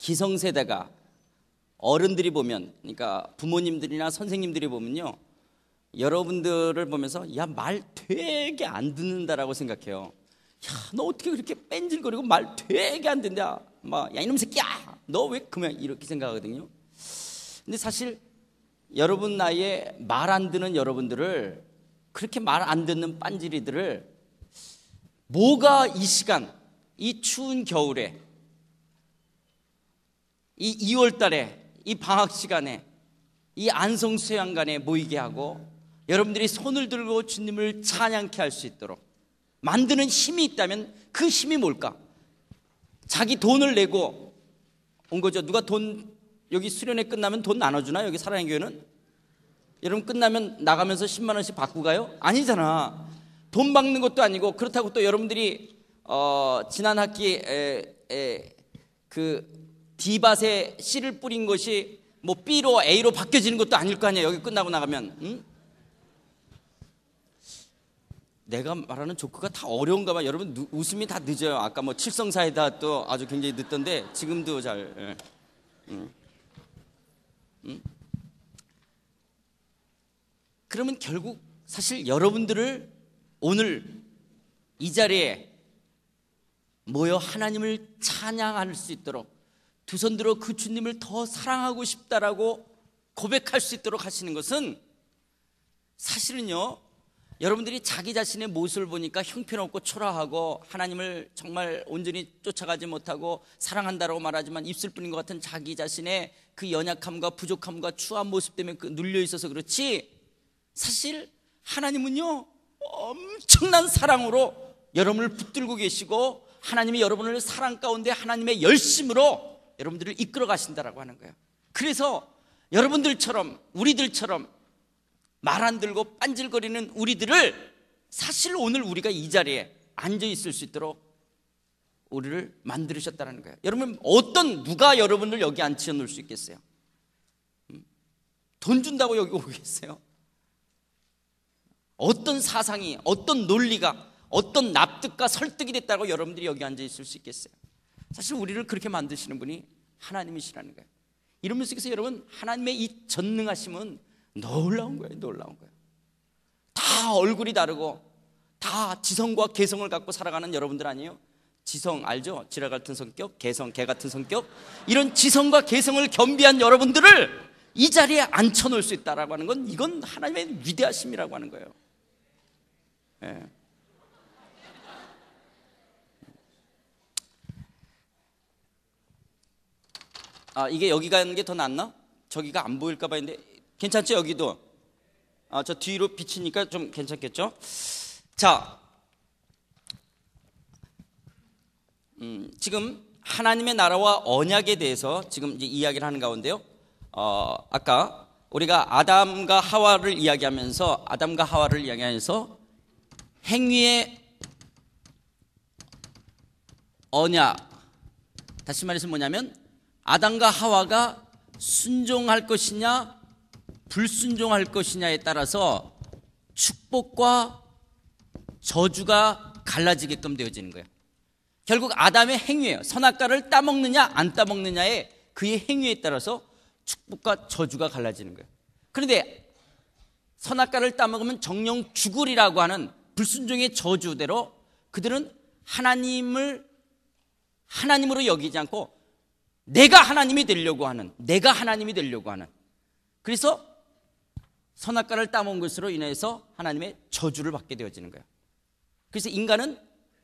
기성세대가 어른들이 보면 그러니까 부모님들이나 선생님들이 보면요. 여러분들을 보면서 야 말 되게 안 듣는다라고 생각해요. 야 너 어떻게 그렇게 뺀질거리고 말 되게 안 듣냐 막야 이놈 새끼야. 너 왜 그만 이렇게 생각하거든요. 근데 사실 여러분 나이에 말 안 듣는 여러분들을 그렇게 말 안 듣는 빤지리들을 뭐가 이 시간 이 추운 겨울에 이 2월 달에 이 방학 시간에 이 안성 수양간에 모이게 하고 여러분들이 손을 들고 주님을 찬양케 할 수 있도록 만드는 힘이 있다면 그 힘이 뭘까? 자기 돈을 내고 온 거죠. 누가 돈 여기 수련회 끝나면 돈 나눠주나? 여기 사랑의 교회는 여러분 끝나면 나가면서 10만 원씩 받고 가요? 아니잖아. 돈 받는 것도 아니고 그렇다고 또 여러분들이 어, 지난 학기 에, 에, 그 디밭에 씨를 뿌린 것이 뭐 B로 A로 바뀌어지는 것도 아닐 거 아니에요. 여기 끝나고 나가면. 응? 내가 말하는 조크가 다 어려운가 봐. 여러분 누, 웃음이 다 늦어요. 아까 뭐 칠성사이다 또 아주 굉장히 늦던데 지금도 잘. 예. 응. 응? 그러면 결국 사실 여러분들을 오늘 이 자리에 모여 하나님을 찬양할 수 있도록 두손들로그 주님을 더 사랑하고 싶다라고 고백할 수 있도록 하시는 것은 사실은요, 여러분들이 자기 자신의 모습을 보니까 형편없고 초라하고 하나님을 정말 온전히 쫓아가지 못하고 사랑한다라고 말하지만 입술뿐인 것 같은 자기 자신의 그 연약함과 부족함과 추한 모습 때문에 그 눌려 있어서 그렇지 사실 하나님은요 엄청난 사랑으로 여러분을 붙들고 계시고 하나님이 여러분을 사랑 가운데 하나님의 열심으로 여러분들을 이끌어 가신다라고 하는 거예요. 그래서 여러분들처럼 우리들처럼 말 안 들고 빤질거리는 우리들을 사실 오늘 우리가 이 자리에 앉아 있을 수 있도록 우리를 만들셨다는 거예요. 여러분 어떤 누가 여러분을 여기 앉혀 놓을 수 있겠어요? 음. 돈 준다고 여기 오겠어요? 어떤 사상이 어떤 논리가 어떤 납득과 설득이 됐다고 여러분들이 여기 앉아 있을 수 있겠어요? 사실 우리를 그렇게 만드시는 분이 하나님이시라는 거예요. 이런 분에서 여러분 하나님의 이 전능하심은 놀라운 거예요. 놀라운 거예요. 다 얼굴이 다르고 다 지성과 개성을 갖고 살아가는 여러분들 아니에요? 지성 알죠? 지라 같은 성격, 개성, 개 같은 성격 이런 지성과 개성을 겸비한 여러분들을 이 자리에 앉혀놓을 수 있다라고 하는 건 이건 하나님의 위대하심이라고 하는 거예요. 예. 아, 이게 여기 가는 게 더 낫나? 저기가 안 보일까 봐 했는데 괜찮죠 여기도? 아, 저 뒤로 비치니까 좀 괜찮겠죠? 자, 음, 지금 하나님의 나라와 언약에 대해서 지금 이제 이야기를 하는 가운데요. 어, 아까 우리가 아담과 하와를 이야기하면서 아담과 하와를 이야기하면서 행위의 언약 다시 말해서 뭐냐면 아담과 하와가 순종할 것이냐 불순종할 것이냐에 따라서 축복과 저주가 갈라지게끔 되어지는 거예요. 결국 아담의 행위예요. 선악과를 따먹느냐 안 따먹느냐에 그의 행위에 따라서 축복과 저주가 갈라지는 거예요. 그런데 선악과를 따먹으면 정령 죽으리라고 하는 불순종의 저주대로 그들은 하나님을 하나님으로 여기지 않고 내가 하나님이 되려고 하는, 내가 하나님이 되려고 하는. 그래서 선악과를 따먹은 것으로 인해서 하나님의 저주를 받게 되어지는 거예요. 그래서 인간은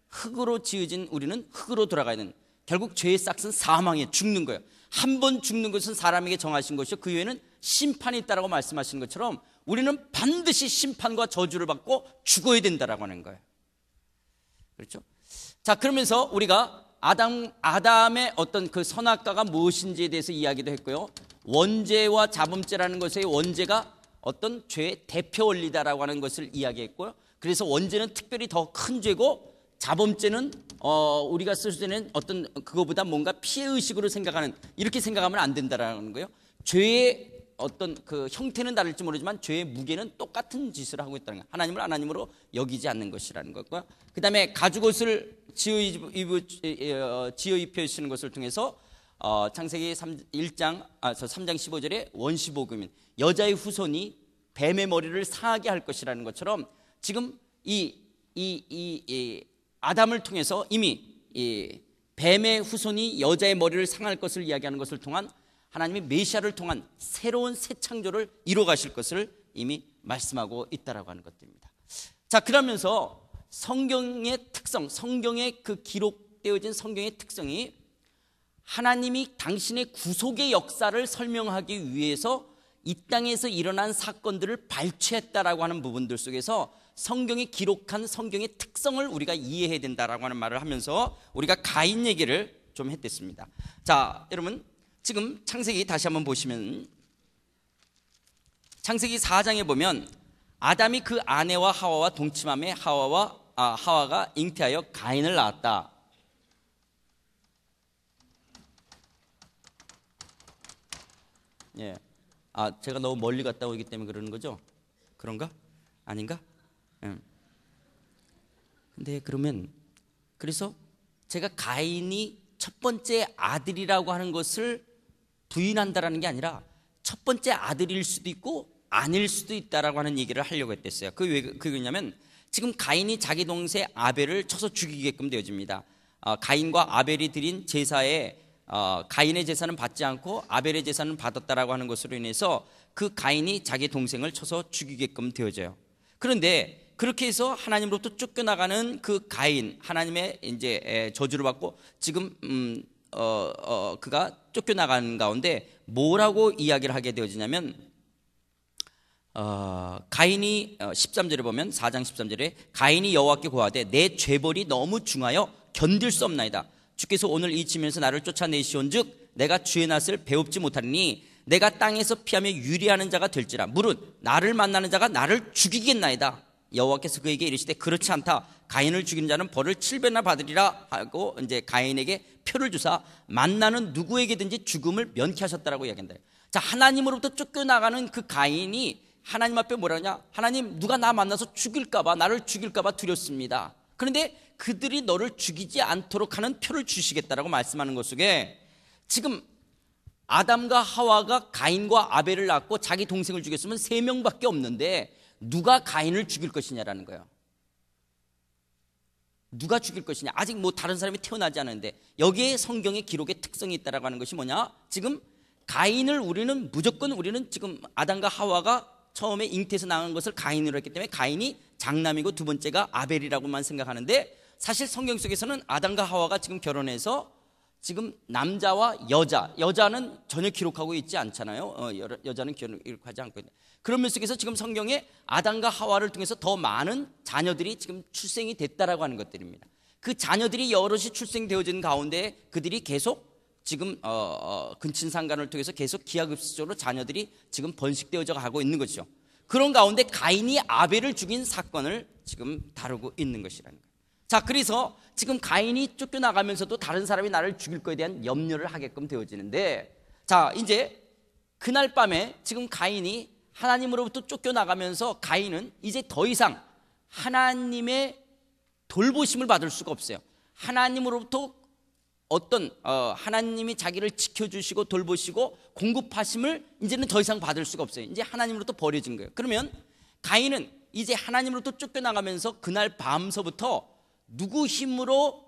흙으로 지어진 우리는 흙으로 돌아가야 되는 결국 죄의 싹은 사망에 죽는 거예요. 한 번 죽는 것은 사람에게 정하신 것이요. 그 외에는 심판이 있다라고 말씀하신 것처럼 우리는 반드시 심판과 저주를 받고 죽어야 된다라고 하는 거예요. 그렇죠? 자, 그러면서 우리가 아담, 아담의 어떤 그 선악과가 무엇인지에 대해서 이야기도 했고요. 원죄와 자범죄라는 것의 원죄가 어떤 죄의 대표 원리다라고 하는 것을 이야기했고요. 그래서 원죄는 특별히 더 큰 죄고 자범죄는 어, 우리가 쓸 수있는 어떤 그거보다 뭔가 피해 의식으로 생각하는 이렇게 생각하면 안 된다라는 거예요. 죄의 어떤 그 형태는 다를지 모르지만 죄의 무게는 똑같은 짓을 하고 있다는 거. 하나님을 하나님으로 여기지 않는 것이라는 것과 그 다음에 가죽옷을 어, 지어 입혀 주시는 것을 통해서 어, 창세기 3, 1장 아, 저 3장 15절에 원시복음인 여자의 후손이 뱀의 머리를 상하게 할 것이라는 것처럼 지금 이 이, 이, 이 아담을 통해서 이미 이 뱀의 후손이 여자의 머리를 상할 것을 이야기하는 것을 통한 하나님이 메시아를 통한 새로운 새 창조를 이뤄 가실 것을 이미 말씀하고 있다라고 하는 것들입니다. 자, 그러면서 성경의 특성, 성경의 그 기록되어진 성경의 특성이 하나님이 당신의 구속의 역사를 설명하기 위해서 이 땅에서 일어난 사건들을 발췌했다라고 하는 부분들 속에서 성경이 기록한 성경의 특성을 우리가 이해해야 된다라고 하는 말을 하면서 우리가 가인 얘기를 좀 했댔습니다. 자, 여러분 지금 창세기 다시 한번 보시면 창세기 4장에 보면 아담이 그 아내와 하와와 동침함에 하와와 아, 하와가 잉태하여 가인을 낳았다. 예. 아, 제가 너무 멀리 갔다 오기 때문에 그러는 거죠? 그런가? 아닌가? 음. 근데 그러면 그래서 제가 가인이 첫 번째 아들이라고 하는 것을 부인한다라는 게 아니라 첫 번째 아들일 수도 있고 아닐 수도 있다라고 하는 얘기를 하려고 했댔어요. 그 그게 왜 그거냐면 지금 가인이 자기 동생 아벨을 쳐서 죽이게끔 되어집니다. 어, 가인과 아벨이 드린 제사에 어, 가인의 제사는 받지 않고 아벨의 제사는 받았다라고 하는 것으로 인해서 그 가인이 자기 동생을 쳐서 죽이게끔 되어져요. 그런데 그렇게 해서 하나님으로부터 쫓겨나가는 그 가인 하나님의 이제 저주를 받고 지금 음, 어, 어, 그가 쫓겨나간 가운데 뭐라고 이야기를 하게 되어지냐면 어, 가인이 13절에 어, 보면 4장 13절에 가인이 여호와께 고하되 내 죄벌이 너무 중하여 견딜 수 없나이다 주께서 오늘 이지면서 나를 쫓아내시온즉 내가 주의 낯을 배웁지 못하리니 내가 땅에서 피하며 유리하는 자가 될지라 무릇 나를 만나는 자가 나를 죽이겠나이다 여호와께서 그에게 이르시되 그렇지 않다 가인을 죽인 자는 벌을 7배나 받으리라 하고 이제 가인에게 표를 주사 만나는 누구에게든지 죽음을 면케하셨다라고 이야기한다. 자, 하나님으로부터 쫓겨나가는 그 가인이 하나님 앞에 뭐라냐? 하나님 누가 나 만나서 죽일까봐 나를 죽일까봐 두렵습니다. 그런데 그들이 너를 죽이지 않도록 하는 표를 주시겠다라고 말씀하는 것 속에 지금 아담과 하와가 가인과 아벨을 낳고 자기 동생을 죽였으면 세 명밖에 없는데 누가 가인을 죽일 것이냐라는 거예요. 누가 죽일 것이냐? 아직 뭐 다른 사람이 태어나지 않았는데 여기에 성경의 기록의 특성이 있다라고 하는 것이 뭐냐? 지금 가인을 우리는 무조건 우리는 지금 아담과 하와가 처음에 잉태에서 나온 것을 가인으로 했기 때문에 가인이 장남이고 두 번째가 아벨이라고만 생각하는데 사실 성경 속에서는 아담과 하와가 지금 결혼해서 지금 남자와 여자 여자는 전혀 기록하고 있지 않잖아요. 어, 여, 여자는 기록하지 않고 있는데 그런 면 속에서 지금 성경에 아담과 하와를 통해서 더 많은 자녀들이 지금 출생이 됐다라고 하는 것들입니다. 그 자녀들이 여럿이 출생되어진 가운데 그들이 계속 지금 어, 어 근친상간을 통해서 계속 기하급수적으로 자녀들이 지금 번식되어져 가고 있는 것이죠. 그런 가운데 가인이 아벨을 죽인 사건을 지금 다루고 있는 것이라는 거예요. 자, 그래서 지금 가인이 쫓겨나가면서도 다른 사람이 나를 죽일 것에 대한 염려를 하게끔 되어지는데, 자, 이제 그날 밤에 지금 가인이 하나님으로부터 쫓겨나가면서 가인은 이제 더 이상 하나님의 돌보심을 받을 수가 없어요. 하나님으로부터 어떤 어, 하나님이 자기를 지켜주시고 돌보시고 공급하심을 이제는 더 이상 받을 수가 없어요. 이제 하나님으로부터 버려진 거예요. 그러면 가인은 이제 하나님으로부터 쫓겨나가면서 그날 밤서부터 누구 힘으로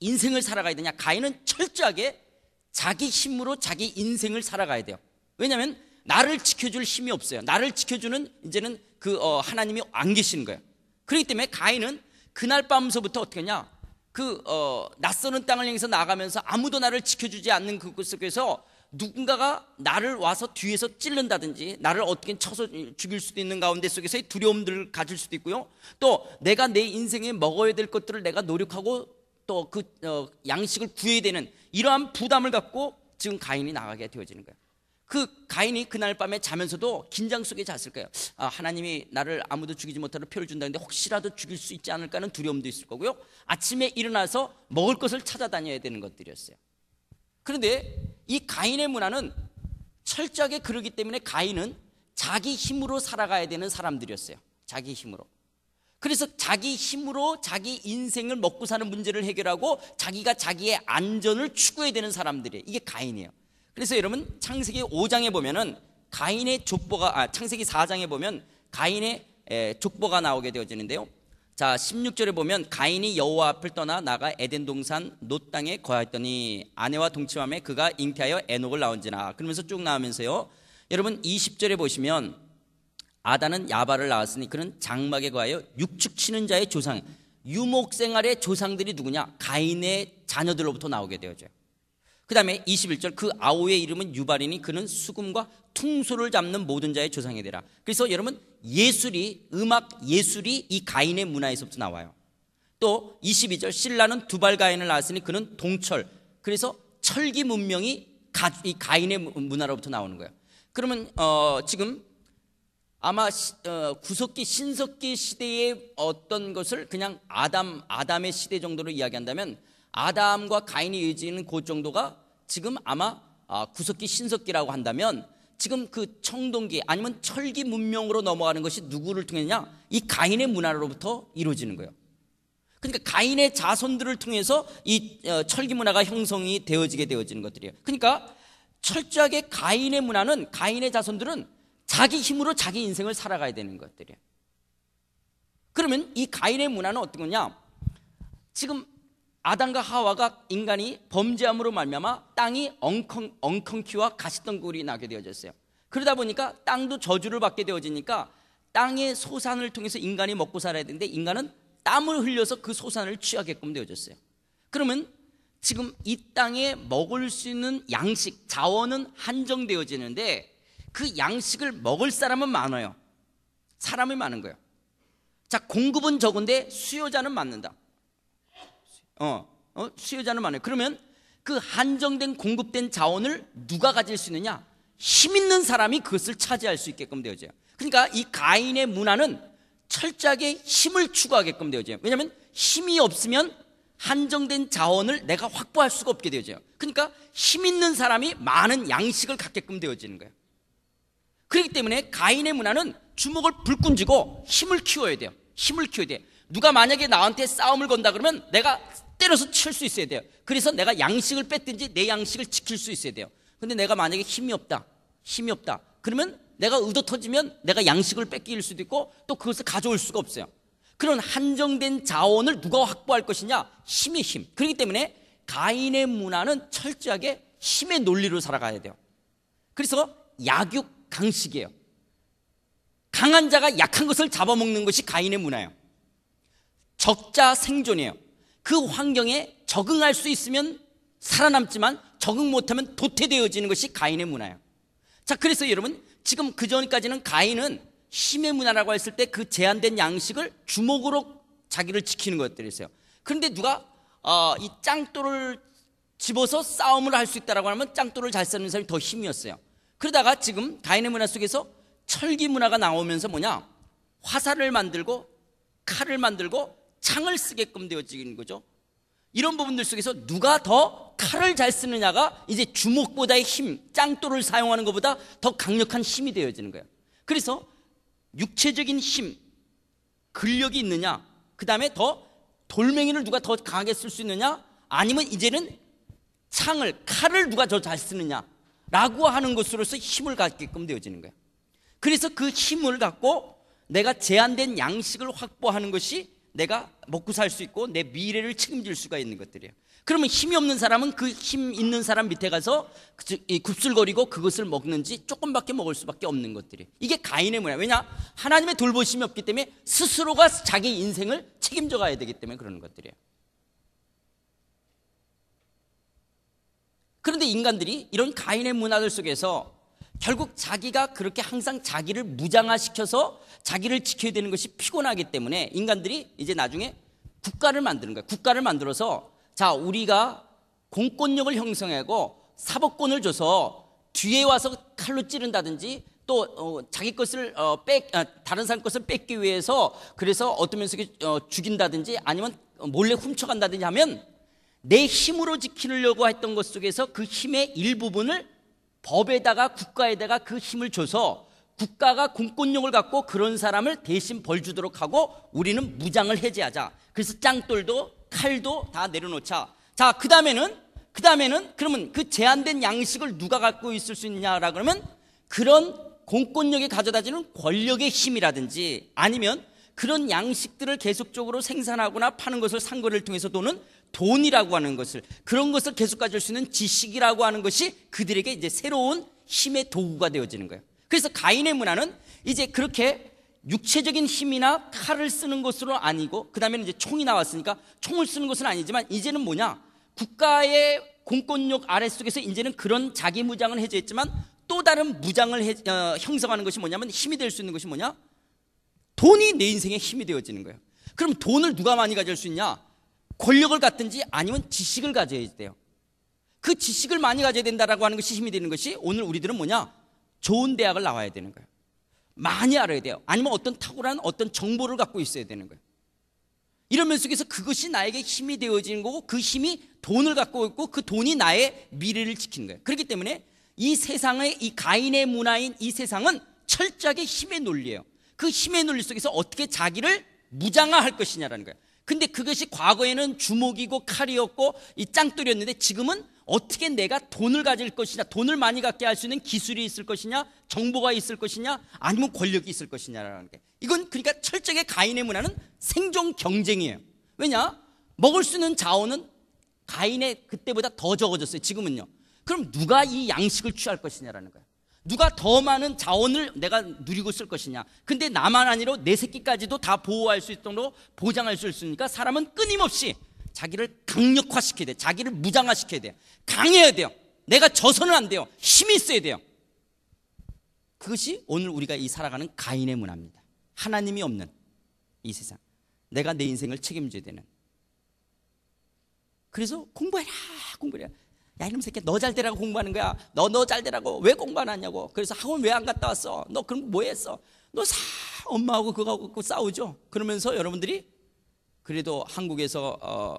인생을 살아가야 되냐? 가인은 철저하게 자기 힘으로 자기 인생을 살아가야 돼요. 왜냐하면 나를 지켜줄 힘이 없어요. 나를 지켜주는 이제는 그 어, 하나님이 안 계시는 거예요. 그렇기 때문에 가인은 그날 밤서부터 어떻게 했냐? 그 어, 낯선는 땅을 향해서 나가면서 아무도 나를 지켜주지 않는 그곳 속에서 누군가가 나를 와서 뒤에서 찔른다든지 나를 어떻게 쳐서 죽일 수도 있는 가운데 속에서의 두려움들을 가질 수도 있고요. 또 내가 내 인생에 먹어야 될 것들을 내가 노력하고 또그 어, 양식을 구해야 되는 이러한 부담을 갖고 지금 가인이 나가게 되어지는 거예요. 그 가인이 그날 밤에 자면서도 긴장 속에 잤을 거예요. 아, 하나님이 나를 아무도 죽이지 못하러 표를 준다는데 혹시라도 죽일 수 있지 않을까 하는 두려움도 있을 거고요. 아침에 일어나서 먹을 것을 찾아다녀야 되는 것들이었어요. 그런데 이 가인의 문화는 철저하게 그러기 때문에 가인은 자기 힘으로 살아가야 되는 사람들이었어요. 자기 힘으로. 그래서 자기 힘으로 자기 인생을 먹고 사는 문제를 해결하고 자기가 자기의 안전을 추구해야 되는 사람들이에요. 이게 가인이에요. 그래서 여러분 창세기 5장에 보면은 가인의 족보가 아, 창세기 4장에 보면 가인의 에, 족보가 나오게 되어지는데요. 자, 16절에 보면 가인이 여호와 앞을 떠나 나가 에덴 동산 놋 땅에 거하였더니 아내와 동침함에 그가 잉태하여 에녹을 낳은지나 그러면서 쭉 나오면서요. 여러분 20절에 보시면 아다는 야발을 낳았으니 그는 장막에 거하여 육축치는 자의 조상 유목생활의 조상들이 누구냐? 가인의 자녀들로부터 나오게 되어져요. 그 다음에 21절 그 아오의 이름은 유발이니 그는 수금과 퉁소를 잡는 모든 자의 조상이 되라. 그래서 여러분 예술이 음악 예술이 이 가인의 문화에서부터 나와요. 또 22절 신라는 두발 가인을 낳았으니 그는 동철. 그래서 철기 문명이 가, 이 가인의 문화로부터 나오는 거예요. 그러면 어, 지금 아마 시, 어, 구석기 신석기 시대의 어떤 것을 그냥 아담 아담의 시대 정도로 이야기한다면 아담과 가인이 이어지는 그 정도가 지금 아마 아, 구석기 신석기라고 한다면 지금 그 청동기 아니면 철기 문명으로 넘어가는 것이 누구를 통했냐? 이 가인의 문화로부터 이루어지는 거예요. 그러니까 가인의 자손들을 통해서 이 어, 철기 문화가 형성이 되어지게 되어지는 것들이에요. 그러니까 철저하게 가인의 문화는 가인의 자손들은 자기 힘으로 자기 인생을 살아가야 되는 것들이에요. 그러면 이 가인의 문화는 어떤 거냐? 지금 아담과 하와가 인간이 범죄함으로 말미암아 땅이 엉컹 엉겅키와 가시덩굴이 나게 되어졌어요. 그러다 보니까 땅도 저주를 받게 되어지니까 땅의 소산을 통해서 인간이 먹고 살아야 되는데 인간은 땀을 흘려서 그 소산을 취하게끔 되어졌어요. 그러면 지금 이 땅에 먹을 수 있는 양식, 자원은 한정되어지는데 그 양식을 먹을 사람은 많아요. 사람이 많은 거예요. 자, 공급은 적은데 수요자는 많는다. 어, 어, 수요자는 많아요. 그러면 그 한정된 공급된 자원을 누가 가질 수 있느냐? 힘 있는 사람이 그것을 차지할 수 있게끔 되어져요. 그러니까 이 가인의 문화는 철저하게 힘을 추구하게끔 되어져요. 왜냐하면 힘이 없으면 한정된 자원을 내가 확보할 수가 없게 되어져요. 그러니까 힘 있는 사람이 많은 양식을 갖게끔 되어지는 거예요. 그렇기 때문에 가인의 문화는 주먹을 불끈 쥐고 힘을 키워야 돼요. 힘을 키워야 돼요. 누가 만약에 나한테 싸움을 건다 그러면 내가 때려서 칠 수 있어야 돼요. 그래서 내가 양식을 뺐든지 내 양식을 지킬 수 있어야 돼요. 근데 내가 만약에 힘이 없다. 힘이 없다. 그러면 내가 의도 터지면 내가 양식을 뺏길 수도 있고 또 그것을 가져올 수가 없어요. 그런 한정된 자원을 누가 확보할 것이냐? 힘이 힘. 그렇기 때문에 가인의 문화는 철저하게 힘의 논리로 살아가야 돼요. 그래서 약육 강식이에요. 강한 자가 약한 것을 잡아먹는 것이 가인의 문화예요. 적자 생존이에요. 그 환경에 적응할 수 있으면 살아남지만 적응 못하면 도태되어지는 것이 가인의 문화예요. 자, 그래서 여러분, 지금 그 전까지는 가인은 힘의 문화라고 했을 때 그 제한된 양식을 주먹으로 자기를 지키는 것들이었어요. 그런데 누가 어, 이 짱돌을 집어서 싸움을 할 수 있다라고 하면 짱돌을 잘 쓰는 사람이 더 힘이었어요. 그러다가 지금 가인의 문화 속에서 철기 문화가 나오면서 뭐냐? 화살을 만들고 칼을 만들고 창을 쓰게끔 되어지는 거죠. 이런 부분들 속에서 누가 더 칼을 잘 쓰느냐가 이제 주먹보다의 힘, 짱돌을 사용하는 것보다 더 강력한 힘이 되어지는 거예요. 그래서 육체적인 힘, 근력이 있느냐, 그 다음에 더 돌멩이를 누가 더 강하게 쓸 수 있느냐, 아니면 이제는 창을, 칼을 누가 더 잘 쓰느냐, 라고 하는 것으로서 힘을 갖게끔 되어지는 거예요. 그래서 그 힘을 갖고 내가 제한된 양식을 확보하는 것이 내가 먹고 살 수 있고 내 미래를 책임질 수가 있는 것들이에요. 그러면 힘이 없는 사람은 그 힘 있는 사람 밑에 가서 그 굽슬거리고 그것을 먹는지 조금밖에 먹을 수밖에 없는 것들이 에요 이게 가인의 문화. 왜냐? 하나님의 돌보심이 없기 때문에 스스로가 자기 인생을 책임져 가야 되기 때문에 그러는 것들이에요. 그런데 인간들이 이런 가인의 문화들 속에서 결국 자기가 그렇게 항상 자기를 무장화시켜서 자기를 지켜야 되는 것이 피곤하기 때문에 인간들이 이제 나중에 국가를 만드는 거예요. 국가를 만들어서 자, 우리가 공권력을 형성하고 사법권을 줘서 뒤에 와서 칼로 찌른다든지 또 어, 자기 것을 어, 뺏 아, 다른 사람 것을 뺏기 위해서 그래서 어떤 면에서 어, 죽인다든지 아니면 몰래 훔쳐간다든지 하면 내 힘으로 지키려고 했던 것 속에서 그 힘의 일부분을 법에다가 국가에다가 그 힘을 줘서 국가가 공권력을 갖고 그런 사람을 대신 벌 주도록 하고 우리는 무장을 해제하자. 그래서 짱돌도 칼도 다 내려놓자. 자, 그 다음에는, 그 다음에는 그러면 그 제한된 양식을 누가 갖고 있을 수 있냐라 그러면 그런 공권력이 가져다주는 권력의 힘이라든지 아니면 그런 양식들을 계속적으로 생산하거나 파는 것을 상거래를 통해서 도는 돈이라고 하는 것을 그런 것을 계속 가질 수 있는 지식이라고 하는 것이 그들에게 이제 새로운 힘의 도구가 되어지는 거예요. 그래서 가인의 문화는 이제 그렇게 육체적인 힘이나 칼을 쓰는 것으로 아니고 그 다음에는 이제 총이 나왔으니까 총을 쓰는 것은 아니지만 이제는 뭐냐 국가의 공권력 아래 속에서 이제는 그런 자기 무장을 해제했지만 또 다른 무장을 해, 어, 형성하는 것이 뭐냐면 힘이 될 수 있는 것이 뭐냐 돈이 내 인생의 힘이 되어지는 거예요 그럼 돈을 누가 많이 가질 수 있냐 권력을 갖든지 아니면 지식을 가져야 돼요 그 지식을 많이 가져야 된다라고 하는 것이 힘이 되는 것이 오늘 우리들은 뭐냐 좋은 대학을 나와야 되는 거예요. 많이 알아야 돼요. 아니면 어떤 탁월한 어떤 정보를 갖고 있어야 되는 거예요. 이런면 속에서 그것이 나에게 힘이 되어지는 거고 그 힘이 돈을 갖고 있고 그 돈이 나의 미래를 지키는 거예요. 그렇기 때문에 이 세상의 이 가인의 문화인 이 세상은 철저하게 힘의 논리예요. 그 힘의 논리 속에서 어떻게 자기를 무장화할 것이냐라는 거예요. 근데 그것이 과거에는 주먹이고 칼이었고 이 짱돌이었는데 지금은 어떻게 내가 돈을 가질 것이냐, 돈을 많이 갖게 할 수 있는 기술이 있을 것이냐, 정보가 있을 것이냐, 아니면 권력이 있을 것이냐라는 게. 이건 그러니까 철저하게 가인의 문화는 생존 경쟁이에요. 왜냐? 먹을 수 있는 자원은 가인의 그때보다 더 적어졌어요. 지금은요. 그럼 누가 이 양식을 취할 것이냐라는 거야 누가 더 많은 자원을 내가 누리고 쓸 것이냐. 근데 나만 아니로 내 새끼까지도 다 보호할 수 있도록 보장할 수 있으니까 사람은 끊임없이 자기를 강력화시켜야 돼. 자기를 무장화시켜야 돼. 강해야 돼요. 내가 져서는 안 돼요. 힘이 있어야 돼요. 그것이 오늘 우리가 이 살아가는 가인의 문화입니다. 하나님이 없는 이 세상. 내가 내 인생을 책임져야 되는. 그래서 공부해라, 공부해라. 야, 이놈 새끼, 너잘 되라고 공부하는 거야. 너, 너 잘 되라고. 왜 공부 안 하냐고. 그래서 학원 왜 안 갔다 왔어? 너 그럼 뭐 했어? 너 사, 엄마하고 그거하고 싸우죠? 그러면서 여러분들이 그래도 한국에서 어,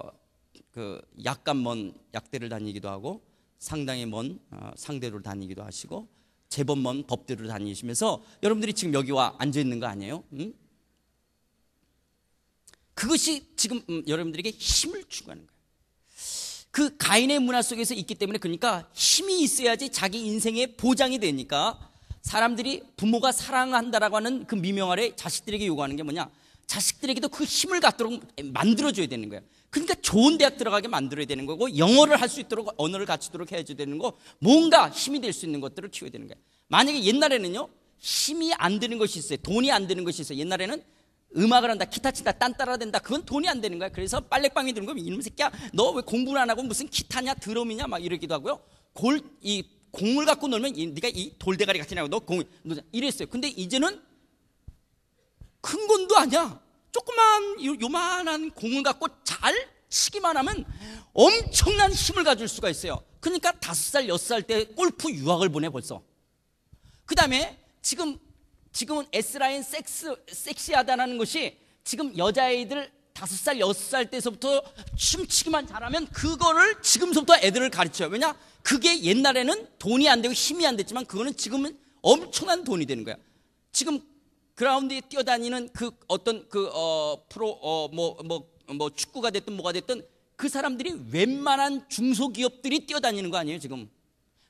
그 약간 먼 약대를 다니기도 하고 상당히 먼 어, 상대로 다니기도 하시고 제법 먼 법대로 다니시면서 여러분들이 지금 여기 와 앉아 있는 거 아니에요? 응? 그것이 지금 음, 여러분들에게 힘을 주고하는 거예요. 그 가인의 문화 속에서 있기 때문에 그러니까 힘이 있어야지 자기 인생의 보장이 되니까 사람들이 부모가 사랑한다라고 하는 그 미명 아래 자식들에게 요구하는 게 뭐냐? 자식들에게도 그 힘을 갖도록 만들어줘야 되는 거예요 그러니까 좋은 대학 들어가게 만들어야 되는 거고 영어를 할 수 있도록 언어를 갖추도록 해줘야 되는 거 뭔가 힘이 될 수 있는 것들을 키워야 되는 거예요 만약에 옛날에는요 힘이 안 되는 것이 있어요. 돈이 안 되는 것이 있어요. 옛날에는 음악을 한다, 기타 친다, 딴 따라 된다. 그건 돈이 안 되는 거야. 그래서 빨래방에 들는 거면 이놈 새끼야, 너 왜 공부를 안 하고 무슨 기타냐, 드럼이냐 막 이러기도 하고요. 골이 공을 갖고 놀면 이, 네가 이 돌대가리 같이 나고 너 공, 너 이랬어요. 근데 이제는 큰 건도 아니야. 조그만 요만한 공을 갖고 잘 치기만 하면 엄청난 힘을 가질 수가 있어요. 그러니까 다섯 살, 여섯 살 때 골프 유학을 보내 벌써. 그 다음에 지금, 지금은 S라인 섹스, 섹시하다는 것이 지금 여자아이들 다섯 살, 여섯 살 때서부터 춤추기만 잘하면 그거를 지금서부터 애들을 가르쳐요. 왜냐? 그게 옛날에는 돈이 안 되고 힘이 안 됐지만 그거는 지금은 엄청난 돈이 되는 거야. 지금 그라운드에 뛰어다니는 그 어떤 그 어, 프로 어뭐뭐뭐 뭐, 뭐 축구가 됐든 뭐가 됐든 그 사람들이 웬만한 중소기업들이 뛰어다니는 거 아니에요 지금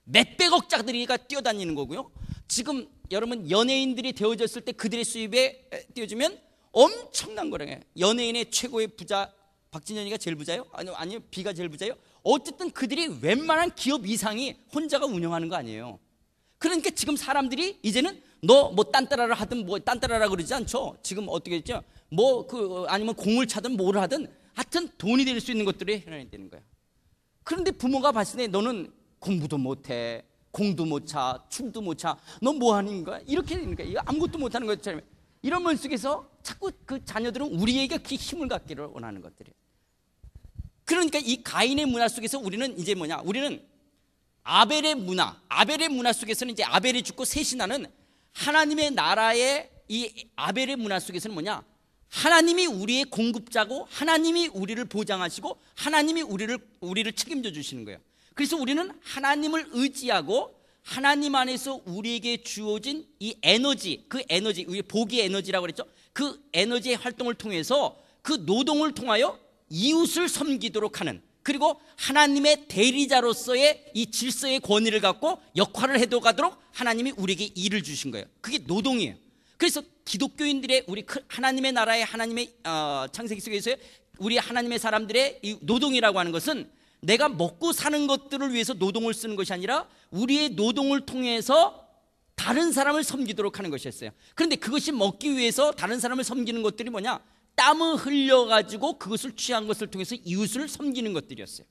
몇백억짜리가 뛰어다니는 거고요. 지금 여러분 연예인들이 되어졌을 때 그들의 수입에 띄어주면 엄청난 거래요 연예인의 최고의 부자 박진영이가 제일 부자요? 아니요 아니요 비가 제일 부자요? 어쨌든 그들이 웬만한 기업 이상이 혼자가 운영하는 거 아니에요. 그러니까 지금 사람들이 이제는 너뭐딴따라라 하든 뭐 딴따라라 그러지 않죠. 지금 어떻게 했죠? 뭐 그 아니면 공을 차든 뭘 하든 하여튼 돈이 될 수 있는 것들이 현안이 되는 거야. 그런데 부모가 봤을 때 너는 공부도 못해. 공도 못 차, 춤도 못 차, 너 뭐 하는 거야? 이렇게 되는 거야. 이거 아무것도 못 하는 것처럼. 이런 면 속에서 자꾸 그 자녀들은 우리에게 그 힘을 갖기를 원하는 것들이에요. 그러니까 이 가인의 문화 속에서 우리는 이제 뭐냐? 우리는 아벨의 문화, 아벨의 문화 속에서는 이제 아벨이 죽고 셋이 나는 하나님의 나라의 이 아벨의 문화 속에서는 뭐냐? 하나님이 우리의 공급자고 하나님이 우리를 보장하시고 하나님이 우리를 우리를 책임져 주시는 거예요. 그래서 우리는 하나님을 의지하고 하나님 안에서 우리에게 주어진 이 에너지, 그 에너지, 우리 복의 에너지라고 그랬죠. 그 에너지의 활동을 통해서 그 노동을 통하여 이웃을 섬기도록 하는 그리고 하나님의 대리자로서의 이 질서의 권위를 갖고 역할을 해도가도록 하나님이 우리에게 일을 주신 거예요. 그게 노동이에요. 그래서 기독교인들의 우리 하나님의 나라의 하나님의 어, 창세기 속에서 우리 하나님의 사람들의 이 노동이라고 하는 것은 내가 먹고 사는 것들을 위해서 노동을 쓰는 것이 아니라 우리의 노동을 통해서 다른 사람을 섬기도록 하는 것이었어요. 그런데 그것이 먹기 위해서 다른 사람을 섬기는 것들이 뭐냐? 땀을 흘려가지고 그것을 취한 것을 통해서 이웃을 섬기는 것들이었어요.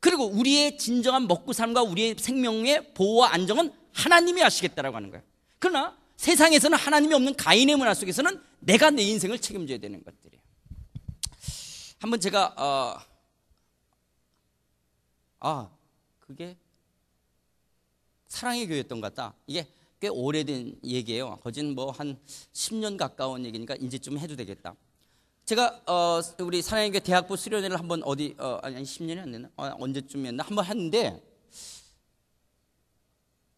그리고 우리의 진정한 먹고 삶과 우리의 생명의 보호와 안정은 하나님이 하시겠다라고 하는 거예요. 그러나 세상에서는 하나님이 없는 가인의 문화 속에서는 내가 내 인생을 책임져야 되는 것들이에요. 한번 제가 어, 아 그게 사랑의 교회였던 것 같다. 이게 꽤 오래된 얘기예요. 거진 뭐 한 10년 가까운 얘기니까 이제 좀 해도 되겠다. 제가 어, 우리 사랑의교 대학부 수련회를 한번 어디 어, 아니 10년이 안 됐나? 어, 언제쯤이었나? 한 번 했는데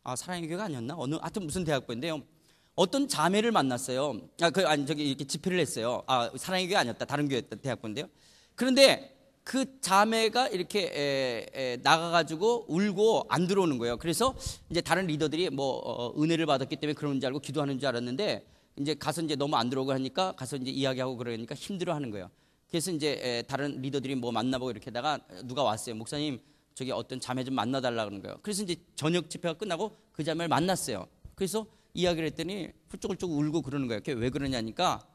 아 사랑의교가 아니었나? 어느 하여튼 무슨 대학부인데요. 어떤 자매를 만났어요. 아, 그, 아니 저기 이렇게 집회를 했어요. 아 사랑의교가 아니었다. 다른 교회 대학부인데요. 그런데 그 자매가 이렇게 에, 에, 나가가지고 울고 안 들어오는 거예요. 그래서 이제 다른 리더들이 뭐 어, 은혜를 받았기 때문에 그런 줄 알고 기도하는 줄 알았는데 이제 가서 이제 너무 안 들어오고 하니까 가서 이제 이야기하고 그러니까 힘들어하는 거예요. 그래서 이제 에, 다른 리더들이 뭐 만나보고 이렇게다가 누가 왔어요. 목사님 저기 어떤 자매 좀 만나달라 그러는 거예요. 그래서 이제 저녁 집회가 끝나고 그 자매를 만났어요. 그래서 이야기를 했더니 훌쩍훌쩍 울고 그러는 거예요. 왜 그러냐니까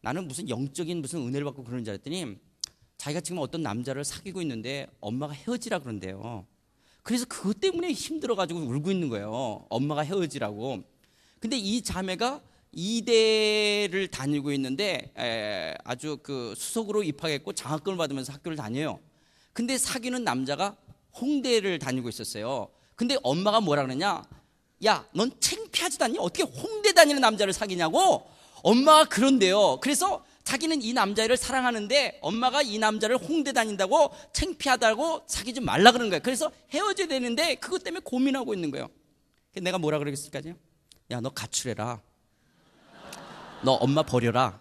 나는 무슨 영적인 무슨 은혜를 받고 그러는 줄 알았더니 자기가 지금 어떤 남자를 사귀고 있는데 엄마가 헤어지라 그런데요. 그래서 그것 때문에 힘들어가지고 울고 있는 거예요. 엄마가 헤어지라고. 근데 이 자매가 이대를 다니고 있는데 아주 그 수석으로 입학했고 장학금을 받으면서 학교를 다녀요. 근데 사귀는 남자가 홍대를 다니고 있었어요. 근데 엄마가 뭐라 그러냐? 야, 넌 창피하지도 않니? 어떻게 홍대 다니는 남자를 사귀냐고? 엄마가 그런데요. 그래서 자기는 이 남자를 사랑하는데 엄마가 이 남자를 홍대 다닌다고 창피하다고 사귀지 말라 그러는 거야. 그래서 헤어져야 되는데 그것 때문에 고민하고 있는 거예요. 내가 뭐라 그러겠습니까? 야, 너 가출해라. 너 엄마 버려라.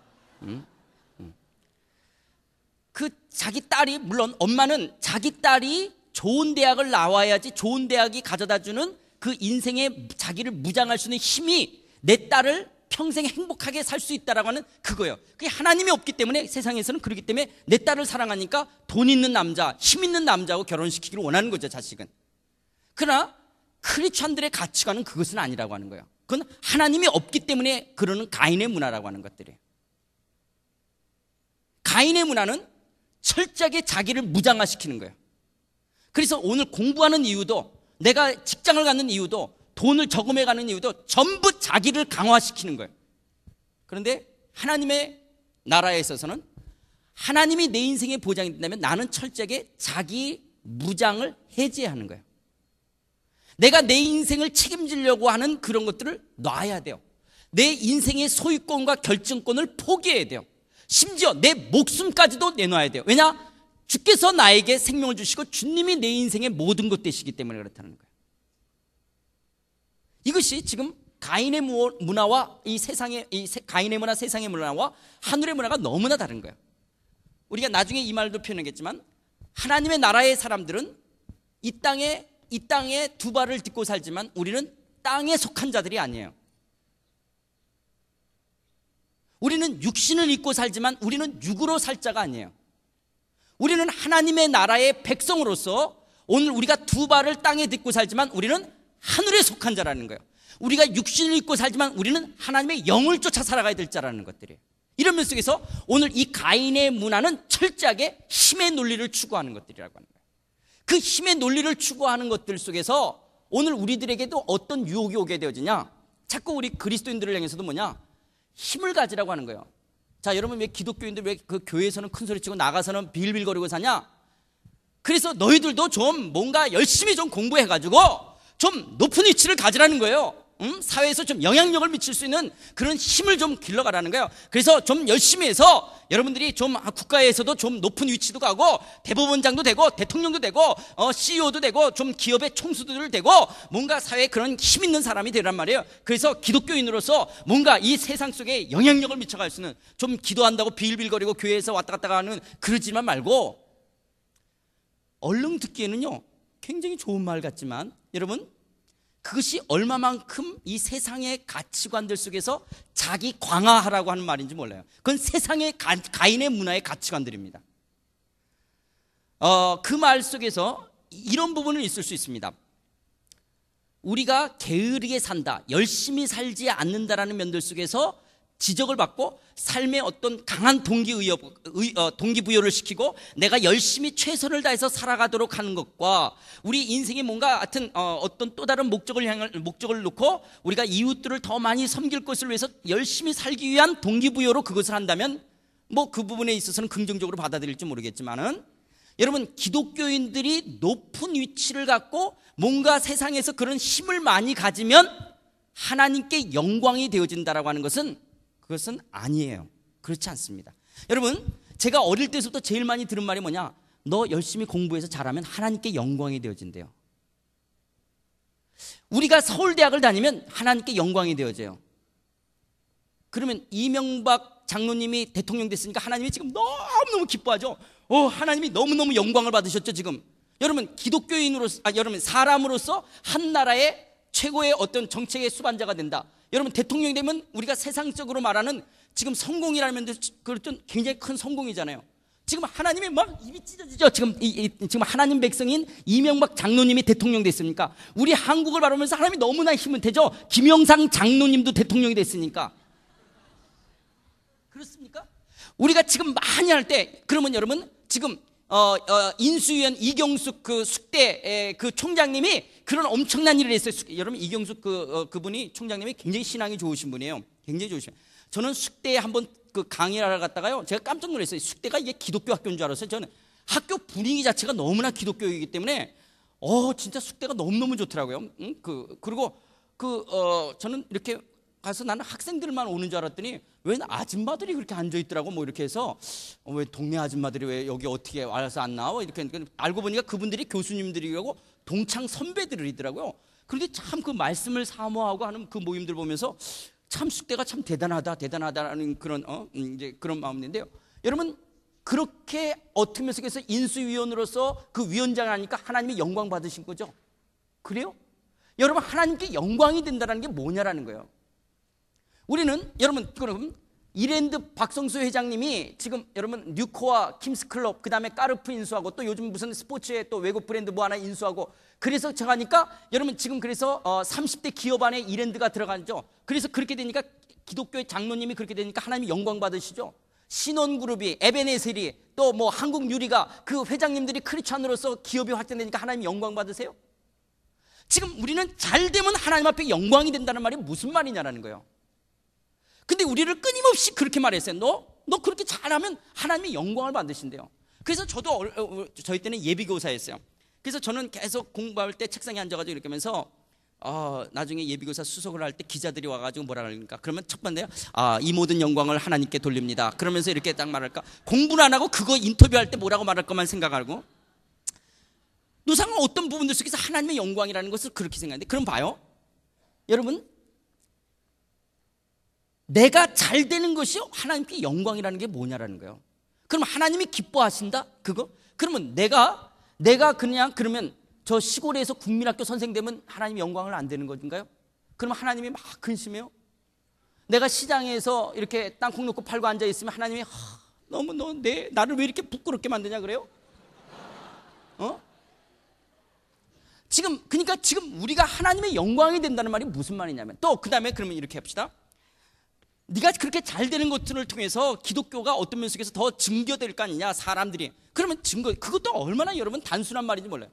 그 자기 딸이 물론 엄마는 자기 딸이 좋은 대학을 나와야지 좋은 대학이 가져다 주는 그인생에 자기를 무장할 수 있는 힘이 내 딸을 평생 행복하게 살 수 있다라고 하는 그거예요. 그게 하나님이 없기 때문에 세상에서는 그러기 때문에 내 딸을 사랑하니까 돈 있는 남자, 힘 있는 남자하고 결혼시키기를 원하는 거죠, 자식은. 그러나 크리스천들의 가치관은 그것은 아니라고 하는 거예요. 그건 하나님이 없기 때문에 그러는 가인의 문화라고 하는 것들이에요. 가인의 문화는 철저하게 자기를 무장화시키는 거예요. 그래서 오늘 공부하는 이유도 내가 직장을 갖는 이유도 돈을 저금해 가는 이유도 전부 자기를 강화시키는 거예요. 그런데 하나님의 나라에 있어서는 하나님이 내 인생의 보장이 된다면 나는 철저하게 자기 무장을 해제하는 거예요. 내가 내 인생을 책임지려고 하는 그런 것들을 놔야 돼요. 내 인생의 소유권과 결정권을 포기해야 돼요. 심지어 내 목숨까지도 내놔야 돼요. 왜냐? 주께서 나에게 생명을 주시고 주님이 내 인생의 모든 것 되시기 때문에 그렇다는 거예요. 이것이 지금 가인의 문화와 이 세상의 이 가인의 문화 세상의 문화와 하늘의 문화가 너무나 다른 거예요. 우리가 나중에 이 말도 표현하겠지만 하나님의 나라의 사람들은 이 땅에 이 땅에 두 발을 딛고 살지만 우리는 땅에 속한 자들이 아니에요. 우리는 육신을 입고 살지만 우리는 육으로 살 자가 아니에요. 우리는 하나님의 나라의 백성으로서 오늘 우리가 두 발을 땅에 딛고 살지만 우리는 하늘에 속한 자라는 거예요. 우리가 육신을 입고 살지만 우리는 하나님의 영을 쫓아 살아가야 될 자라는 것들이에요. 이런 면 속에서 오늘 이 가인의 문화는 철저하게 힘의 논리를 추구하는 것들이라고 하는 거예요. 그 힘의 논리를 추구하는 것들 속에서 오늘 우리들에게도 어떤 유혹이 오게 되어지냐? 자꾸 우리 그리스도인들을 향해서도 뭐냐? 힘을 가지라고 하는 거예요. 자, 여러분 왜 기독교인들 왜 그 교회에서는 큰 소리 치고 나가서는 빌빌거리고 사냐? 그래서 너희들도 좀 뭔가 열심히 좀 공부해 가지고 좀 높은 위치를 가지라는 거예요. 음? 사회에서 좀 영향력을 미칠 수 있는 그런 힘을 좀 길러가라는 거예요. 그래서 좀 열심히 해서 여러분들이 좀 아, 국가에서도 좀 높은 위치도 가고 대법원장도 되고 대통령도 되고 어, CEO도 되고 좀 기업의 총수도 되고 뭔가 사회에 그런 힘 있는 사람이 되란 말이에요. 그래서 기독교인으로서 뭔가 이 세상 속에 영향력을 미쳐갈 수 있는 좀 기도한다고 비 빌빌거리고 교회에서 왔다 갔다 가는 그러지만 말고 얼른 듣기에는요 굉장히 좋은 말 같지만 여러분 그것이 얼마만큼 이 세상의 가치관들 속에서 자기 광화하라고 하는 말인지 몰라요. 그건 세상의 가, 인의 문화의 가치관들입니다. 어, 그 말 속에서 이런 부분은 있을 수 있습니다. 우리가 게으르게 산다, 열심히 살지 않는다라는 면들 속에서 지적을 받고 삶의 어떤 강한 어, 동기 부여를 시키고 내가 열심히 최선을 다해서 살아가도록 하는 것과 우리 인생이 뭔가 같은 어, 어떤 또 다른 목적을 향한 목적을 놓고 우리가 이웃들을 더 많이 섬길 것을 위해서 열심히 살기 위한 동기 부여로 그것을 한다면 뭐 그 부분에 있어서는 긍정적으로 받아들일지 모르겠지만은 여러분 기독교인들이 높은 위치를 갖고 뭔가 세상에서 그런 힘을 많이 가지면 하나님께 영광이 되어진다라고 하는 것은 그것은 아니에요. 그렇지 않습니다. 여러분, 제가 어릴 때부터 서 제일 많이 들은 말이 뭐냐? 너 열심히 공부해서 잘하면 하나님께 영광이 되어진대요. 우리가 서울대학을 다니면 하나님께 영광이 되어져요. 그러면 이명박 장로님이 대통령 됐으니까 하나님이 지금 너무너무 기뻐하죠. 어, 하나님이 너무너무 영광을 받으셨죠, 지금. 여러분, 기독교인으로서, 아, 여러분, 사람으로서 한 나라의 최고의 어떤 정책의 수반자가 된다. 여러분 대통령이 되면 우리가 세상적으로 말하는 지금 성공이라면 그것도 굉장히 큰 성공이잖아요. 지금 하나님이 막 입이 찢어지죠. 지금 이, 이, 지금 하나님 백성인 이명박 장로님이 대통령 됐으니까 우리 한국을 바라보면서 사람이 너무나 힘은 되죠. 김영상 장로님도 대통령이 됐으니까 그렇습니까? 우리가 지금 많이 할 때 그러면 여러분 지금 어, 어, 인수위원 이경숙 그 숙대 에, 그 총장님이 그런 엄청난 일을 했어요. 여러분 이경숙 그 어, 그분이 총장님이 굉장히 신앙이 좋으신 분이에요. 굉장히 좋으신. 저는 숙대에 한번 그 강의를 하러 갔다가요. 제가 깜짝 놀랐어요. 숙대가 이게 기독교 학교인 줄 알았어요. 저는 학교 분위기 자체가 너무나 기독교이기 때문에 어 진짜 숙대가 너무너무 좋더라고요. 응? 그 그리고 그 어 저는 이렇게 가서 나는 학생들만 오는 줄 알았더니 왜 아줌마들이 그렇게 앉아 있더라고 뭐 이렇게 해서 어, 왜 동네 아줌마들이 왜 여기 어떻게 와서 안 나와 이렇게 알고 보니까 그분들이 교수님들이라고 동창 선배들이더라고요. 그런데 참 그 말씀을 사모하고 하는 그 모임들 보면서 참 숙대가 참 대단하다 대단하다라는 그런 어 음, 이제 그런 마음인데요. 여러분 그렇게 어떻게 속에서 인수위원으로서 그 위원장을 하니까 하나님이 영광 받으신 거죠. 그래요? 여러분 하나님께 영광이 된다는 게 뭐냐라는 거예요. 우리는 여러분 그럼 이랜드 박성수 회장님이 지금 여러분 뉴코와 킴스클럽 그다음에 까르프 인수하고 또 요즘 무슨 스포츠에 또 외국 브랜드 뭐 하나 인수하고 그래서 제가 하니까 여러분 지금 그래서 어 30대 기업 안에 이랜드가 들어간죠. 그래서 그렇게 되니까 기독교의 장로님이 그렇게 되니까 하나님이 영광 받으시죠. 신혼그룹이 에베네셀이 또뭐 한국 유리가 그 회장님들이 크리스천으로서 기업이 확장되니까 하나님 영광 받으세요. 지금 우리는 잘 되면 하나님 앞에 영광이 된다는 말이 무슨 말이냐라는 거예요. 근데 우리를 끊임없이 그렇게 말했어요. 너, 너 그렇게 잘하면 하나님의 영광을 받으신대요. 그래서 저도 어, 어, 저희 때는 예비교사였어요. 그래서 저는 계속 공부할 때 책상에 앉아가지고 이렇게 하면서 어, 아, 나중에 예비교사 수석을 할 때 기자들이 와가지고 뭐라 그러니까 그러면 첫 번째요 아, 이 모든 영광을 하나님께 돌립니다 그러면서 이렇게 딱 말할까 공부를 안 하고 그거 인터뷰할 때 뭐라고 말할 것만 생각하고 노상은 어떤 부분들 속에서 하나님의 영광이라는 것을 그렇게 생각하는데 그럼 봐요 여러분 내가 잘 되는 것이 하나님께 영광이라는 게 뭐냐라는 거예요. 그럼 하나님이 기뻐하신다? 그거? 그러면 내가 내가 그냥 그러면 저 시골에서 국민학교 선생 되면 하나님 이 영광을 안 되는 것인가요? 그러면 하나님이 막 근심해요. 내가 시장에서 이렇게 땅콩 놓고 팔고 앉아 있으면 하나님이 하, 너무 너 내 나를 왜 이렇게 부끄럽게 만드냐 그래요? 어? 지금 그러니까 지금 우리가 하나님의 영광이 된다는 말이 무슨 말이냐면 또 그다음에 그러면 이렇게 합시다. 네가 그렇게 잘 되는 것들을 통해서 기독교가 어떤 면 속에서 더 증거될 거 아니냐 사람들이 그러면 증거 그것도 얼마나 여러분 단순한 말인지 몰라요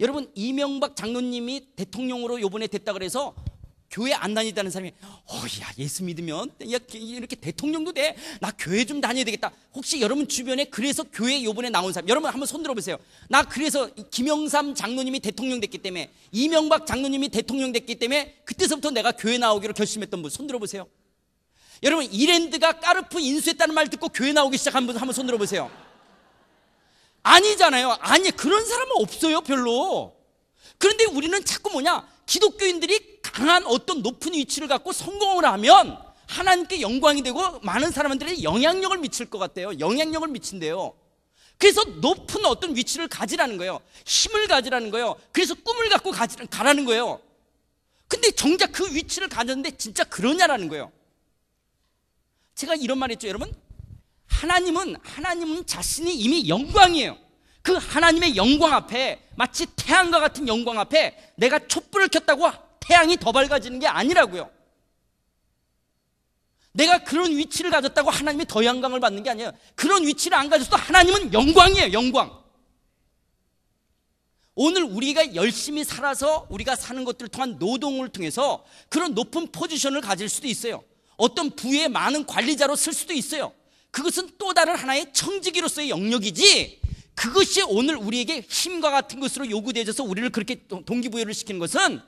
여러분 이명박 장로님이 대통령으로 요번에 됐다 그래서 교회 안 다니다는 사람이 어야 예수 믿으면 야 이렇게 대통령도 돼 나 교회 좀 다녀야 되겠다 혹시 여러분 주변에 그래서 교회 요번에 나온 사람 여러분 한번 손 들어보세요 나 그래서 김영삼 장로님이 대통령 됐기 때문에 이명박 장로님이 대통령 됐기 때문에 그때서부터 내가 교회 나오기로 결심했던 분 손 들어보세요 여러분 이랜드가 까르프 인수했다는 말 듣고 교회 나오기 시작한 분 한 번 손 들어보세요. 아니잖아요. 아니 그런 사람은 없어요 별로. 그런데 우리는 자꾸 뭐냐 기독교인들이 강한 어떤 높은 위치를 갖고 성공을 하면 하나님께 영광이 되고 많은 사람들에게 영향력을 미칠 것같아요 영향력을 미친대요. 그래서 높은 어떤 위치를 가지라는 거예요. 힘을 가지라는 거예요. 그래서 꿈을 갖고 가지, 가라는 거예요. 근데 정작 그 위치를 가졌는데 진짜 그러냐라는 거예요. 제가 이런 말 했죠, 여러분? 하나님은, 하나님은 자신이 이미 영광이에요. 그 하나님의 영광 앞에 마치 태양과 같은 영광 앞에 내가 촛불을 켰다고 태양이 더 밝아지는 게 아니라고요. 내가 그런 위치를 가졌다고 하나님이 더 영광을 받는 게 아니에요. 그런 위치를 안 가졌어도 하나님은 영광이에요, 영광. 오늘 우리가 열심히 살아서 우리가 사는 것들을 통한 노동을 통해서 그런 높은 포지션을 가질 수도 있어요. 어떤 부의 많은 관리자로 쓸 수도 있어요. 그것은 또 다른 하나의 청지기로서의 영역이지 그것이 오늘 우리에게 힘과 같은 것으로 요구되어져서 우리를 그렇게 동기부여를 시키는 것은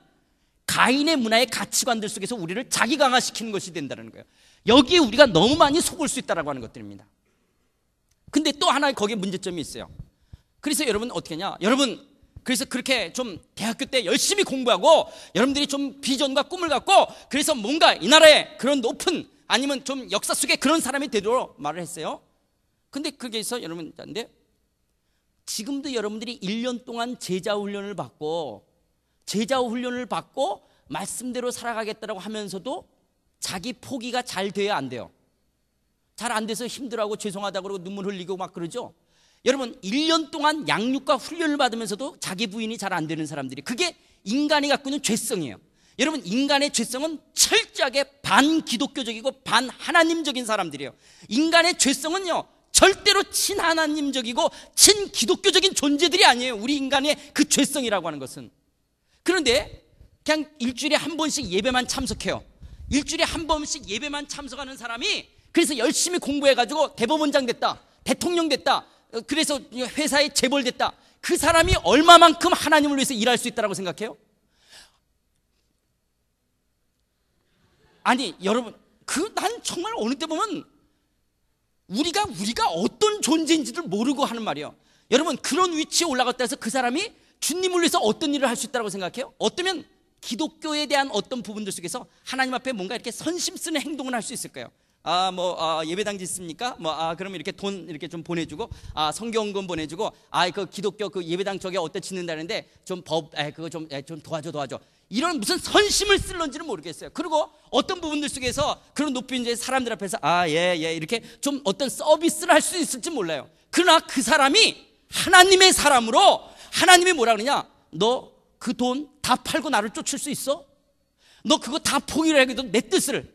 가인의 문화의 가치관들 속에서 우리를 자기 강화시키는 것이 된다는 거예요. 여기에 우리가 너무 많이 속을 수 있다라고 하는 것들입니다. 근데 또 하나의 거기에 문제점이 있어요. 그래서 여러분 어떻게 하냐? 여러분 그래서 그렇게 좀 대학교 때 열심히 공부하고 여러분들이 좀 비전과 꿈을 갖고 그래서 뭔가 이 나라에 그런 높은 아니면 좀 역사 속에 그런 사람이 되도록 말을 했어요. 근데 그게 있어 여러분 근데 지금도 여러분들이 1년 동안 제자 훈련을 받고 제자 훈련을 받고 말씀대로 살아가겠다라고 하면서도 자기 포기가 잘 돼야 안 돼요. 잘 안 돼서 힘들어하고 죄송하다 그러고 눈물 흘리고 막 그러죠. 여러분 1년 동안 양육과 훈련을 받으면서도 자기 부인이 잘 안 되는 사람들이 그게 인간이 갖고 있는 죄성이에요. 여러분 인간의 죄성은 철저하게 반기독교적이고 반하나님적인 사람들이에요. 인간의 죄성은요. 절대로 친하나님적이고 친기독교적인 존재들이 아니에요. 우리 인간의 그 죄성이라고 하는 것은. 그런데 그냥 일주일에 한 번씩 예배만 참석해요. 일주일에 한 번씩 예배만 참석하는 사람이 그래서 열심히 공부해가지고 대법원장 됐다. 대통령 됐다. 어, 그래서 회사에 재벌됐다. 그 사람이 얼마만큼 하나님을 위해서 일할 수 있다라고 생각해요? 아니, 여러분, 그 난 정말 어느 때 보면 우리가 우리가 어떤 존재인지를 모르고 하는 말이에요. 여러분, 그런 위치에 올라갔다 해서 그 사람이 주님을 위해서 어떤 일을 할 수 있다고 생각해요? 어쩌면 기독교에 대한 어떤 부분들 속에서 하나님 앞에 뭔가 이렇게 선심 쓰는 행동을 할 수 있을 까요 아, 뭐, 아, 예배당 짓습니까? 뭐, 아, 그럼 이렇게 돈 이렇게 좀 보내주고, 아, 성경금 보내주고, 아, 그 기독교 그 예배당 쪽에 어때 짓는다는데 좀 법, 에, 그거 좀, 에, 좀 도와줘, 도와줘. 이런 무슨 선심을 쓸런지는 모르겠어요. 그리고 어떤 부분들 속에서 그런 높은 이제 사람들 앞에서 아, 예, 예, 이렇게 좀 어떤 서비스를 할 수 있을지 몰라요. 그러나 그 사람이 하나님의 사람으로 하나님이 뭐라 그러냐? 너 그 돈 다 팔고 나를 쫓을 수 있어? 너 그거 다 포기를 해도내 뜻을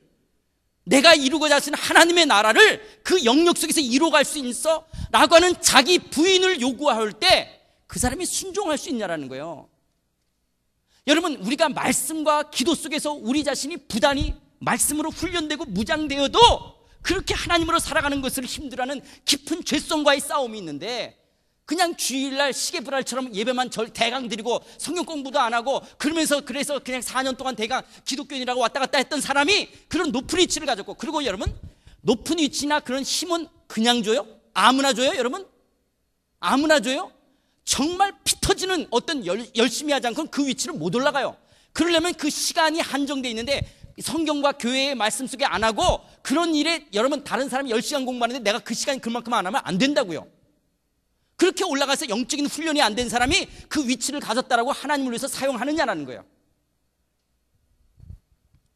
내가 이루고자 하시는 하나님의 나라를 그 영역 속에서 이루어갈 수 있어? 라고 하는 자기 부인을 요구할 때 그 사람이 순종할 수 있냐라는 거예요. 여러분, 우리가 말씀과 기도 속에서 우리 자신이 부단히 말씀으로 훈련되고 무장되어도 그렇게 하나님으로 살아가는 것을 힘들어하는 깊은 죄성과의 싸움이 있는데 그냥 주일날 시계불알처럼 예배만 절 대강 드리고 성경 공부도 안 하고 그러면서 그래서 그냥 4년 동안 대강 기독교인이라고 왔다 갔다 했던 사람이 그런 높은 위치를 가졌고 그리고 여러분 높은 위치나 그런 힘은 그냥 줘요? 아무나 줘요 여러분? 아무나 줘요? 정말 피 터지는 어떤 열, 열심히 하지 않고는 그 위치를 못 올라가요 그러려면 그 시간이 한정돼 있는데 성경과 교회의 말씀 속에 안 하고 그런 일에 여러분 다른 사람이 10시간 공부하는데 내가 그 시간 그만큼 안 하면 안 된다고요 그렇게 올라가서 영적인 훈련이 안 된 사람이 그 위치를 가졌다라고 하나님을 위해서 사용하느냐라는 거예요.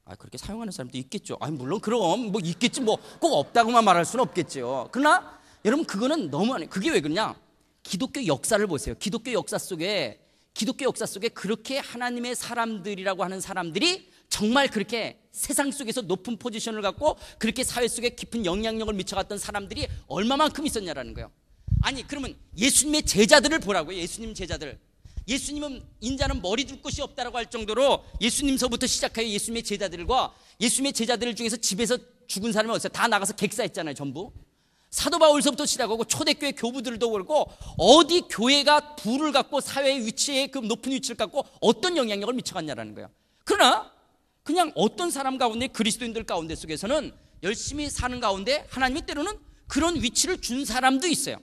아, 그렇게 사용하는 사람도 있겠죠. 아 물론 그럼 뭐 있겠지 뭐 꼭 없다고만 말할 수는 없겠죠. 그러나 여러분 그거는 너무 아니 그게 왜 그러냐? 기독교 역사를 보세요. 기독교 역사 속에 기독교 역사 속에 그렇게 하나님의 사람들이라고 하는 사람들이 정말 그렇게 세상 속에서 높은 포지션을 갖고 그렇게 사회 속에 깊은 영향력을 미쳐갔던 사람들이 얼마만큼 있었냐라는 거예요. 아니 그러면 예수님의 제자들을 보라고요. 예수님 제자들. 예수님은 인자는 머리 둘 곳이 없다라고 할 정도로 예수님서부터 시작하여 예수님의 제자들과 예수님의 제자들 중에서 집에서 죽은 사람이 어디다 나가서 객사했잖아요. 전부. 사도 바울서부터 시작하고 초대교회 교부들도 그렇고 어디 교회가 부를 갖고 사회의 위치에 그 높은 위치를 갖고 어떤 영향력을 미쳐갔냐라는 거예요. 그러나 그냥 어떤 사람 가운데 그리스도인들 가운데 속에서는 열심히 사는 가운데 하나님의 때로는 그런 위치를 준 사람도 있어요.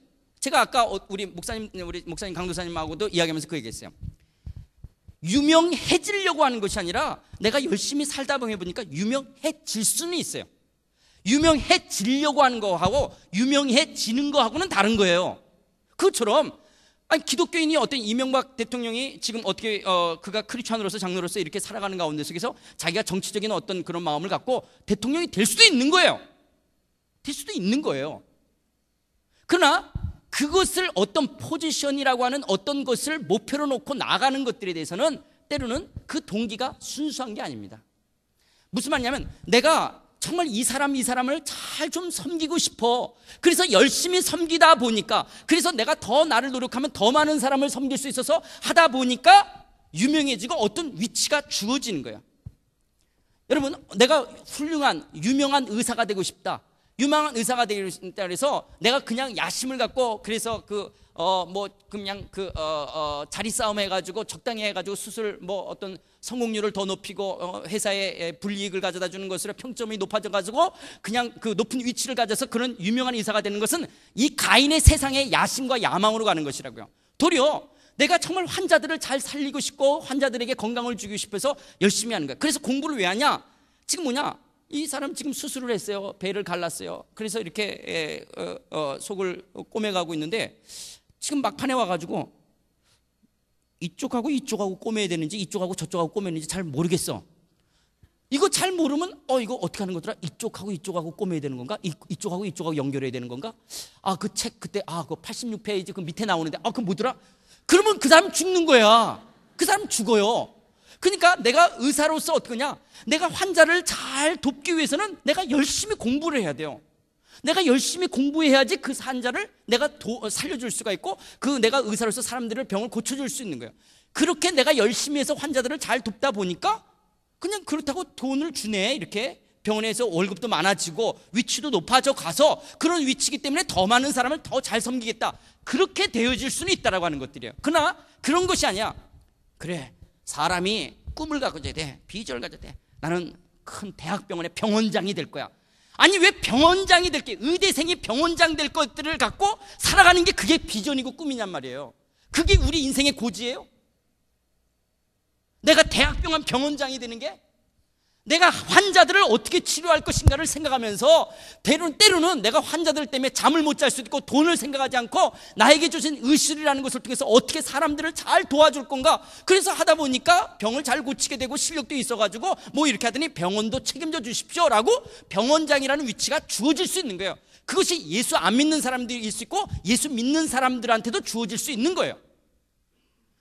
제가 아까 어, 우리 목사님, 우리 목사님 강도사님하고도 이야기하면서 그 얘기했어요. 유명해지려고 하는 것이 아니라 내가 열심히 살다 보니까 유명해질 수는 있어요. 유명해지려고 하는 거하고 유명해지는 거하고는 다른 거예요. 그처럼 아니 기독교인이 어떤 이명박 대통령이 지금 어떻게 어, 그가 크리스천으로서 장로로서 이렇게 살아가는 가운데 속에서 자기가 정치적인 어떤 그런 마음을 갖고 대통령이 될 수도 있는 거예요. 될 수도 있는 거예요. 그러나 그것을 어떤 포지션이라고 하는 어떤 것을 목표로 놓고 나가는 것들에 대해서는 때로는 그 동기가 순수한 게 아닙니다. 무슨 말이냐면 내가 정말 이 사람 이 사람을 잘 좀 섬기고 싶어. 그래서 열심히 섬기다 보니까 그래서 내가 더 나를 노력하면 더 많은 사람을 섬길 수 있어서 하다 보니까 유명해지고 어떤 위치가 주어지는 거야. 여러분, 내가 훌륭한 유명한 의사가 되고 싶다. 유망한 의사가 되기로 있다 그래서 내가 그냥 야심을 갖고 그래서 그 어 뭐 그냥 그 어 어 자리 싸움 해가지고 적당히 해가지고 수술 뭐 어떤 성공률을 더 높이고 어 회사에 불이익을 가져다 주는 것으로 평점이 높아져가지고 그냥 그 높은 위치를 가져서 그런 유명한 의사가 되는 것은 이 가인의 세상의 야심과 야망으로 가는 것이라고요. 도리어 내가 정말 환자들을 잘 살리고 싶고 환자들에게 건강을 주고 싶어서 열심히 하는 거야. 그래서 공부를 왜 하냐? 지금 뭐냐? 이 사람 지금 수술을 했어요. 배를 갈랐어요. 그래서 이렇게 예, 어, 어, 속을 꼬매가고 있는데 지금 막판에 와가지고 이쪽하고 이쪽하고 꼬매야 되는지 이쪽하고 저쪽하고 꼬매는지 잘 모르겠어. 이거 잘 모르면 어 이거 어떻게 하는 거더라? 이쪽하고 이쪽하고 꼬매야 되는 건가? 이, 쪽하고 이쪽하고 연결해야 되는 건가? 아 그 책 그때 아 그 86페이지 그 밑에 나오는데 아그 뭐더라? 그러면 그 사람 죽는 거야. 그 사람 죽어요. 그러니까 내가 의사로서 어떠냐? 내가 환자를 잘 돕기 위해서는 내가 열심히 공부를 해야 돼요. 내가 열심히 공부해야지 그 환자를 내가 도, 어, 살려줄 수가 있고 그 내가 의사로서 사람들을 병을 고쳐줄 수 있는 거예요. 그렇게 내가 열심히 해서 환자들을 잘 돕다 보니까 그냥 그렇다고 돈을 주네 이렇게 병원에서 월급도 많아지고 위치도 높아져 가서 그런 위치기 때문에 더 많은 사람을 더 잘 섬기겠다 그렇게 되어질 수는 있다라고 하는 것들이에요. 그러나 그런 것이 아니야. 그래 사람이 꿈을 가져야 돼. 비전을 가져야 돼. 나는 큰 대학병원의 병원장이 될 거야. 아니 왜 병원장이 될게 의대생이 병원장 될 것들을 갖고 살아가는 게 그게 비전이고 꿈이냔 말이에요. 그게 우리 인생의 고지예요. 내가 대학병원 병원장이 되는 게 내가 환자들을 어떻게 치료할 것인가를 생각하면서 때로는, 때로는 내가 환자들 때문에 잠을 못 잘 수도 있고 돈을 생각하지 않고 나에게 주신 의술이라는 것을 통해서 어떻게 사람들을 잘 도와줄 건가 그래서 하다 보니까 병을 잘 고치게 되고 실력도 있어가지고 뭐 이렇게 하더니 병원도 책임져 주십시오 라고 병원장이라는 위치가 주어질 수 있는 거예요 그것이 예수 안 믿는 사람들이 있을 수 있고 예수 믿는 사람들한테도 주어질 수 있는 거예요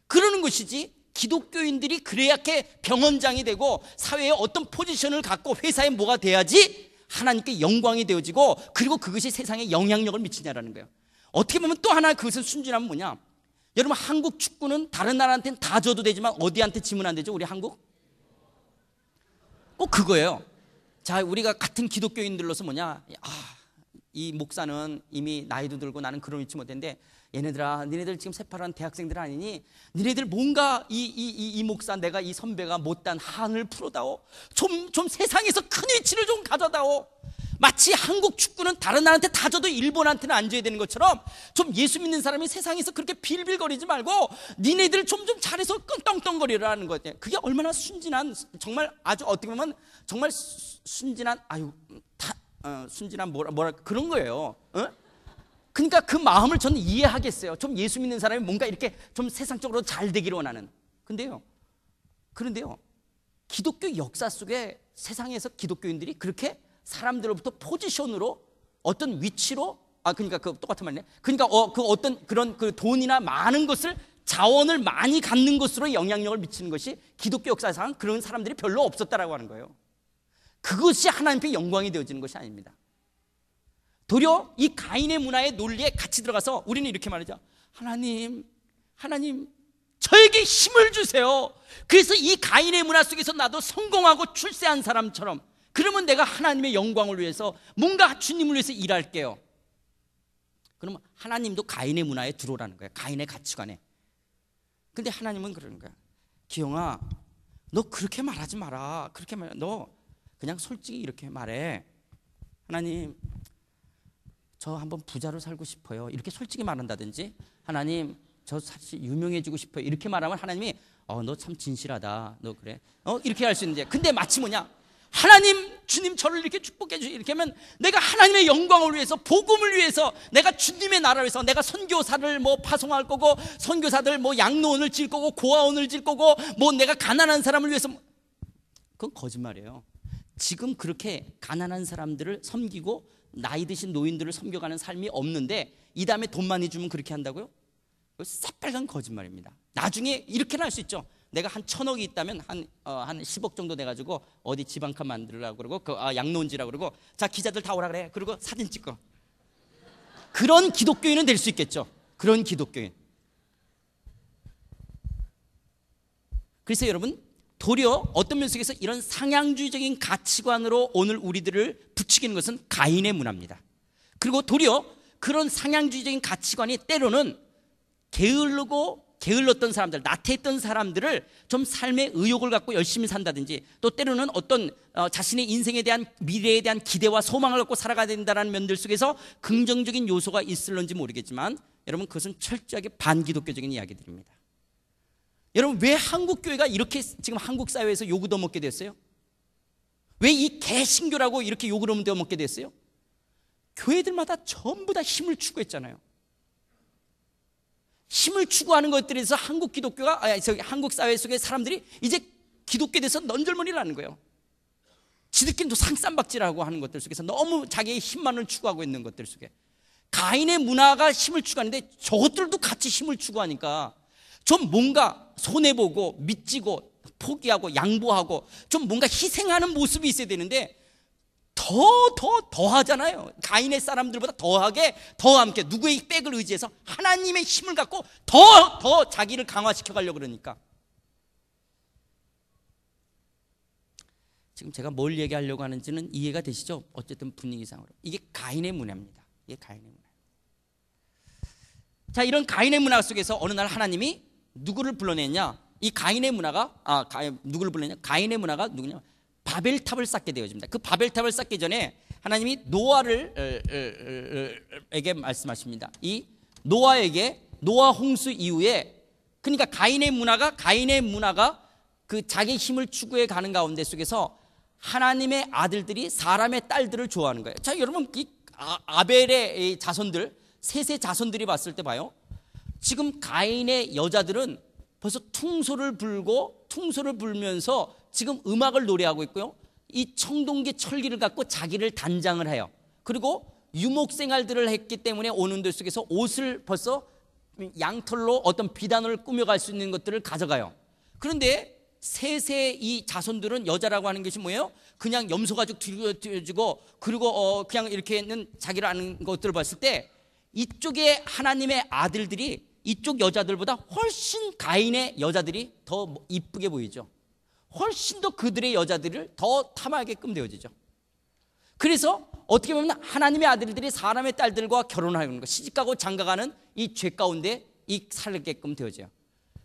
그러는 것이지 기독교인들이 그래야 병원장이 되고 사회에 어떤 포지션을 갖고 회사에 뭐가 돼야지 하나님께 영광이 되어지고 그리고 그것이 세상에 영향력을 미치냐라는 거예요. 어떻게 보면 또 하나 그것은 순진함면 뭐냐? 여러분 한국 축구는 다른 나라한테는 다 줘도 되지만 어디한테 지면 안 되죠? 우리 한국? 꼭 그거예요. 자, 우리가 같은 기독교인들로서 뭐냐? 아, 이 목사는 이미 나이도 들고 나는 그런 위치 못했는데 얘네들아, 니네들 지금 새파란 대학생들 아니니? 니네들 뭔가 이, 이, 이, 이 목사 내가 이 선배가 못단 한을 풀어다오. 좀, 좀 세상에서 큰 위치를 좀 가져다오. 마치 한국 축구는 다른 나라한테 다 줘도 일본한테는 안 줘야 되는 것처럼 좀 예수 믿는 사람이 세상에서 그렇게 빌빌거리지 말고 니네들 좀 좀 잘해서 끙떵떵거리라는 거예요. 그게 얼마나 순진한 정말 아주 어떻게 보면 정말 순진한 아유 음, 다 어, 순진한 뭐라 뭐라 그런 거예요. 어? 그러니까 그 마음을 저는 이해하겠어요. 좀 예수 믿는 사람이 뭔가 이렇게 좀 세상적으로 잘 되기를 원하는. 근데요. 그런데요. 기독교 역사 속에 세상에서 기독교인들이 그렇게 사람들로부터 포지션으로 어떤 위치로 아 그러니까 그 똑같은 말이네. 그러니까 어, 그 어떤 그런 그 돈이나 많은 것을 자원을 많이 갖는 것으로 영향력을 미치는 것이 기독교 역사상 그런 사람들이 별로 없었다라고 하는 거예요. 그것이 하나님께 영광이 되어지는 것이 아닙니다. 도려 이 가인의 문화의 논리에 같이 들어가서 우리는 이렇게 말하자. 하나님, 하나님, 저에게 힘을 주세요. 그래서 이 가인의 문화 속에서 나도 성공하고 출세한 사람처럼 그러면 내가 하나님의 영광을 위해서 뭔가 주님을 위해서 일할게요. 그러면 하나님도 가인의 문화에 들어오라는 거야. 가인의 가치관에. 근데 하나님은 그러는 거야. 기영아, 너 그렇게 말하지 마라. 그렇게 말너 그냥 솔직히 이렇게 말해. 하나님, 저 한번 부자로 살고 싶어요. 이렇게 솔직히 말한다든지 하나님 저 사실 유명해지고 싶어요. 이렇게 말하면 하나님이 어너 참 진실하다. 너 그래. 어 이렇게 할 수 있는데 근데 마치 뭐냐? 하나님 주님 저를 이렇게 축복해 주시 이렇게 하면 내가 하나님의 영광을 위해서 복음을 위해서 내가 주님의 나라 위해서 내가 선교사를 뭐 파송할 거고 선교사들 뭐 양로원을 질 거고 고아원을 질 거고 뭐 내가 가난한 사람을 위해서 뭐. 그건 거짓말이에요. 지금 그렇게 가난한 사람들을 섬기고 나이 드신 노인들을 섬겨가는 삶이 없는데 이 다음에 돈 많이 주면 그렇게 한다고요? 그 새빨간 거짓말입니다. 나중에 이렇게는 할 수 있죠. 내가 한 천억이 있다면 한, 어, 10억 정도 돼가지고 어디 지방칸 만들라고 그러고 그, 아, 양원지라고 그러고 자 기자들 다 오라 그래. 그리고 사진 찍고 그런 기독교인은 될 수 있겠죠. 그런 기독교인. 그래서 여러분 도리어 어떤 면 속에서 이런 상향주의적인 가치관으로 오늘 우리들을 부추기는 것은 가인의 문화입니다. 그리고 도리어 그런 상향주의적인 가치관이 때로는 게을르고 게을렀던 사람들, 나태했던 사람들을 좀 삶의 의욕을 갖고 열심히 산다든지 또 때로는 어떤 어, 자신의 인생에 대한 미래에 대한 기대와 소망을 갖고 살아가야 된다는 면들 속에서 긍정적인 요소가 있을런지 모르겠지만 여러분 그것은 철저하게 반기독교적인 이야기들입니다. 여러분 왜 한국 교회가 이렇게 지금 한국 사회에서 욕을 더 먹게 됐어요? 왜 이 개신교라고 이렇게 욕을 더 먹게 됐어요? 교회들마다 전부 다 힘을 추구했잖아요. 힘을 추구하는 것들에 대해서 한국 기독교가 아, 아니 한국 사회 속의 사람들이 이제 기독교에 대해서 넌절머리라는 거예요. 지들끼리도 상쌈박질하고 하는 것들 속에서 너무 자기의 힘만을 추구하고 있는 것들 속에 가인의 문화가 힘을 추구하는데 저것들도 같이 힘을 추구하니까 좀 뭔가 손해보고 믿지고 포기하고 양보하고 좀 뭔가 희생하는 모습이 있어야 되는데 더 더 더 하잖아요. 가인의 사람들보다 더하게 더 함께 누구의 백을 의지해서 하나님의 힘을 갖고 더 더 자기를 강화시켜 가려고 그러니까 지금 제가 뭘 얘기하려고 하는지는 이해가 되시죠? 어쨌든 분위기상으로 이게 가인의 문화입니다. 이게 가인의 문화. 자 이런 가인의 문화 속에서 어느 날 하나님이 누구를 불러냈냐? 이 가인의 문화가 아 가인, 누구를 불러냈냐? 가인의 문화가 누구냐? 바벨탑을 쌓게 되어집니다. 그 바벨탑을 쌓기 전에 하나님이 노아를 에게 말씀하십니다. 이 노아에게 노아 홍수 이후에 그러니까 가인의 문화가 가인의 문화가 그 자기 힘을 추구해 가는 가운데 속에서 하나님의 아들들이 사람의 딸들을 좋아하는 거예요. 자, 여러분 이 아, 아벨의 자손들 셋의 자손들이 봤을 때 봐요. 지금 가인의 여자들은 벌써 퉁소를 불고 퉁소를 불면서 지금 음악을 노래하고 있고요. 이 청동기 철기를 갖고 자기를 단장을 해요. 그리고 유목 생활들을 했기 때문에 오는 들 속에서 옷을 벌써 양털로 어떤 비단을 꾸며갈 수 있는 것들을 가져가요. 그런데 세세 이 자손들은 여자라고 하는 것이 뭐예요? 그냥 염소 가죽 들여주고 그리고 어 그냥 이렇게 있는 자기를 아는 것들을 봤을 때 이쪽에 하나님의 아들들이 이쪽 여자들보다 훨씬 가인의 여자들이 더 뭐 이쁘게 보이죠. 훨씬 더 그들의 여자들을 더 탐하게끔 되어지죠. 그래서 어떻게 보면 하나님의 아들들이 사람의 딸들과 결혼하는 거, 시집가고 장가가는 이 죄 가운데 이 살게끔 되어져요.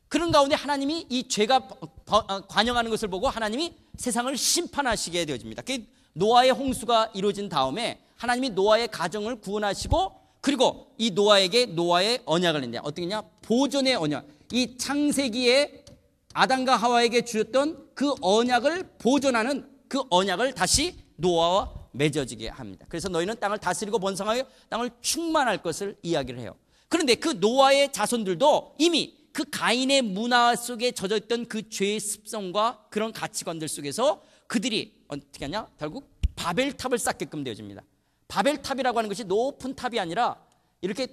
그런 가운데 하나님이 이 죄가 어, 관영하는 것을 보고 하나님이 세상을 심판하시게 되어집니다. 그 노아의 홍수가 이루어진 다음에 하나님이 노아의 가정을 구원하시고 그리고 이 노아에게 노아의 언약을 했냐 어떻게 했냐? 보존의 언약. 이 창세기에 아담과 하와에게 주었던 그 언약을 보존하는 그 언약을 다시 노아와 맺어지게 합니다. 그래서 너희는 땅을 다스리고 번성하여 땅을 충만할 것을 이야기를 해요. 그런데 그 노아의 자손들도 이미 그 가인의 문화 속에 젖어있던 그 죄의 습성과 그런 가치관들 속에서 그들이 어떻게 하냐? 결국 바벨탑을 쌓게끔 되어집니다. 바벨탑이라고 하는 것이 높은 탑이 아니라 이렇게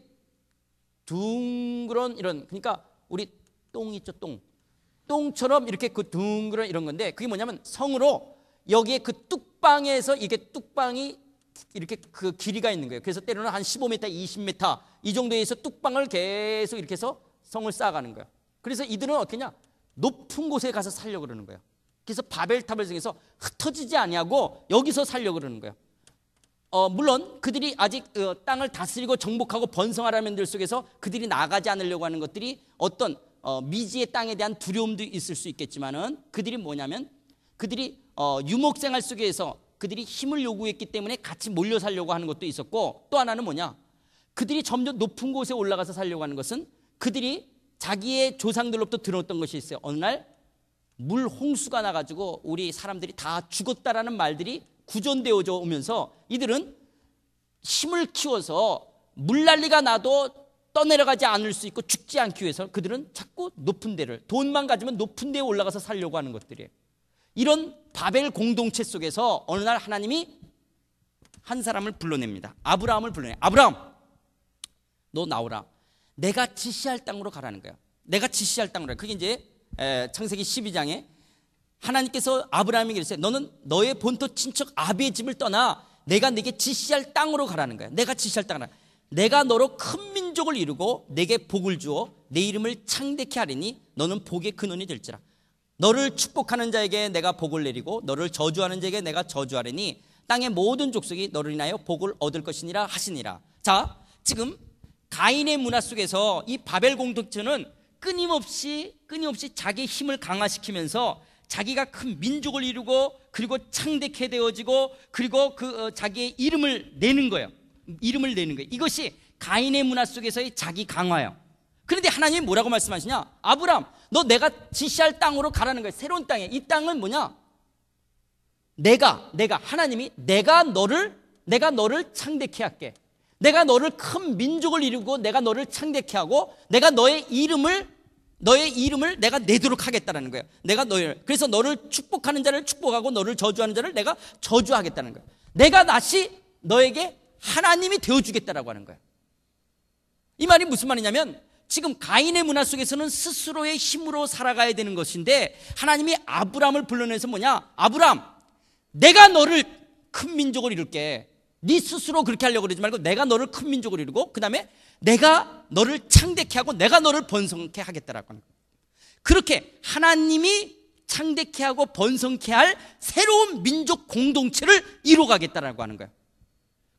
둥그런 이런 그러니까 우리 똥 있죠 똥 똥처럼 이렇게 그 둥그런 이런 건데 그게 뭐냐면 성으로 여기에 그 뚝방에서 이게 뚝방이 이렇게 그 길이가 있는 거예요. 그래서 때로는 한 15m, 20m 이 정도에서 뚝방을 계속 이렇게 해서 성을 쌓아가는 거예요. 그래서 이들은 어떻게냐? 높은 곳에 가서 살려 그러는 거예요. 그래서 바벨탑을 통해서 흩어지지 아니하고 여기서 살려 그러는 거예요. 어, 물론 그들이 아직 어, 땅을 다스리고 정복하고 번성하라는 들 속에서 그들이 나가지 않으려고 하는 것들이 어떤 어, 미지의 땅에 대한 두려움도 있을 수 있겠지만은 그들이 뭐냐면 그들이 어, 유목생활 속에서 그들이 힘을 요구했기 때문에 같이 몰려 살려고 하는 것도 있었고 또 하나는 뭐냐 그들이 점점 높은 곳에 올라가서 살려고 하는 것은 그들이 자기의 조상들로부터 들었던 것이 있어요 어느 날 물 홍수가 나가지고 우리 사람들이 다 죽었다라는 말들이 구존되어 져 오면서 이들은 힘을 키워서 물난리가 나도 떠내려가지 않을 수 있고 죽지 않기 위해서 그들은 자꾸 높은 데를 돈만 가지면 높은 데에 올라가서 살려고 하는 것들이에요. 이런 바벨 공동체 속에서 어느 날 하나님이 한 사람을 불러냅니다. 아브라함을 불러내. 요 아브라함, 너 나오라. 내가 지시할 땅으로 가라는 거야. 내가 지시할 땅으로. 그게 이제 창세기 12장에 하나님께서 아브라함에게 이랬어요. 너는 너의 본토 친척 아비의 집을 떠나 내가 네게 지시할 땅으로 가라는 거야. 내가 지시할 땅으로. 내가 너로 큰 민족을 이루고 내게 복을 주어 내 이름을 창대케 하리니 너는 복의 근원이 될지라. 너를 축복하는 자에게 내가 복을 내리고 너를 저주하는 자에게 내가 저주하리니 땅의 모든 족속이 너를 인하여 복을 얻을 것이니라 하시니라. 자, 지금 가인의 문화 속에서 이 바벨 공동체는 끊임없이 끊임없이 자기 힘을 강화시키면서 자기가 큰 민족을 이루고 그리고 창대케 되어지고 그리고 그 어, 자기의 이름을 내는 거예요. 이름을 내는 거예요. 이것이 가인의 문화 속에서의 자기 강화예요. 그런데 하나님이 뭐라고 말씀하시냐? 아브람, 너 내가 지시할 땅으로 가라는 거예요. 새로운 땅에. 이 땅은 뭐냐? 내가, 내가 하나님이 내가 너를 내가 너를 창대케 할게. 내가 너를 큰 민족을 이루고 내가 너를 창대케 하고 내가 너의 이름을 너의 이름을 내가 내도록 하겠다라는 거예요. 내가 너를 그래서 너를 축복하는 자를 축복하고 너를 저주하는 자를 내가 저주하겠다는 거예요. 내가 다시 너에게 하나님이 되어 주겠다라고 하는 거예요. 이 말이 무슨 말이냐면 지금 가인의 문화 속에서는 스스로의 힘으로 살아가야 되는 것인데 하나님이 아브람을 불러내서 뭐냐? 아브람, 내가 너를 큰 민족을 이룰게. 네 스스로 그렇게 하려고 그러지 말고 내가 너를 큰 민족을 이루고 그다음에 내가 너를 창대케 하고 내가 너를 번성케 하겠다라고 하는 거예요. 그렇게 하나님이 창대케 하고 번성케 할 새로운 민족 공동체를 이루어가겠다라고 하는 거예요.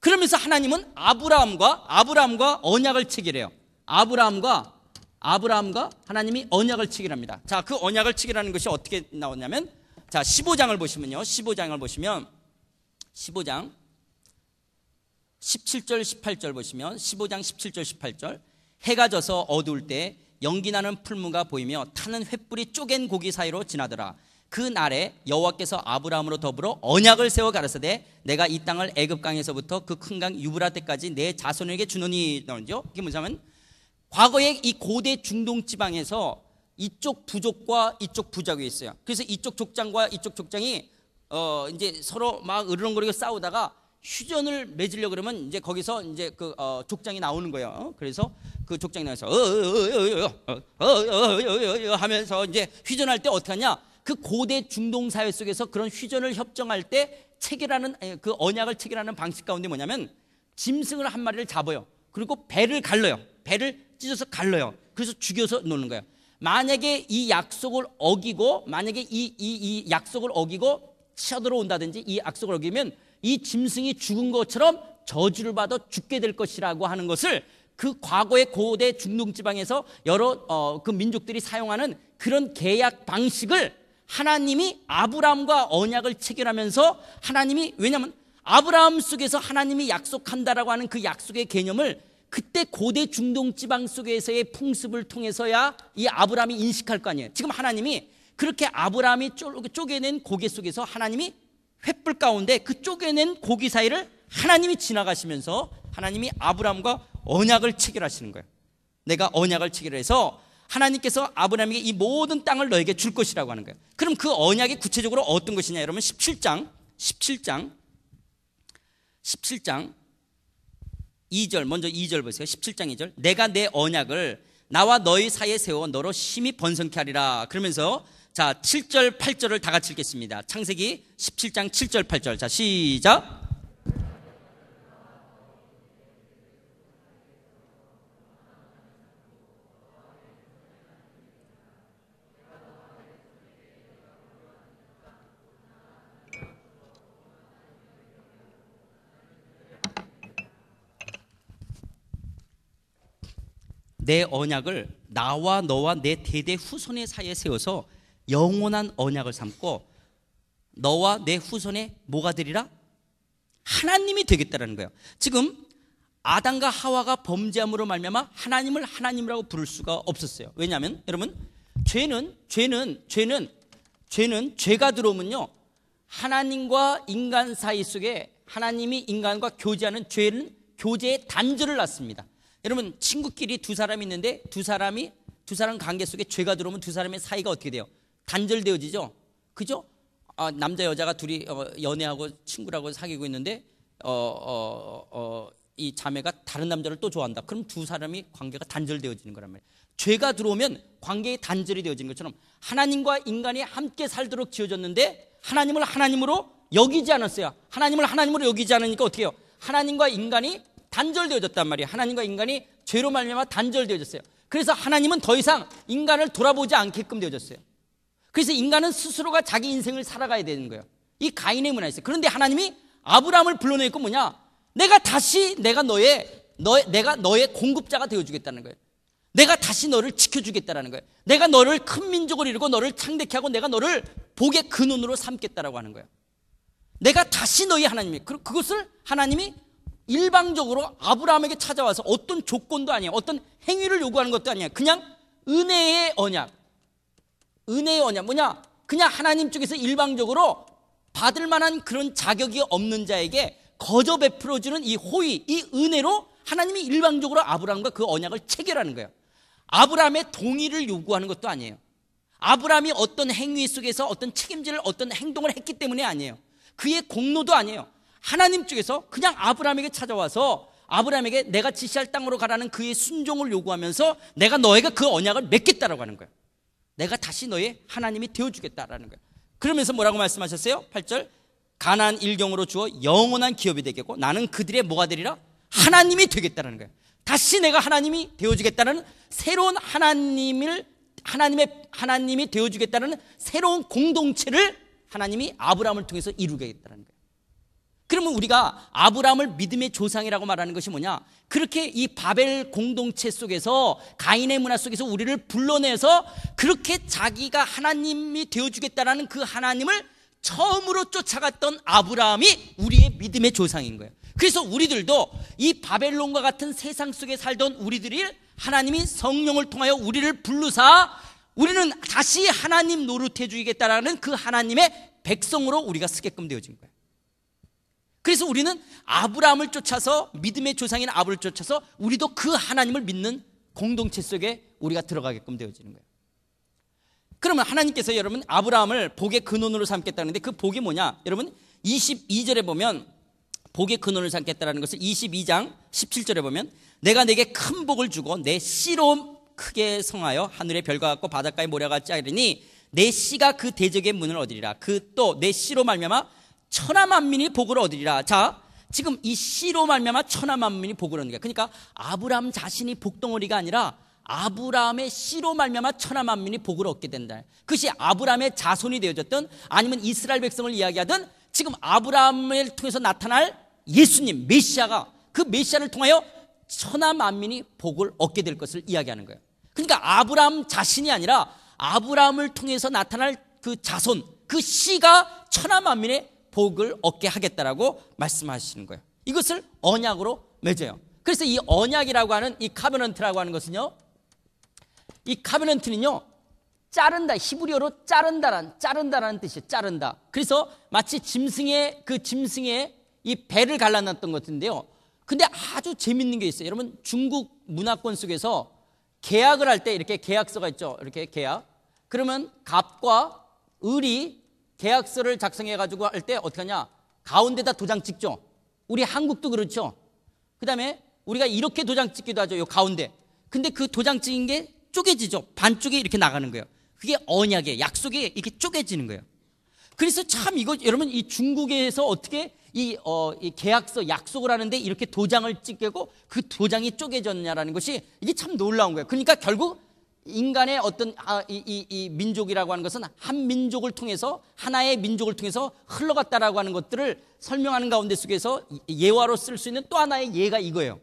그러면서 하나님은 아브라함과 아브라함과 언약을 체결해요. 아브라함과 아브라함과 하나님이 언약을 체결합니다. 자, 그 언약을 체결하는 것이 어떻게 나오냐면 자, 15장을 보시면요. 15장을 보시면 15장 17절 18절 보시면 15장 17절 18절 해가 져서 어두울 때 연기 나는 풀무가 보이며 타는 횃불이 쪼갠 고기 사이로 지나더라. 그 날에 여호와께서 아브라함으로 더불어 언약을 세워 가르사되 내가 이 땅을 애굽 강에서부터 그 큰강 유브라테까지 내 자손에게 주노니 나오죠. 이게 뭐냐면 과거에 이 고대 중동 지방에서 이쪽 부족과 이쪽 부족이 있어요. 그래서 이쪽 족장과 이쪽 족장이 어 이제 서로 막 으르렁거리고 싸우다가 휴전을 맺으려 그러면 이제 거기서 이제 그 어, 족장이 나오는 거예요. 그래서 그 족장이 나와서 어어어어어어어 어 어 하면서 이제 휴전할 때 어떻게 하냐? 그 고대 중동 사회 속에서 그런 휴전을 협정할 때 체결하는 그 언약을 체결하는 방식 가운데 뭐냐면 짐승을 한 마리를 잡아요. 그리고 배를 갈러요. 배를 찢어서 갈러요. 그래서 죽여서 놓는 거예요. 만약에 이 약속을 어기고 만약에 이 이 이 약속을 어기고 쳐들어온다든지 이 약속을 어기면 이 짐승이 죽은 것처럼 저주를 받아 죽게 될 것이라고 하는 것을 그 과거의 고대 중동 지방에서 여러 어, 그 민족들이 사용하는 그런 계약 방식을 하나님이 아브라함과 언약을 체결하면서 하나님이 왜냐하면 아브라함 속에서 하나님이 약속한다라고 하는 그 약속의 개념을 그때 고대 중동 지방 속에서의 풍습을 통해서야 이 아브라함이 인식할 거 아니에요. 지금 하나님이 그렇게 아브라함이 쪼개낸 고개 속에서 하나님이 횃불 가운데 그 쪼개낸 고기 사이를 하나님이 지나가시면서 하나님이 아브람과 언약을 체결하시는 거예요. 내가 언약을 체결해서 하나님께서 아브라함에게 이 모든 땅을 너에게 줄 것이라고 하는 거예요. 그럼 그 언약이 구체적으로 어떤 것이냐? 여러분 17장 17장 17장 2절 먼저 2절 보세요. 17장 2절. 내가 내 언약을 나와 너희 사이에 세워 너로 심히 번성케 하리라. 그러면서 자, 7절, 8절을 다 같이 읽겠습니다. 창세기 17장 7절, 8절. 자, 시작. 내 언약을 나와 너와 내 대대 후손의 사이에 세워서 영원한 언약을 삼고 너와 내 후손의 뭐가 되리라? 하나님이 되겠다라는 거예요. 지금 아담과 하와가 범죄함으로 말미암아 하나님을 하나님이라고 부를 수가 없었어요. 왜냐하면 여러분 죄는 죄는 죄는 죄는 죄가 들어오면요 하나님과 인간 사이 속에 하나님이 인간과 교제하는 죄는 교제의 단절을 낳습니다. 여러분 친구끼리 두 사람이 있는데 두 사람이 두 사람 관계 속에 죄가 들어오면 두 사람의 사이가 어떻게 돼요? 단절되어지죠. 그죠? 아, 남자 여자가 둘이 어, 연애하고 친구라고 사귀고 있는데 어, 어, 어, 이 자매가 다른 남자를 또 좋아한다. 그럼 두 사람이 관계가 단절되어지는 거란 말이에요. 죄가 들어오면 관계의 단절이 되어지는 것처럼 하나님과 인간이 함께 살도록 지어졌는데 하나님을 하나님으로 여기지 않았어요. 하나님을 하나님으로 여기지 않으니까 어떻게 해요? 하나님과 인간이 단절되어졌단 말이에요. 하나님과 인간이 죄로 말미암아 단절되어졌어요. 그래서 하나님은 더 이상 인간을 돌아보지 않게끔 되어졌어요. 그래서 인간은 스스로가 자기 인생을 살아가야 되는 거예요. 이 가인의 문화 있어요. 그런데 하나님이 아브라함을 불러내고 뭐냐? 내가 다시 내가 너의 너 내가 너의 공급자가 되어 주겠다는 거예요. 내가 다시 너를 지켜 주겠다라는 거예요. 내가 너를 큰 민족을 이루고 너를 창대케 하고 내가 너를 복의 근원으로 삼겠다라고 하는 거예요. 내가 다시 너희 하나님이 그 그것을 하나님이 일방적으로 아브라함에게 찾아와서 어떤 조건도 아니에요. 어떤 행위를 요구하는 것도 아니에요. 그냥 은혜의 언약, 은혜의 언약 뭐냐? 그냥 하나님 쪽에서 일방적으로 받을 만한 그런 자격이 없는 자에게 거저 베풀어 주는 이 호의, 이 은혜로 하나님이 일방적으로 아브라함과 그 언약을 체결하는 거예요. 아브라함의 동의를 요구하는 것도 아니에요. 아브라함이 어떤 행위 속에서 어떤 책임질 어떤 행동을 했기 때문에 아니에요. 그의 공로도 아니에요. 하나님 쪽에서 그냥 아브라함에게 찾아와서 아브라함에게 내가 지시할 땅으로 가라는 그의 순종을 요구하면서 내가 너에게 그 언약을 맺겠다라고 하는 거예요. 내가 다시 너의 하나님이 되어주겠다라는 거예요. 그러면서 뭐라고 말씀하셨어요? 8절. 가난 일경으로 주어 영원한 기업이 되겠고 나는 그들의 뭐가 되리라? 하나님이 되겠다라는 거예요. 다시 내가 하나님이 되어주겠다는 새로운 하나님을 하나님의 하나님이 되어주겠다는 새로운 공동체를 하나님이 아브라함을 통해서 이루겠다는 거예요. 그러면 우리가 아브라함을 믿음의 조상이라고 말하는 것이 뭐냐? 그렇게 이 바벨 공동체 속에서 가인의 문화 속에서 우리를 불러내서 그렇게 자기가 하나님이 되어주겠다라는 그 하나님을 처음으로 쫓아갔던 아브라함이 우리의 믿음의 조상인 거예요. 그래서 우리들도 이 바벨론과 같은 세상 속에 살던 우리들이 하나님이 성령을 통하여 우리를 불르사 우리는 다시 하나님 노릇해 주겠다라는 그 하나님의 백성으로 우리가 쓰게끔 되어진 거예요. 그래서 우리는 아브라함을 쫓아서 믿음의 조상인 아브를 쫓아서 우리도 그 하나님을 믿는 공동체 속에 우리가 들어가게끔 되어지는 거예요. 그러면 하나님께서 여러분 아브라함을 복의 근원으로 삼겠다는데 그 복이 뭐냐? 여러분 22절에 보면 복의 근원을 삼겠다라는 것을 22장 17절에 보면 내가 내게 큰 복을 주고 내 씨로 크게 성하여 하늘의 별과 같고 바닷가의 모래와 같이 하리니 내 씨가 그 대적의 문을 얻으리라. 그 또 내 씨로 말미암아 천하 만민이 복을 얻으리라. 자, 지금 이 씨로 말미암아 천하 만민이 복을 얻는 거야. 그러니까 아브라함 자신이 복덩어리가 아니라 아브라함의 씨로 말미암아 천하 만민이 복을 얻게 된다. 그것이 아브라함의 자손이 되어졌든 아니면 이스라엘 백성을 이야기하든 지금 아브라함을 통해서 나타날 예수님 메시아가 그 메시아를 통하여 천하 만민이 복을 얻게 될 것을 이야기하는 거예요. 그러니까 아브라함 자신이 아니라 아브라함을 통해서 나타날 그 자손 그 씨가 천하 만민의 복을 얻게 하겠다라고 말씀하시는 거예요. 이것을 언약으로 맺어요. 그래서 이 언약이라고 하는 이 카베넌트라고 하는 것은요. 이 카베넌트는요. 자른다 히브리어로 자른다란 자른다라는 뜻이에요. 자른다. 그래서 마치 짐승의 그 짐승의 이 배를 갈라놨던 것 같은데요. 근데 아주 재밌는 게 있어요. 여러분 중국 문화권 속에서 계약을 할 때 이렇게 계약서가 있죠. 이렇게 계약. 그러면 갑과 을이 계약서를 작성해가지고 할 때 어떻게 하냐? 가운데다 도장 찍죠. 우리 한국도 그렇죠. 그 다음에 우리가 이렇게 도장 찍기도 하죠. 요 가운데. 근데 그 도장 찍은 게 쪼개지죠. 반쪽에 이렇게 나가는 거예요. 그게 언약의약속이 이렇게 쪼개지는 거예요. 그래서 참 이거 여러분 이 중국에서 어떻게 이, 어, 이 계약서 약속을 하는데 이렇게 도장을 찍고 게그 도장이 쪼개졌냐라는 것이 이게 참 놀라운 거예요. 그러니까 결국 인간의 어떤 아, 이, 이, 이 민족이라고 하는 것은 한 민족을 통해서 하나의 민족을 통해서 흘러갔다라고 하는 것들을 설명하는 가운데 속에서 예화로 쓸 수 있는 또 하나의 예가 이거예요.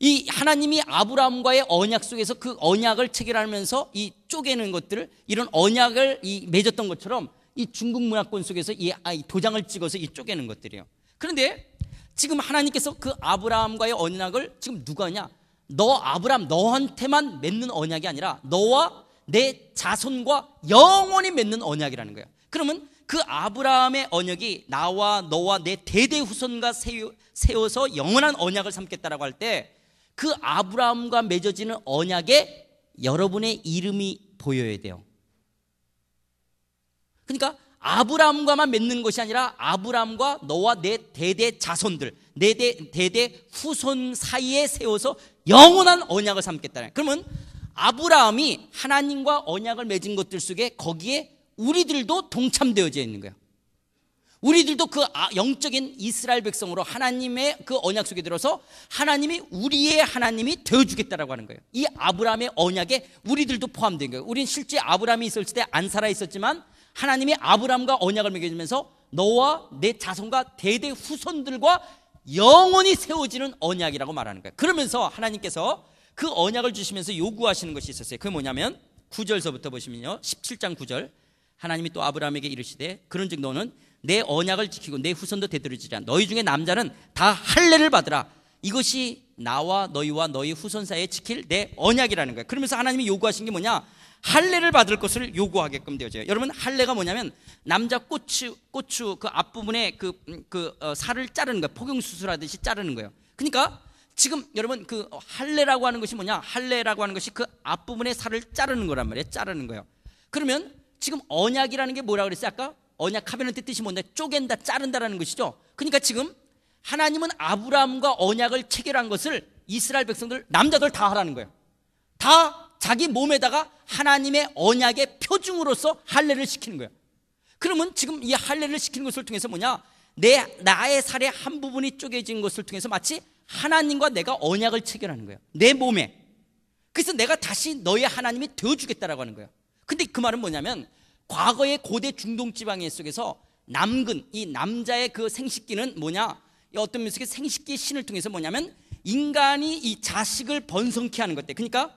이 하나님이 아브라함과의 언약 속에서 그 언약을 체결하면서 이 쪼개는 것들을 이런 언약을 이 맺었던 것처럼 이 중국 문화권 속에서 아, 이 도장을 찍어서 이 쪼개는 것들이에요. 그런데 지금 하나님께서 그 아브라함과의 언약을 지금 누가냐? 너 아브람 너한테만 맺는 언약이 아니라 너와 내 자손과 영원히 맺는 언약이라는 거예요. 그러면 그 아브라함의 언약이 나와 너와 내 대대 후손과 세워서 영원한 언약을 삼겠다라고 할 때 그 아브라함과 맺어지는 언약에 여러분의 이름이 보여야 돼요. 그러니까 아브라함과만 맺는 것이 아니라 아브라함과 너와 내 대대 자손들, 내 대, 대대 후손 사이에 세워서 영원한 언약을 삼겠다는. 그러면 아브라함이 하나님과 언약을 맺은 것들 속에 거기에 우리들도 동참되어져 있는 거예요. 우리들도 그 아, 영적인 이스라엘 백성으로 하나님의 그 언약 속에 들어서 하나님이 우리의 하나님이 되어주겠다라고 하는 거예요. 이 아브라함의 언약에 우리들도 포함된 거예요. 우린 실제 아브라함이 있을 때 안 살아 있었지만 하나님이 아브람과 언약을 맺으면서 너와 내 자손과 대대 후손들과 영원히 세워지는 언약이라고 말하는 거예요. 그러면서 하나님께서 그 언약을 주시면서 요구하시는 것이 있었어요. 그게 뭐냐면 9절서부터 보시면요. 17장 9절. 하나님이 또 아브라함에게 이르시되 그런즉 너는 내 언약을 지키고 내 후손도 되돌리지않 너희 중에 남자는 다 할례를 받으라. 이것이 나와 너희와 너희 후손 사이에 지킬 내 언약이라는 거야. 그러면서 하나님이 요구하신 게 뭐냐? 할례를 받을 것을 요구하게끔 되어져요. 여러분 할례가 뭐냐면 남자 꼬추 꼬추 그 앞부분에 그그 음, 그, 어, 살을 자르는 거예요. 포경 수술하듯이 자르는 거예요. 그러니까 지금 여러분 그 어, 할례라고 하는 것이 뭐냐? 할례라고 하는 것이 그 앞부분에 살을 자르는 거란 말이에요. 자르는 거예요. 그러면 지금 언약이라는 게 뭐라고 그랬어요? 아까 언약 카베넌트 뜻이 뭔데? 쪼갠다, 자른다라는 것이죠. 그러니까 지금 하나님은 아브라함과 언약을 체결한 것을 이스라엘 백성들 남자들 다 하라는 거예요. 다 자기 몸에다가 하나님의 언약의 표징으로서 할례를 시키는 거야. 그러면 지금 이 할례를 시키는 것을 통해서 뭐냐? 내 나의 살의 한 부분이 쪼개진 것을 통해서 마치 하나님과 내가 언약을 체결하는 거예요. 내 몸에. 그래서 내가 다시 너의 하나님이 되어 주겠다라고 하는 거예 근데 그 말은 뭐냐면 과거의 고대 중동 지방의 속에서 남근 이 남자의 그 생식기는 뭐냐? 어떤 면에서 생식기 신을 통해서 뭐냐면 인간이 이 자식을 번성케 하는 것들. 그러니까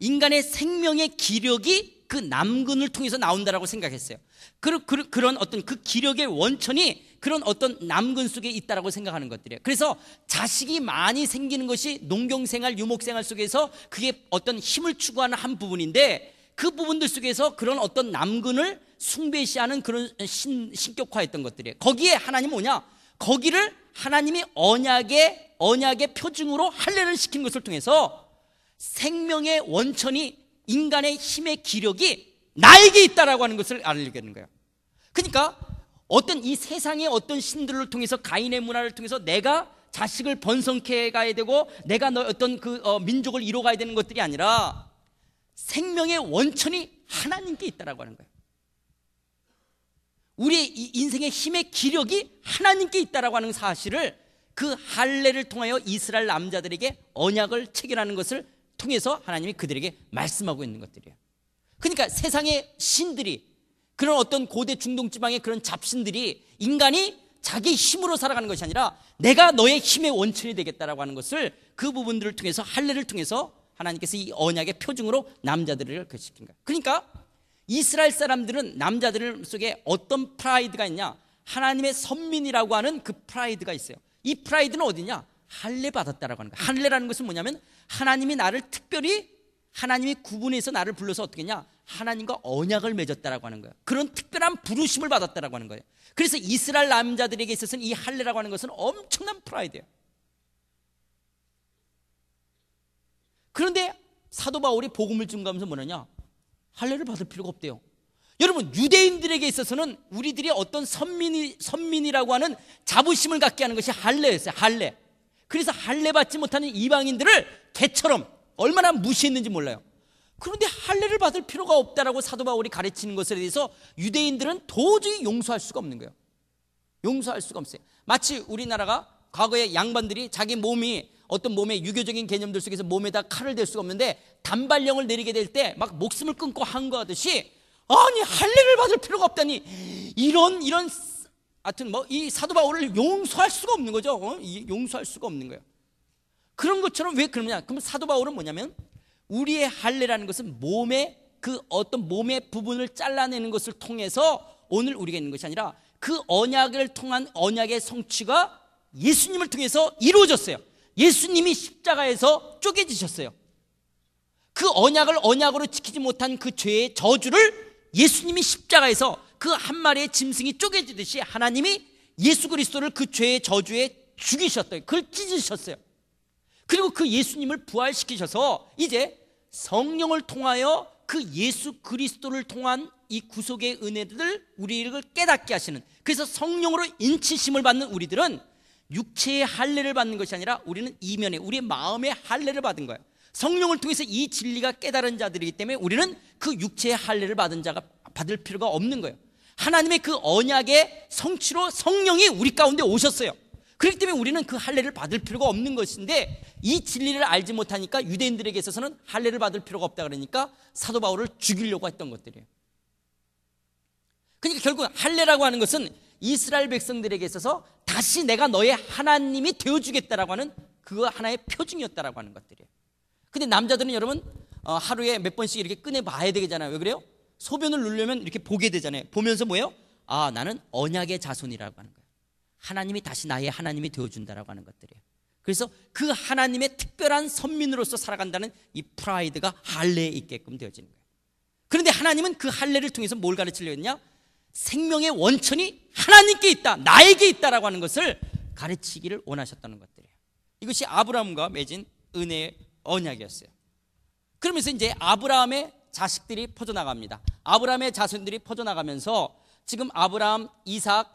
인간의 생명의 기력이 그 남근을 통해서 나온다라고 생각했어요. 그, 그, 그런 어떤 그 기력의 원천이 그런 어떤 남근 속에 있다라고 생각하는 것들이에요. 그래서 자식이 많이 생기는 것이 농경생활, 유목생활 속에서 그게 어떤 힘을 추구하는 한 부분인데 그 부분들 속에서 그런 어떤 남근을 숭배시하는 그런 신, 신격화했던 것들이에요. 거기에 하나님 뭐냐? 거기를 하나님이 언약의 언약의 표징으로 할례를 시킨 것을 통해서 생명의 원천이 인간의 힘의 기력이 나에게 있다라고 하는 것을 알리려는 거예요. 그러니까 어떤 이 세상의 어떤 신들을 통해서 가인의 문화를 통해서 내가 자식을 번성케 가야 되고 내가 너 어떤 그 어, 민족을 이뤄가야 되는 것들이 아니라 생명의 원천이 하나님께 있다라고 하는 거예요. 우리 인생의 힘의 기력이 하나님께 있다라고 하는 사실을 그 할례를 통하여 이스라엘 남자들에게 언약을 체결하는 것을 통해서 하나님이 그들에게 말씀하고 있는 것들이에요. 그러니까 세상의 신들이 그런 어떤 고대 중동 지방의 그런 잡신들이 인간이 자기 힘으로 살아가는 것이 아니라 내가 너의 힘의 원천이 되겠다라고 하는 것을 그 부분들을 통해서 할례를 통해서 하나님께서 이 언약의 표징으로 남자들을 그 시킨 거예요. 그러니까 이스라엘 사람들은 남자들 속에 어떤 프라이드가 있냐? 하나님의 선민이라고 하는 그 프라이드가 있어요. 이 프라이드는 어디냐? 할례 받았다라고 하는 거예요. 할례라는 것은 뭐냐면 하나님이 나를 특별히 하나님이 구분해서 나를 불러서 어떻게 했냐? 하나님과 언약을 맺었다라고 하는 거예요. 그런 특별한 부르심을 받았다라고 하는 거예요. 그래서 이스라엘 남자들에게 있어서는 이 할례라고 하는 것은 엄청난 프라이드예요. 그런데 사도 바울이 복음을 증거하면서 뭐냐? 할례를 받을 필요가 없대요. 여러분 유대인들에게 있어서는 우리들이 어떤 선민이 선민이라고 하는 자부심을 갖게 하는 것이 할례였어요. 할례. 그래서 할례받지 못하는 이방인들을 개처럼 얼마나 무시했는지 몰라요. 그런데 할례를 받을 필요가 없다라고 사도 바울이 가르치는 것에 대해서 유대인들은 도저히 용서할 수가 없는 거예요. 용서할 수가 없어요. 마치 우리나라가 과거에 양반들이 자기 몸이 어떤 몸의 유교적인 개념들 속에서 몸에다 칼을 댈 수가 없는데 단발령을 내리게 될 때 막 목숨을 끊고 항거하듯이 아니 할례를 받을 필요가 없다니 이런 이런 하여튼 뭐이 사도 바울을 용서할 수가 없는 거죠. 어? 용서할 수가 없는 거예요. 그런 것처럼 왜 그러냐? 그럼 사도 바울은 뭐냐면 우리의 할례라는 것은 몸의 그 어떤 몸의 부분을 잘라내는 것을 통해서 오늘 우리가 있는 것이 아니라 그 언약을 통한 언약의 성취가 예수님을 통해서 이루어졌어요. 예수님이 십자가에서 쪼개지셨어요. 그 언약을 언약으로 지키지 못한 그 죄의 저주를 예수님이 십자가에서 그한 마리의 짐승이 쪼개지듯이 하나님이 예수 그리스도를 그 죄의 저주에 죽이셨어요. 그걸 찢으셨어요. 그리고 그 예수님을 부활시키셔서 이제 성령을 통하여 그 예수 그리스도를 통한 이 구속의 은혜들을 우리를 깨닫게 하시는 그래서 성령으로 인치심을 받는 우리들은 육체의 할례를 받는 것이 아니라 우리는 이면에 우리의 마음의 할례를 받은 거예요. 성령을 통해서 이 진리가 깨달은 자들이기 때문에 우리는 그 육체의 할례를 받은 자가 받을 필요가 없는 거예요. 하나님의 그 언약의 성취로 성령이 우리 가운데 오셨어요. 그렇기 때문에 우리는 그 할례를 받을 필요가 없는 것인데 이 진리를 알지 못하니까 유대인들에게 있어서는 할례를 받을 필요가 없다 그러니까 사도 바울을 죽이려고 했던 것들이에요. 그러니까 결국 할례라고 하는 것은 이스라엘 백성들에게 있어서 다시 내가 너의 하나님이 되어 주겠다라고 하는 그거 하나의 표징이었다라고 하는 것들이에요. 근데 남자들은 여러분 어, 하루에 몇 번씩 이렇게 꺼내 봐야 되잖아요. 왜 그래요? 소변을 누르려면 이렇게 보게 되잖아요. 보면서 뭐예요? 아, 나는 언약의 자손이라고 하는 거예요. 하나님이 다시 나의 하나님이 되어준다라고 하는 것들이에요. 그래서 그 하나님의 특별한 선민으로서 살아간다는 이 프라이드가 할례에 있게끔 되어지는 거예요. 그런데 하나님은 그 할례를 통해서 뭘 가르치려 했냐? 생명의 원천이 하나님께 있다, 나에게 있다라고 하는 것을 가르치기를 원하셨다는 것들이에요. 이것이 아브라함과 맺은 은혜의 언약이었어요. 그러면서 이제 아브라함의 자식들이 퍼져나갑니다. 아브라함의 자손들이 퍼져나가면서 지금 아브라함, 이삭,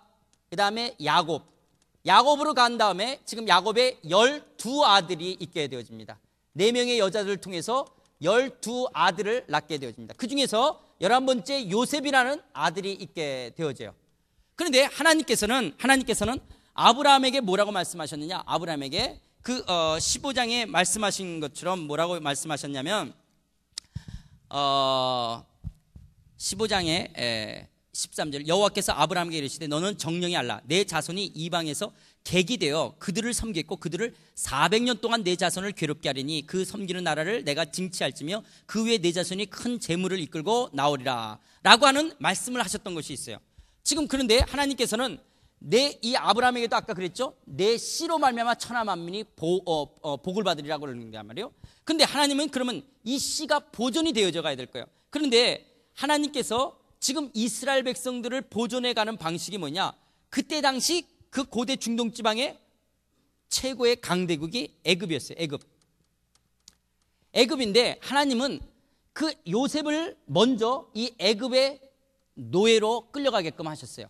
그 다음에 야곱. 야곱으로 간 다음에 지금 야곱의 열두 아들이 있게 되어집니다. 네 명의 여자들을 통해서 열두 아들을 낳게 되어집니다. 그 중에서 열한 번째 요셉이라는 아들이 있게 되어져요. 그런데 하나님께서는, 하나님께서는 아브라함에게 뭐라고 말씀하셨느냐? 아브라함에게 그 15장에 어, 말씀하신 것처럼 뭐라고 말씀하셨냐면 어, 15장에 에, 13절 여호와께서 아브라함에게 이르시되 너는 정령이 알라 내 자손이 이방에서 객이 되어 그들을 섬겼고 그들을 400년 동안 내 자손을 괴롭게 하리니 그 섬기는 나라를 내가 징치할지며 그 위에 내 자손이 큰 재물을 이끌고 나오리라 라고 하는 말씀을 하셨던 것이 있어요 지금 그런데 하나님께서는 내이 아브라함에게도 아까 그랬죠. 내 씨로 말미암아 천하 만민이 보, 어, 어, 복을 받으리라고 그러는단 말이에요. 근데 하나님은 그러면 이 씨가 보존이 되어져 가야 될 거예요. 그런데 하나님께서 지금 이스라엘 백성들을 보존해 가는 방식이 뭐냐? 그때 당시 그 고대 중동 지방의 최고의 강대국이 애굽이었어요. 애굽. 애굽인데 하나님은 그 요셉을 먼저 이 애굽의 노예로 끌려가게끔 하셨어요.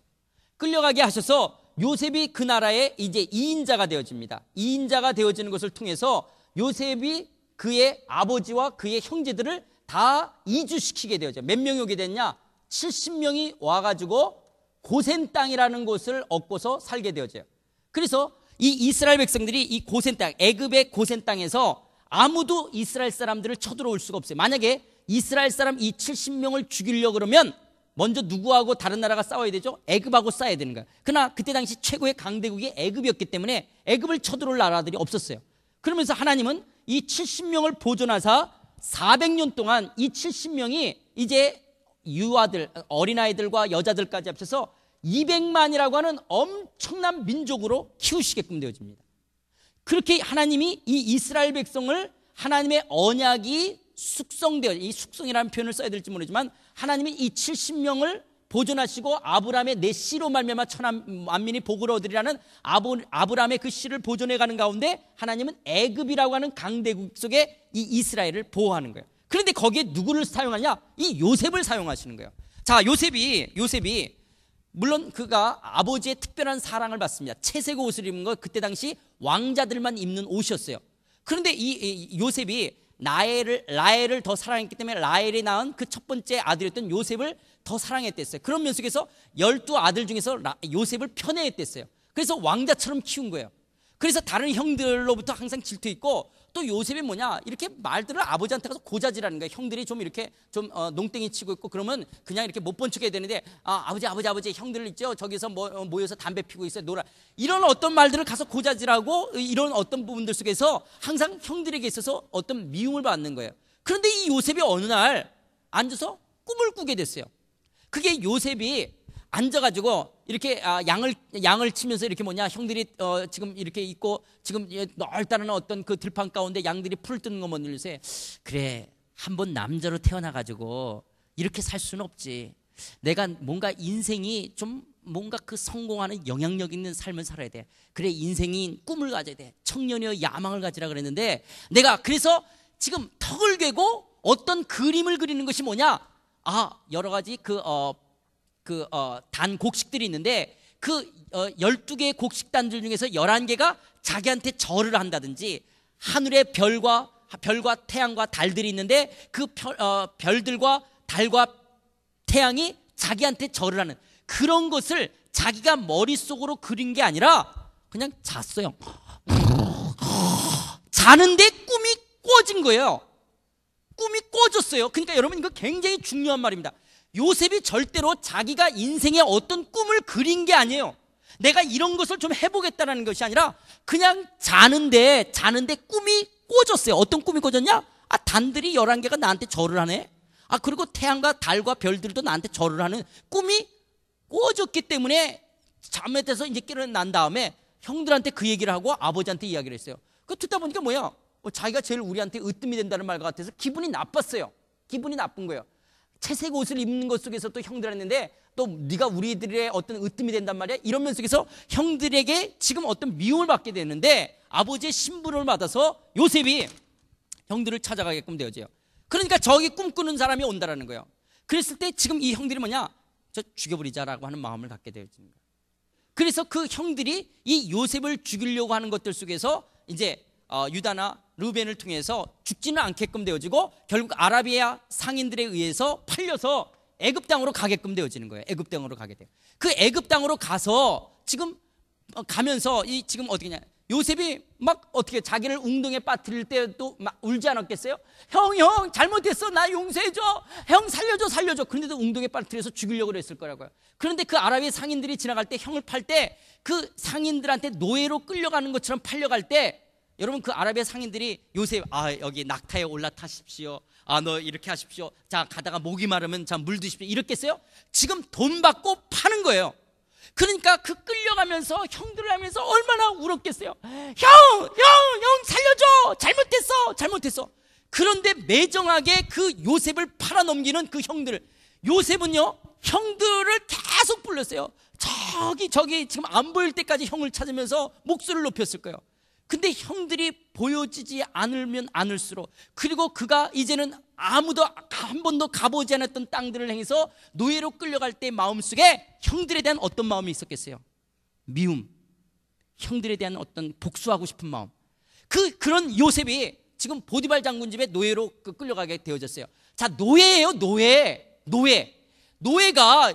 끌려가게 하셔서 요셉이 그 나라의 이제 2인자가 되어집니다. 2인자가 되어지는 것을 통해서 요셉이 그의 아버지와 그의 형제들을 다 이주시키게 되어져. 요몇 명이 오게 됐냐? 70명이 와가지고 고센 땅이라는 곳을 얻고서 살게 되어져요. 그래서 이 이스라엘 백성들이 이 고센 땅, 애굽의 고센 땅에서 아무도 이스라엘 사람들을 쳐들어올 수가 없어요. 만약에 이스라엘 사람 이 70명을 죽이려 고 그러면 먼저 누구하고 다른 나라가 싸워야 되죠? 애급하고 싸야 워 되는 거예요 그러나 그때 당시 최고의 강대국이 애급이었기 때문에 애급을 쳐들어올 나라들이 없었어요. 그러면서 하나님은 이 70명을 보존하사 400년 동안 이 70명이 이제 유아들, 어린아이들과 여자들까지 합쳐서 200만이라고 하는 엄청난 민족으로 키우시게끔 되어집니다. 그렇게 하나님이 이 이스라엘 백성을 하나님의 언약이 숙성되어 이 숙성이라는 표현을 써야 될지 모르지만 하나님이 이 70명을 보존하시고 아브라함의 내 씨로 말미암아 천한 만민이 복을 얻으리라는 아브, 아브라함의 그 씨를 보존해 가는 가운데 하나님은 애굽이라고 하는 강대국 속에 이 이스라엘을 보호하는 거예요. 그런데 거기에 누구를 사용하냐? 이 요셉을 사용하시는 거예요. 자, 요셉이 요셉이 물론 그가 아버지의 특별한 사랑을 받습니다. 채색 옷을 입은 거 그때 당시 왕자들만 입는 옷이었어요. 그런데 이, 이 요셉이 나엘을 라엘을 더 사랑했기 때문에 라엘이 낳은 그 첫 번째 아들이었던 요셉을 더 사랑했댔어요. 그런 면속에서 열두 아들 중에서 요셉을 편애했댔어요. 그래서 왕자처럼 키운 거예요. 그래서 다른 형들로부터 항상 질투 있고 또 요셉이 뭐냐 이렇게 말들을 아버지한테 가서 고자질하는 거야 형들이 좀 이렇게 좀 어, 농땡이 치고 있고 그러면 그냥 이렇게 못 본 척해야 되는데 아, 아버지 아버지 아버지 형들 있죠 저기서 뭐, 모여서 담배 피고 있어요 놀아 이런 어떤 말들을 가서 고자질하고 이런 어떤 부분들 속에서 항상 형들에게 있어서 어떤 미움을 받는 거예요 그런데 이 요셉이 어느 날 앉아서 꿈을 꾸게 됐어요 그게 요셉이 앉아가지고 이렇게 아, 양을 양을 치면서 이렇게 뭐냐 형들이 어, 지금 이렇게 있고 지금 넓다는 어떤 그 들판 가운데 양들이 풀뜨는거못 일세 그래 한번 남자로 태어나가지고 이렇게 살 수는 없지 내가 뭔가 인생이 좀 뭔가 그 성공하는 영향력 있는 삶을 살아야 돼 그래 인생인 꿈을 가져야 돼 청년의 야망을 가지라 그랬는데 내가 그래서 지금 턱을 괴고 어떤 그림을 그리는 것이 뭐냐 아 여러 가지 그 어, 그, 어, 단 곡식들이 있는데 그 어, 12개의 곡식단들 중에서 11개가 자기한테 절을 한다든지 하늘의 별과 별과 태양과 달들이 있는데 그 별, 어, 별들과 달과 태양이 자기한테 절을 하는 그런 것을 자기가 머릿속으로 그린 게 아니라 그냥 잤어요. 자는데 꿈이 꿔진 거예요. 꿈이 꿔졌어요. 그러니까 여러분 이거 굉장히 중요한 말입니다. 요셉이 절대로 자기가 인생의 어떤 꿈을 그린 게 아니에요. 내가 이런 것을 좀 해보겠다라는 것이 아니라 그냥 자는데 자는데 꿈이 꽂았어요. 어떤 꿈이 꽂았냐? 아 단들이 11개가 나한테 절을 하네. 아 그리고 태양과 달과 별들도 나한테 절을 하는 꿈이 꽂았기 때문에 잠에 대서 해 이제 깨어난 다음에 형들한테 그 얘기를 하고 아버지한테 이야기를 했어요. 그 듣다 보니까 뭐야? 뭐 자기가 제일 우리한테 으뜸이 된다는 말 같아서 기분이 나빴어요. 기분이 나쁜 거예요. 채색 옷을 입는 것 속에서 또형들한테또 네가 우리들의 어떤 으뜸이 된단 말이야. 이런 면 속에서 형들에게 지금 어떤 미움을 받게 되는데 아버지의 신분을 받아서 요셉이 형들을 찾아가게끔 되어져요. 그러니까 저기 꿈꾸는 사람이 온다라는 거예요. 그랬을 때 지금 이 형들이 뭐냐? 저 죽여버리자라고 하는 마음을 갖게 되어집니다. 그래서 그 형들이 이 요셉을 죽이려고 하는 것들 속에서 이제 어, 유다나 루벤을 통해서 죽지는 않게끔 되어지고 결국 아라비아 상인들에 의해서 팔려서 애굽 땅으로 가게끔 되어지는 거예요. 애굽 땅으로 가게 돼요. 그 애굽 땅으로 가서 지금 어, 가면서 이 지금 어떻게냐 요셉이 막 어떻게 자기를 웅덩에 빠뜨릴 때도 막 울지 않았겠어요? 형, 형, 잘못했어. 나 용서해줘. 형, 살려줘, 살려줘. 그런데도 웅덩에 빠뜨려서 죽이려고 그랬을 거라고요. 그런데 그 아랍의 상인들이 지나갈 때 형을 팔 때 그 상인들한테 노예로 끌려가는 것처럼 팔려갈 때 여러분 그 아랍의 상인들이 요셉 아 여기 낙타에 올라타십시오. 아 너 이렇게 하십시오. 자 가다가 목이 마르면 자물 드십시오. 이렇겠어요? 지금 돈 받고 파는 거예요. 그러니까 그 끌려가면서 형들을 하면서 얼마나 울었겠어요. 형, 형, 형 살려줘. 잘못했어잘못했어 그런데 매정하게 그 요셉을 팔아넘기는 그 형들. 요셉은요 형들을 계속 불렀어요. 저기 저기 지금 안 보일 때까지 형을 찾으면서 목소리를 높였을 거예요. 근데 형들이 보여지지 않으면 않을수록 그리고 그가 이제는 아무도 한 번도 가보지 않았던 땅들을 행해서 노예로 끌려갈 때 마음속에 형들에 대한 어떤 마음이 있었겠어요? 미움, 형들에 대한 어떤 복수하고 싶은 마음. 그 그런 요셉이 지금 보디발 장군 집에 노예로 그 끌려가게 되어졌어요. 자, 노예예요, 노예. 노예. 노예가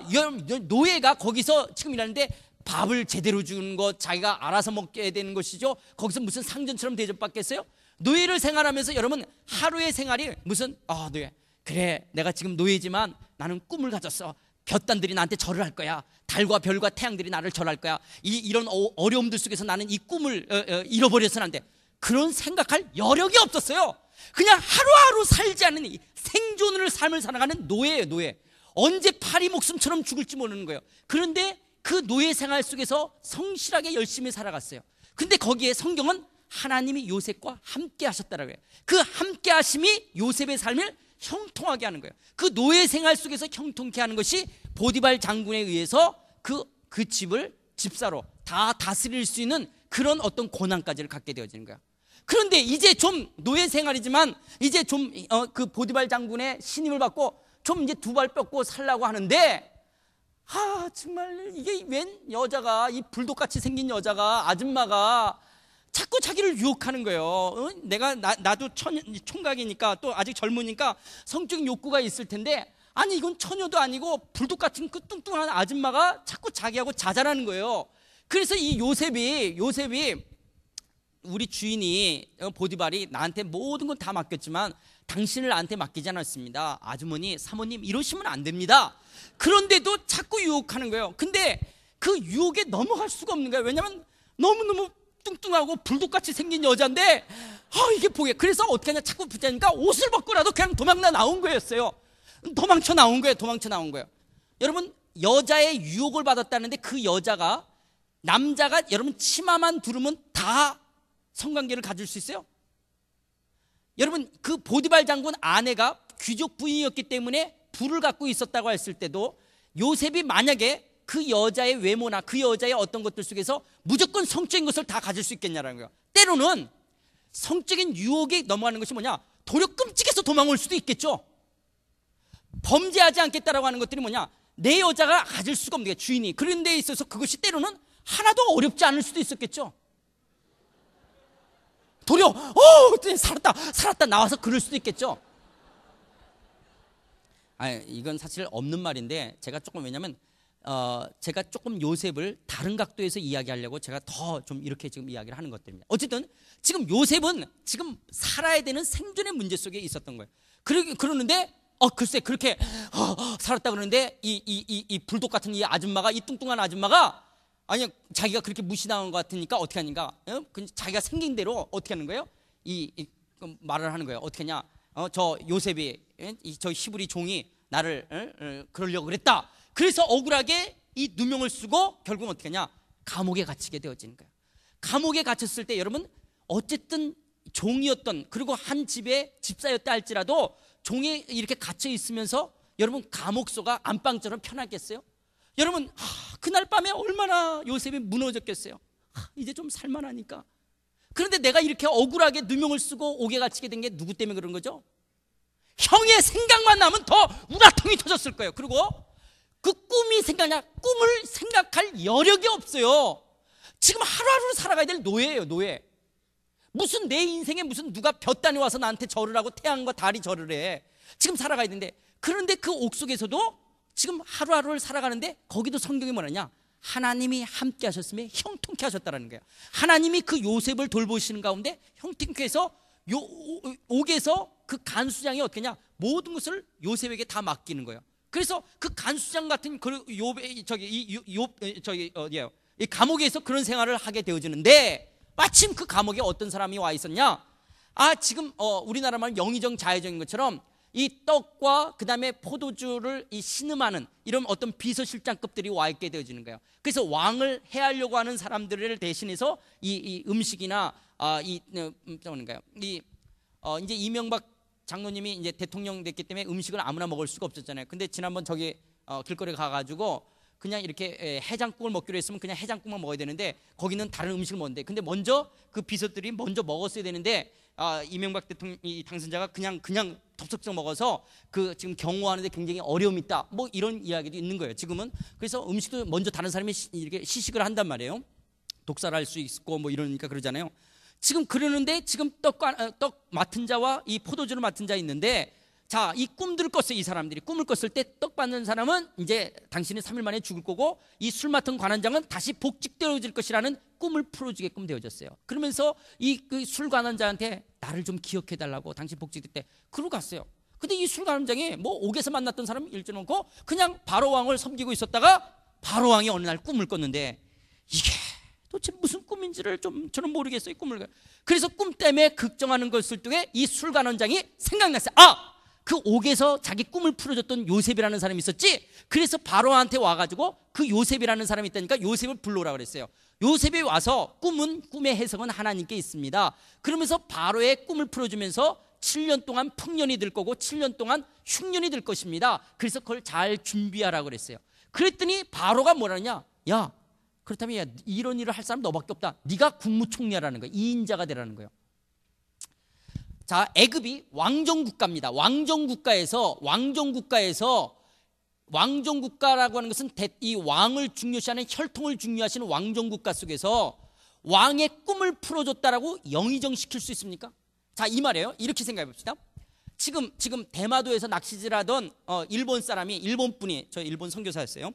노예가 거기서 지금 일하는데 밥을 제대로 주는 것, 자기가 알아서 먹게 되는 것이죠. 거기서 무슨 상전처럼 대접받겠어요? 노예를 생활하면서 여러분 하루의 생활이 무슨 아 노예 그래 내가 지금 노예지만 나는 꿈을 가졌어. 곁단들이 나한테 절을 할 거야. 달과 별과 태양들이 나를 절할 거야. 이, 이런 어, 어려움들 속에서 나는 이 꿈을 어, 어, 잃어버려서는 안 돼. 그런 생각할 여력이 없었어요. 그냥 하루하루 살지 않는 이 생존을 삶을 살아가는 노예예요, 노예. 언제 파리 목숨처럼 죽을지 모르는 거예요. 그런데 그 노예 생활 속에서 성실하게 열심히 살아갔어요. 근데 거기에 성경은 하나님이 요셉과 함께 하셨다라고 해요. 그 함께 하심이 요셉의 삶을 형통하게 하는 거예요. 그 노예 생활 속에서 형통케 하는 것이 보디발 장군에 의해서 그, 그 집을 집사로 다 다스릴 수 있는 그런 어떤 고난까지를 갖게 되어지는 거야. 그런데 이제 좀 노예 생활이지만 이제 좀그 어, 그 보디발 장군의 신임을 받고 좀 이제 두 발 뻗고 살라고 하는데 아, 정말 이게 웬 여자가 이 불독같이 생긴 여자가 아줌마가 자꾸 자기를 유혹하는 거예요. 어? 내가 나, 도 천, 총각이니까 또 아직 젊으니까 성적 인 욕구가 있을 텐데 아니 이건 처녀도 아니고 불독 같은 그 뚱뚱한 아줌마가 자꾸 자기하고 자잘하는 거예요. 그래서 이 요셉이 요셉이 우리 주인이 어, 보디발이 나한테 모든 건 다 맡겼지만 당신을 나한테 맡기지 않았습니다. 아주머니, 사모님, 이러시면 안 됩니다. 그런데도 자꾸 유혹하는 거예요. 근데 그 유혹에 넘어갈 수가 없는 거예요. 왜냐면 너무너무 뚱뚱하고 불독같이 생긴 여자인데, 아, 이게 보게. 그래서 어떻게 하냐. 자꾸 붙자니까 옷을 벗고라도 그냥 도망나 나온 거였어요. 도망쳐 나온 거예요. 도망쳐 나온 거예요. 여러분, 여자의 유혹을 받았다는데 그 여자가, 남자가 여러분 치마만 두르면 다 성관계를 가질 수 있어요? 여러분 그 보디발 장군 아내가 귀족 부인이었기 때문에 부를 갖고 있었다고 했을 때도 요셉이 만약에 그 여자의 외모나 그 여자의 어떤 것들 속에서 무조건 성적인 것을 다 가질 수 있겠냐라는 거예요. 때로는 성적인 유혹이 넘어가는 것이 뭐냐? 도력 끔찍해서 도망올 수도 있겠죠. 범죄하지 않겠다라고 하는 것들이 뭐냐? 내 여자가 가질 수가 없는 게 주인이. 그런 데 있어서 그것이 때로는 하나도 어렵지 않을 수도 있었겠죠. 도리 어, 어 살았다, 살았다 나와서 그럴 수도 있겠죠. 아, 이건 사실 없는 말인데 제가 조금 왜냐면 어, 제가 조금 요셉을 다른 각도에서 이야기하려고 제가 더 좀 이렇게 지금 이야기를 하는 것들입니다. 어쨌든 지금 요셉은 지금 살아야 되는 생존의 문제 속에 있었던 거예요. 그러, 그러는데 어 글쎄 그렇게 어, 살았다 그러는데 이 이 이 이 불독 같은 이 아줌마가 이 뚱뚱한 아줌마가 아니 자기가 그렇게 무시당한 것 같으니까 어떻게 하는가? 어? 그 자기가 생긴 대로 어떻게 하는 거예요? 이, 이 말을 하는 거예요. 어떻게 하냐? 어, 저 요셉이 예? 저 히브리 종이 나를 어, 어, 그러려고 그랬다. 그래서 억울하게 이 누명을 쓰고 결국 어떻게 하냐? 감옥에 갇히게 되어지는 거예요. 감옥에 갇혔을 때 여러분 어쨌든 종이었던 그리고 한 집의 집사였다 할지라도 종이 이렇게 갇혀 있으면서 여러분 감옥소가 안방처럼 편하겠어요? 여러분 하, 그날 밤에 얼마나 요셉이 무너졌겠어요. 하, 이제 좀 살만하니까. 그런데 내가 이렇게 억울하게 누명을 쓰고 옥에 갇히게 된 게 누구 때문에 그런 거죠? 형의 생각만 나면 더 우라통이 터졌을 거예요. 그리고 그 꿈이 생각나 꿈을 생각할 여력이 없어요. 지금 하루하루 살아가야 될 노예예요, 노예. 무슨 내 인생에 무슨 누가 볕단이 와서 나한테 절을 하고 태양과 달이 절을 해. 지금 살아가야 되는데 그런데 그 옥 속에서도 지금 하루하루를 살아가는데 거기도 성경이 뭐냐 하나님이 함께 하셨음에 형통케 하셨다라는 거예요. 하나님이 그 요셉을 돌보시는 가운데 형통케 해서 요, 옥에서 그 간수장이 어떻게냐 모든 것을 요셉에게 다 맡기는 거예요. 그래서 그 간수장 같은 그 요배 저기 이 요 저기 어디예요? 이 감옥에서 그런 생활을 하게 되어지는데 마침 그 감옥에 어떤 사람이 와 있었냐? 아 지금 어, 우리나라 말 영의정 자의정인 것처럼 이 떡과 그 다음에 포도주를 이 신음하는 이런 어떤 비서실장급들이 와 있게 되어지는 거예요. 그래서 왕을 해하려고 하는 사람들을 대신해서 이, 이 음식이나 아, 이 뭐는가요? 네, 음, 이 어, 이제 이명박 장로님이 이제 대통령 됐기 때문에 음식을 아무나 먹을 수가 없었잖아요. 근데 지난번 저기 어, 길거리 가가지고 그냥 이렇게 예, 해장국을 먹기로 했으면 그냥 해장국만 먹어야 되는데 거기는 다른 음식을 먹는데 근데 먼저 그 비서들이 먼저 먹었어야 되는데 아, 이명박 대통령 이 당선자가 그냥 그냥 덥석적 먹어서 그 지금 경호하는데 굉장히 어려움이 있다. 뭐 이런 이야기도 있는 거예요. 지금은 그래서 음식도 먼저 다른 사람이 이렇게 시식을 한단 말이에요. 독살할 수 있고 뭐 이러니까 그러잖아요. 지금 그러는데 지금 떡과 아, 떡 맡은 자와 이 포도주를 맡은 자 있는데 자, 이 꿈들을 꿨어요, 이 사람들이. 꿈을 꿨을 때 떡 받는 사람은 이제 당신이 3일 만에 죽을 거고 이 술 맡은 관원장은 다시 복직되어질 것이라는 꿈을 풀어주게끔 되어졌어요. 그러면서 이술 그관원장한테 나를 좀 기억해달라고 당신 복직될 때 그러고 갔어요. 근데 이술관원 장이 뭐 옥에서 만났던 사람 일주놓고 그냥 바로 왕을 섬기고 있었다가 바로 왕이 어느 날 꿈을 꿨는데 이게 도대체 무슨 꿈인지를 좀 저는 모르겠어요. 꿈을 그래서 꿈 때문에 걱정하는 것을 통해 이술 관원 장이 생각났어요. 아그 옥에서 자기 꿈을 풀어줬던 요셉이라는 사람이 있었지. 그래서 바로한테 와가지고 그 요셉이라는 사람이 있다니까 요셉을 불러오라 그랬어요. 요셉이 와서 꿈은 꿈의 해석은 하나님께 있습니다. 그러면서 바로의 꿈을 풀어주면서 7년 동안 풍년이 될 거고 7년 동안 흉년이 될 것입니다. 그래서 그걸 잘 준비하라고 그랬어요. 그랬더니 바로가 뭐라냐? 야, 그렇다면 야, 이런 일을 할 사람 너밖에 없다. 네가 국무총리라는 거야. 이인자가 되라는 거예요. 자, 애굽이 왕정 국가입니다. 왕정 국가에서 왕정 국가에서 왕정 국가라고 하는 것은 이 왕을 중요시하는 혈통을 중요시하는 왕정 국가 속에서 왕의 꿈을 풀어줬다라고 영의정시킬 수 있습니까? 자, 이 말이에요. 이렇게 생각해 봅시다. 지금 지금 대마도에서 낚시질하던 어, 일본 사람이 일본 분이 저 일본 선교사였어요.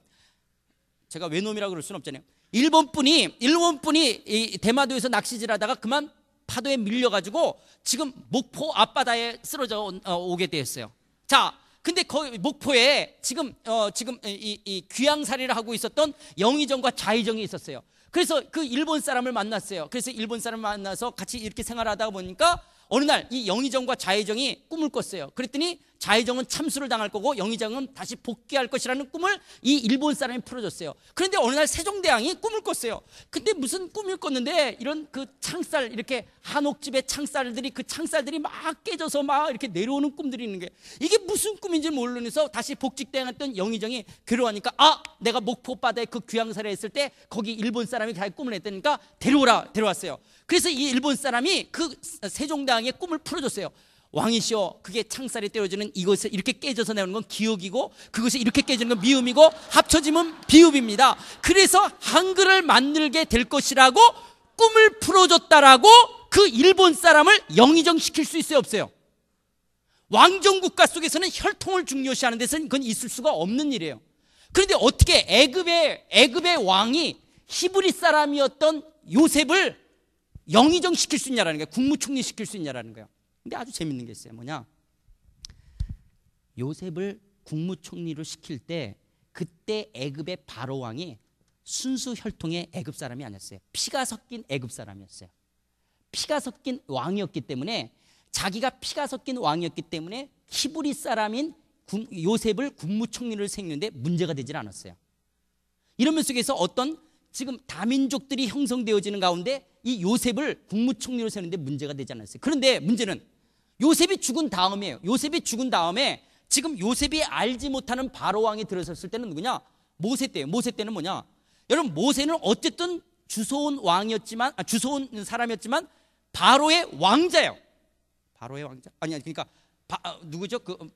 제가 외놈이라 그럴 순 없잖아요. 일본 분이 일본 분이 대마도에서 낚시질하다가 그만 파도에 밀려가지고 지금 목포 앞바다에 쓰러져 어, 오게 되었어요. 자, 근데 거기 목포에 지금 어, 지금 이, 이 귀양살이를 하고 있었던 영의정과 좌의정이 있었어요. 그래서 그 일본 사람을 만났어요. 그래서 일본 사람을 만나서 같이 이렇게 생활하다 보니까 어느 날 이 영의정과 좌의정이 꿈을 꿨어요. 그랬더니 자의정은 참수를 당할 거고 영의정은 다시 복귀할 것이라는 꿈을 이 일본 사람이 풀어줬어요. 그런데 어느 날 세종대왕이 꿈을 꿨어요. 근데 무슨 꿈을 꿨는데 이런 그 창살 이렇게 한옥집의 창살들이 그 창살들이 막 깨져서 막 이렇게 내려오는 꿈들이 있는 게 이게 무슨 꿈인지 모르면서 다시 복직대행했던 영의정이 괴로워하니까 아 내가 목포 바다에 그 귀향사에 있을 때 거기 일본 사람이 잘 꿈을 했다니까 데려오라 데려왔어요. 그래서 이 일본 사람이 그 세종대왕의 꿈을 풀어줬어요. 왕이시여 그게 창살이떨어지는 이것에 이렇게 깨져서 나오는 건 기억이고 그것이 이렇게 깨지는 건 미음이고 합쳐지면 비읍입니다. 그래서 한글을 만들게 될 것이라고 꿈을 풀어줬다라고 그 일본 사람을 영의정시킬 수 있어요 없어요? 왕정 국가 속에서는 혈통을 중요시하는 데서는 그건 있을 수가 없는 일이에요. 그런데 어떻게 애급의 애굽의 왕이 히브리 사람이었던 요셉을 영의정시킬 수 있냐라는 거예요. 국무총리 시킬 수 있냐라는 거예요. 근데 아주 재밌는 게 있어요. 뭐냐? 요셉을 국무총리로 시킬 때 그때 애굽의 바로 왕이 순수 혈통의 애굽 사람이 아니었어요. 피가 섞인 애굽 사람이었어요. 피가 섞인 왕이었기 때문에 자기가 피가 섞인 왕이었기 때문에 히브리 사람인 요셉을 국무총리를 세우는데 문제가 되질 않았어요. 이런 면 속에서 어떤 지금 다민족들이 형성되어지는 가운데 이 요셉을 국무총리로 세는데 우 문제가 되지 않았어요. 그런데 문제는 요셉이 죽은 다음이에요. 요셉이 죽은 다음에 지금 요셉이 알지 못하는 바로 왕이 들어섰을 때는 누구냐? 모세 때예요. 모세 때는 뭐냐? 여러분 모세는 어쨌든 주소온 왕이었지만 아, 주소온 사람이었지만 바로의 왕자예요. 바로의 왕자? 아니 야 그러니까 바, 어, 누구죠? 그 음,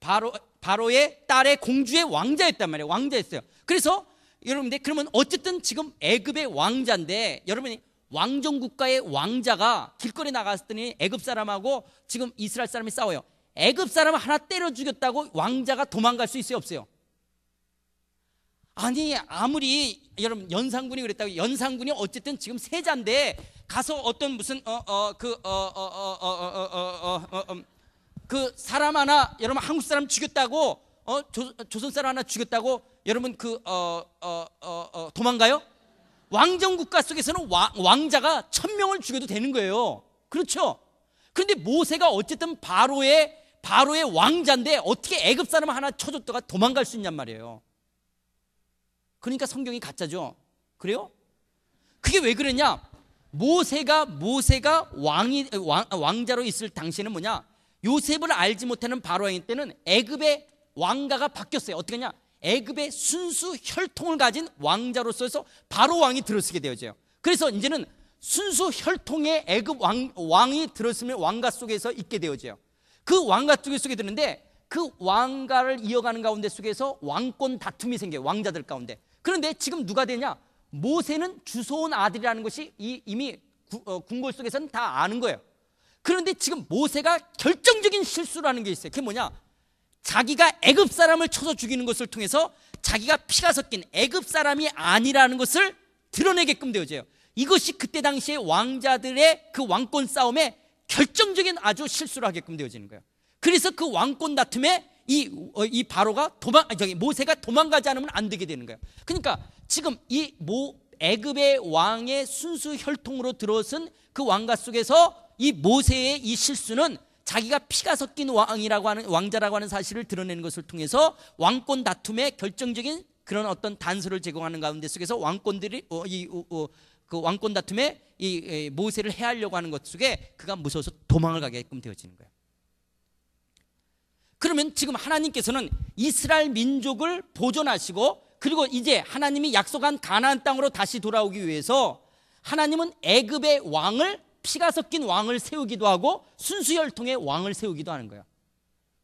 바로 바로의 딸의 공주의 왕자였단 말이에요. 왕자였어요. 그래서 여러분들 그러면 어쨌든 지금 애굽의 왕자인데 여러분이 왕정 국가의 왕자가 길거리 나갔더니 애굽 사람하고 지금 이스라엘 사람이 싸워요. 애굽 사람 을 하나 때려 죽였다고 왕자가 도망갈 수 있어요, 없어요? 아니 아무리 여러분 연산군이 그랬다고 연산군이 어쨌든 지금 세자인데 가서 어떤 무슨 어어그어어어어어어그 사람 하나 여러분 한국 사람 죽였다고 어 조, 조선 사람 하나 죽였다고 여러분 그어어어어 도망가요? 왕정 국가 속에서는 왕, 왕자가 천명을 죽여도 되는 거예요. 그렇죠? 그런데 모세가 어쨌든 바로의 바로의 왕자인데 어떻게 애굽 사람 하나 쳐줬다가 도망갈 수 있냔 말이에요. 그러니까 성경이 가짜죠. 그래요? 그게 왜그러냐 모세가 모세가 왕이 왕, 왕자로 있을 당시에는 뭐냐? 요셉을 알지 못하는 바로 왕 때는 애굽의 왕가가 바뀌었어요. 어떻게 하냐? 애굽의 순수 혈통을 가진 왕자로서 바로 왕이 들어서게 되어져요. 그래서 이제는 순수 혈통의 애굽 왕, 이 들었으면 왕가 속에서 있게 되어져요. 그 왕가 속에 속에 드는데 그 왕가를 이어가는 가운데 속에서 왕권 다툼이 생겨요. 왕자들 가운데. 그런데 지금 누가 되냐? 모세는 주소온 아들이라는 것이 이, 이미 구, 어, 궁궐 속에서는 다 아는 거예요. 그런데 지금 모세가 결정적인 실수라는 게 있어요. 그게 뭐냐? 자기가 애굽 사람을 쳐서 죽이는 것을 통해서 자기가 피가 섞인 애굽 사람이 아니라는 것을 드러내게끔 되어져요. 이것이 그때 당시에 왕자들의 그 왕권 싸움에 결정적인 아주 실수를 하게끔 되어지는 거예요. 그래서 그 왕권 다툼에 이, 어, 이 바로가 도망, 아, 저기 모세가 도망가지 않으면 안 되게 되는 거예요. 그러니까 지금 이 모, 애급의 왕의 순수 혈통으로 들어선 그 왕가 속에서 이 모세의 이 실수는 자기가 피가 섞인 왕이라고 하는 왕자라고 하는 사실을 드러내는 것을 통해서 왕권 다툼의 결정적인 그런 어떤 단서를 제공하는 가운데 속에서 왕권들이 어, 이, 어, 어 그 왕권 다툼에 이 모세를 해하려고 하는 것 속에 그가 무서워서 도망을 가게끔 되어지는 거예요. 그러면 지금 하나님께서는 이스라엘 민족을 보존하시고 그리고 이제 하나님이 약속한 가나안 땅으로 다시 돌아오기 위해서 하나님은 애굽의 왕을 피가 섞인 왕을 세우기도 하고 순수혈통의 왕을 세우기도 하는 거예요.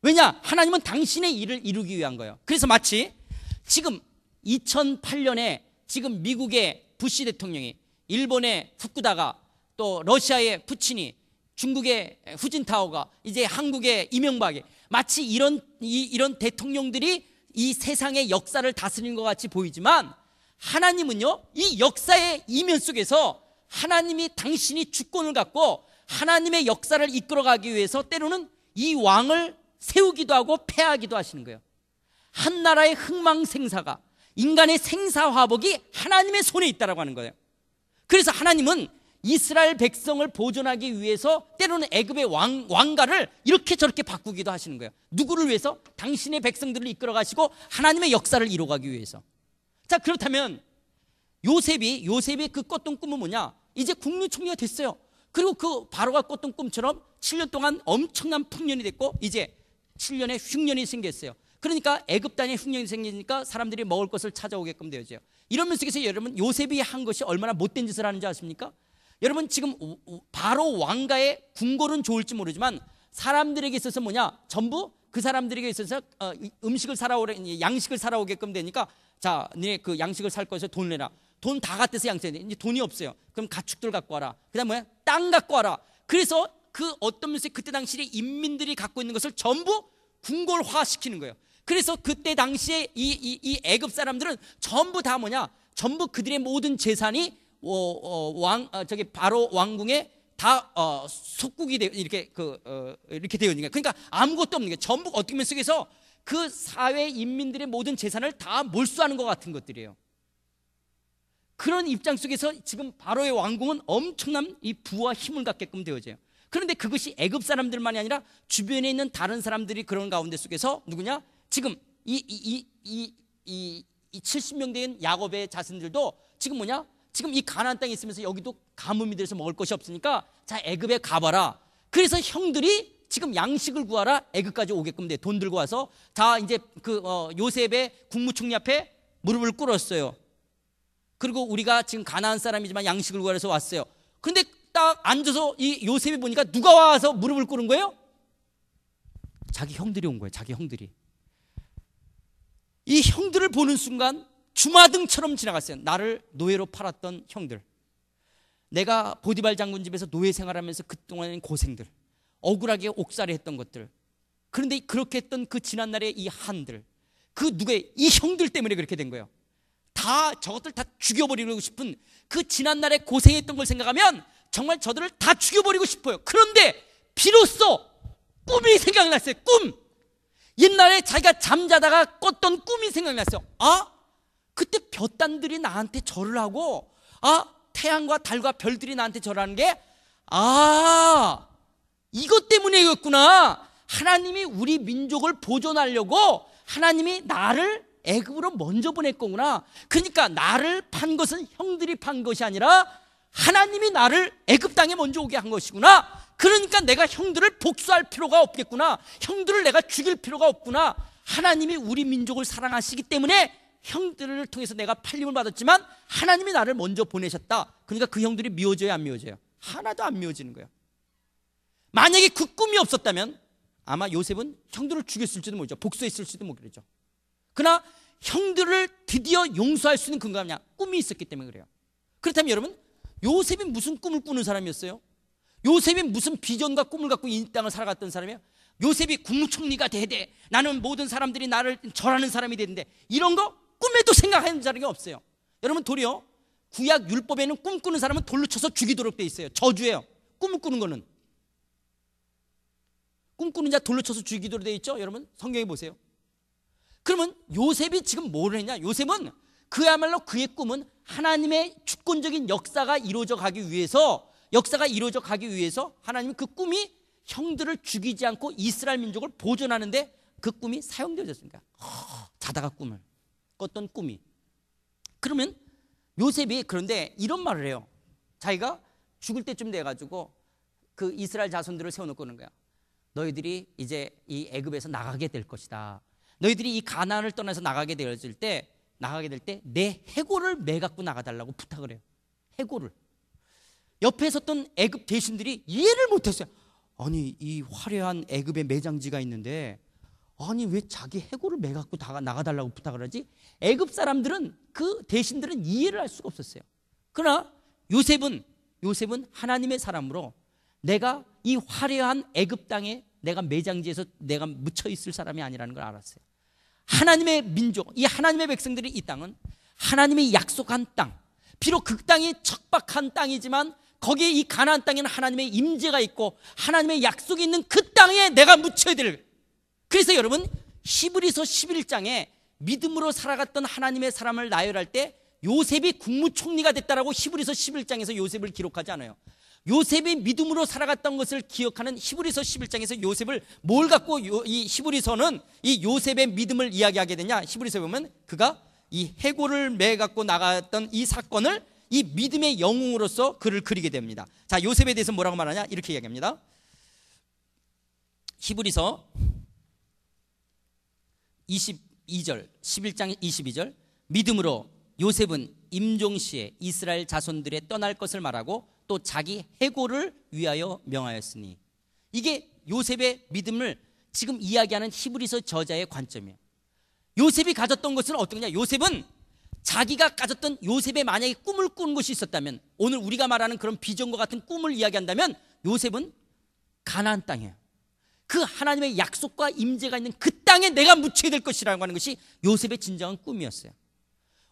왜냐? 하나님은 당신의 일을 이루기 위한 거예요. 그래서 마치 지금 2008년에 지금 미국의 부시 대통령이 일본의 후쿠다가 또 러시아의 푸친이 중국의 후진타오가 이제 한국의 이명박이 마치 이런 이, 이런 대통령들이 이 세상의 역사를 다스리는 것 같이 보이지만 하나님은요 이 역사의 이면 속에서 하나님이 당신이 주권을 갖고 하나님의 역사를 이끌어가기 위해서 때로는 이 왕을 세우기도 하고 패하기도 하시는 거예요. 한 나라의 흥망생사가 인간의 생사화복이 하나님의 손에 있다라고 하는 거예요. 그래서 하나님은 이스라엘 백성을 보존하기 위해서 때로는 애굽의 왕, 왕가를 이렇게 저렇게 바꾸기도 하시는 거예요. 누구를 위해서? 당신의 백성들을 이끌어 가시고 하나님의 역사를 이루어가기 위해서. 자, 그렇다면 요셉이 요셉의 그 꿨던 꿈은 뭐냐? 이제 국무총리가 됐어요. 그리고 그 바로가 꿨던 꿈처럼 7년 동안 엄청난 풍년이 됐고 이제 7년의 흉년이 생겼어요. 그러니까 애급단의 흉년이 생기니까 사람들이 먹을 것을 찾아오게끔 되어져요. 이런면서그서 여러분 요셉이 한 것이 얼마나 못된 짓을 하는지 아십니까? 여러분 지금 바로 왕가의 궁궐은 좋을지 모르지만 사람들에게 있어서 뭐냐 전부 그 사람들에게 있어서 어, 음식을 살아오래 양식을 살아오게끔 되니까 자, 니네 그 양식을 살 것에 돈 내라. 돈다 갖다 서 양치해야 돼. 이제 돈이 없어요. 그럼 가축들 갖고 와라. 그 다음 뭐야? 땅 갖고 와라. 그래서 그 어떤 면에서 그때 당시에 인민들이 갖고 있는 것을 전부 궁궐화시키는 거예요. 그래서 그때 당시에 이, 이, 이 애급 사람들은 전부 다 뭐냐? 전부 그들의 모든 재산이 어, 어, 왕, 어, 저기 바로 왕궁에 다 어, 속국이 되, 어 이렇게 그 어, 이렇게 되어 있는 거예요. 그러니까 아무것도 없는 게 전부 어떻게 보면 속에서 그 사회 인민들의 모든 재산을 다 몰수하는 것 같은 것들이에요. 그런 입장 속에서 지금 바로의 왕궁은 엄청난 이 부와 힘을 갖게끔 되어져요. 그런데 그것이 애굽 사람들만이 아니라 주변에 있는 다른 사람들이 그런 가운데 속에서 누구냐? 지금 이 이 이 이 이 이, 70명 된 야곱의 자손들도 지금 뭐냐? 지금 이 가나안 땅에 있으면서 여기도 가뭄이 돼서 먹을 것이 없으니까 자 애굽에 가봐라. 그래서 형들이 지금 양식을 구하라 애굽까지 오게끔 돼. 돈 들고 와서 다 이제 그 어, 요셉의 국무총리 앞에 무릎을 꿇었어요. 그리고 우리가 지금 가난한 사람이지만 양식을 구하려서 왔어요. 근데 딱 앉아서 이 요셉이 보니까 누가 와서 무릎을 꿇은 거예요? 자기 형들이 온 거예요. 자기 형들이. 이 형들을 보는 순간 주마등처럼 지나갔어요. 나를 노예로 팔았던 형들. 내가 보디발 장군 집에서 노예 생활하면서 그동안의 고생들. 억울하게 옥살이 했던 것들. 그런데 그렇게 했던 그 지난날의 이 한들. 그 누구의 이 형들 때문에 그렇게 된 거예요. 다 저것들 다 죽여버리고 싶은 그 지난날에 고생했던 걸 생각하면 정말 저들을 다 죽여버리고 싶어요. 그런데 비로소 꿈이 생각났어요. 꿈. 옛날에 자기가 잠자다가 꿨던 꿈이 생각났어요. 아, 그때 볕단들이 나한테 절을 하고, 아, 태양과 달과 별들이 나한테 절하는 게, 아, 이것 때문이었구나. 하나님이 우리 민족을 보존하려고 하나님이 나를 애굽으로 먼저 보냈거구나. 그러니까 나를 판 것은 형들이 판 것이 아니라 하나님이 나를 애굽 땅에 먼저 오게 한 것이구나. 그러니까 내가 형들을 복수할 필요가 없겠구나. 형들을 내가 죽일 필요가 없구나. 하나님이 우리 민족을 사랑하시기 때문에 형들을 통해서 내가 팔림을 받았지만 하나님이 나를 먼저 보내셨다. 그러니까 그 형들이 미워져요, 안 미워져요? 하나도 안 미워지는 거예요. 만약에 그 꿈이 없었다면 아마 요셉은 형들을 죽였을지도 모르죠. 복수했을지도 모르죠. 그러나 형들을 드디어 용서할 수 있는 근거가 냐 꿈이 있었기 때문에 그래요. 그렇다면 여러분, 요셉이 무슨 꿈을 꾸는 사람이었어요? 요셉이 무슨 비전과 꿈을 갖고 이 땅을 살아갔던 사람이에요? 요셉이 국무총리가 되되 나는 모든 사람들이 나를 절하는 사람이 되는데 이런 거 꿈에도 생각하는 사람이 없어요. 여러분 도리어 구약 율법에는 꿈꾸는 사람은 돌로 쳐서 죽이도록 돼 있어요. 저주예요. 꿈을 꾸는 거는 꿈꾸는 자 돌로 쳐서 죽이도록 돼 있죠. 여러분 성경에 보세요. 그러면 요셉이 지금 뭘 했냐? 요셉은 그야말로 그의 꿈은 하나님의 주권적인 역사가 이루어져 가기 위해서 역사가 이루어져 가기 위해서 하나님 그 꿈이 형들을 죽이지 않고 이스라엘 민족을 보존하는데 그 꿈이 사용되어졌습니까 허, 자다가 꿈을 꿨던 꿈이. 그러면 요셉이 그런데 이런 말을 해요. 자기가 죽을 때쯤 돼가지고 그 이스라엘 자손들을 세워놓고 는 거야. 너희들이 이제 이 애굽에서 나가게 될 것이다. 너희들이 이 가난을 떠나서 나가게 되었을 때 나가게 될 때 내 해골을 매 갖고 나가달라고 부탁을 해요. 해골을. 옆에 섰던 애굽 대신들이 이해를 못했어요. 아니 이 화려한 애굽의 매장지가 있는데 아니 왜 자기 해골을 매 갖고 나가달라고 부탁을 하지? 애굽 사람들은 그 대신들은 이해를 할 수가 없었어요. 그러나 요셉은 요셉은 하나님의 사람으로 내가 이 화려한 애굽 땅에 내가 매장지에서 내가 묻혀 있을 사람이 아니라는 걸 알았어요. 하나님의 민족, 이 하나님의 백성들이 이 땅은 하나님이 약속한 땅. 비록 그 땅이 척박한 땅이지만 거기에 이 가나안 땅에는 하나님의 임재가 있고 하나님의 약속이 있는 그 땅에 내가 묻혀야 될. 그래서 여러분 히브리서 11장에 믿음으로 살아갔던 하나님의 사람을 나열할 때 요셉이 국무총리가 됐다라고 히브리서 11장에서 요셉을 기록하지 않아요. 요셉의 믿음으로 살아갔던 것을 기억하는 히브리서 11장에서 요셉을 뭘 갖고 이 히브리서는 이 요셉의 믿음을 이야기하게 되냐? 히브리서 보면 그가 이 해골을 매 갖고 나갔던 이 사건을 이 믿음의 영웅으로서 그를 그리게 됩니다. 자, 요셉에 대해서 뭐라고 말하냐? 이렇게 이야기합니다. 히브리서 22절, 11장 22절. 믿음으로 요셉은 임종 시에 이스라엘 자손들의 떠날 것을 말하고 또 자기 해고를 위하여 명하였으니 이게 요셉의 믿음을 지금 이야기하는 히브리서 저자의 관점이에요. 요셉이 가졌던 것은 어떤 거냐? 요셉은 자기가 가졌던 요셉의 만약에 꿈을 꾸는 것이 있었다면 오늘 우리가 말하는 그런 비전과 같은 꿈을 이야기한다면 요셉은 가나안 땅이에요. 그 하나님의 약속과 임재가 있는 그 땅에 내가 묻혀야 될 것이라고 하는 것이 요셉의 진정한 꿈이었어요.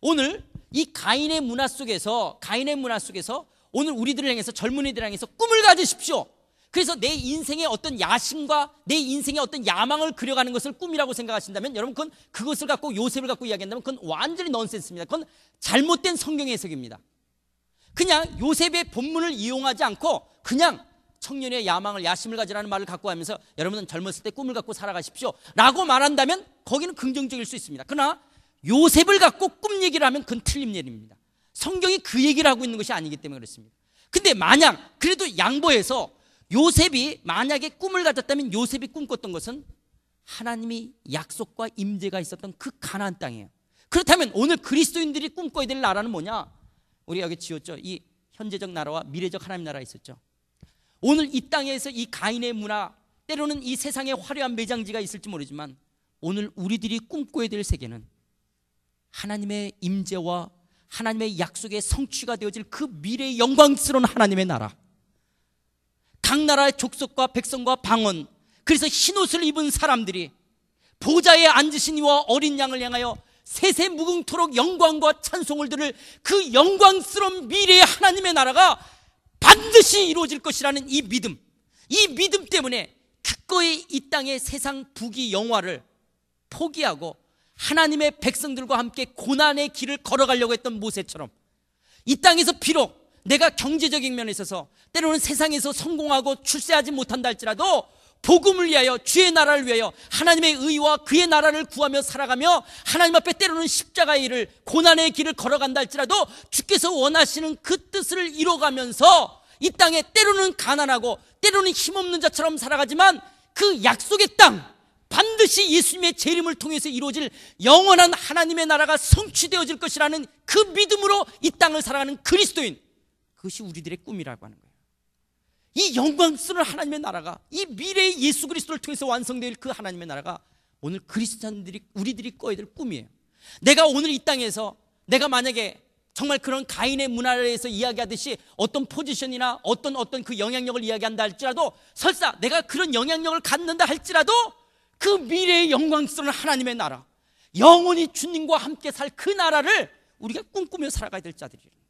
오늘 이 가인의 문화 속에서 가인의 문화 속에서 오늘 우리들을 향해서 젊은이들을 향해서 꿈을 가지십시오. 그래서 내 인생의 어떤 야심과 내 인생의 어떤 야망을 그려가는 것을 꿈이라고 생각하신다면 여러분 그건 그것을 갖고 요셉을 갖고 이야기한다면 그건 완전히 넌센스입니다. 그건 잘못된 성경의 해석입니다. 그냥 요셉의 본문을 이용하지 않고 그냥 청년의 야망을 야심을 가지라는 말을 갖고 하면서 여러분은 젊었을 때 꿈을 갖고 살아가십시오 라고 말한다면 거기는 긍정적일 수 있습니다. 그러나 요셉을 갖고 꿈 얘기를 하면 그건 틀린 일입니다 성경이 그 얘기를 하고 있는 것이 아니기 때문에 그렇습니다. 근데 만약 그래도 양보해서 요셉이 만약에 꿈을 가졌다면 요셉이 꿈꿨던 것은 하나님이 약속과 임재가 있었던 그 가나안 땅이에요. 그렇다면 오늘 그리스도인들이 꿈꿔야 될 나라는 뭐냐? 우리 여기 지었죠. 이 현재적 나라와 미래적 하나님 나라 있었죠. 오늘 이 땅에서 이 가인의 문화 때로는 이 세상의 화려한 매장지가 있을지 모르지만 오늘 우리들이 꿈꿔야 될 세계는 하나님의 임재와 하나님의 약속의 성취가 되어질 그 미래의 영광스러운 하나님의 나라. 각 나라의 족속과 백성과 방언, 그래서 흰옷을 입은 사람들이 보좌에 앉으신 이와 어린 양을 향하여 세세 무궁토록 영광과 찬송을 들을 그 영광스러운 미래의 하나님의 나라가 반드시 이루어질 것이라는 이 믿음, 이 믿음 때문에 기꺼이 이 땅의 세상 부귀 영화를 포기하고 하나님의 백성들과 함께 고난의 길을 걸어가려고 했던 모세처럼 이 땅에서 비록 내가 경제적인 면에 있어서 때로는 세상에서 성공하고 출세하지 못한다 할지라도 복음을 위하여 주의 나라를 위하여 하나님의 의와 그의 나라를 구하며 살아가며 하나님 앞에 때로는 십자가의 일을 고난의 길을 걸어간다 할지라도 주께서 원하시는 그 뜻을 이뤄가면서 이 땅에 때로는 가난하고 때로는 힘없는 자처럼 살아가지만 그 약속의 땅 반드시 예수님의 재림을 통해서 이루어질 영원한 하나님의 나라가 성취되어질 것이라는 그 믿음으로 이 땅을 살아가는 그리스도인 그것이 우리들의 꿈이라고 하는 거예요. 이 영광스러운 하나님의 나라가 이 미래의 예수 그리스도를 통해서 완성될 그 하나님의 나라가 오늘 그리스도인들이 우리들이 꿔야 될 꿈이에요. 내가 오늘 이 땅에서 내가 만약에 정말 그런 가인의 문화에서 이야기하듯이 어떤 포지션이나 어떤 어떤 그 영향력을 이야기한다 할지라도 설사 내가 그런 영향력을 갖는다 할지라도 그 미래의 영광스러운 하나님의 나라, 영원히 주님과 함께 살 그 나라를 우리가 꿈꾸며 살아가야 될 자들이라는 거예요.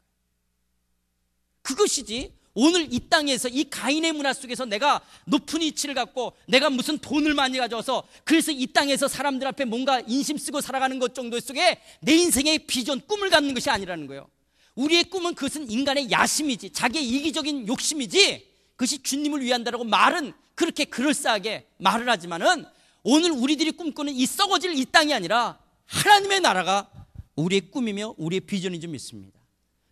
그것이지 오늘 이 땅에서 이 가인의 문화 속에서 내가 높은 위치를 갖고 내가 무슨 돈을 많이 가져와서 그래서 이 땅에서 사람들 앞에 뭔가 인심 쓰고 살아가는 것 정도 속에 내 인생의 비전, 꿈을 갖는 것이 아니라는 거예요. 우리의 꿈은 그것은 인간의 야심이지 자기의 이기적인 욕심이지 그것이 주님을 위한다라고 말은 그렇게 그럴싸하게 말을 하지만은 오늘 우리들이 꿈꾸는 이 썩어질 이 땅이 아니라 하나님의 나라가 우리의 꿈이며 우리의 비전이 좀 있습니다.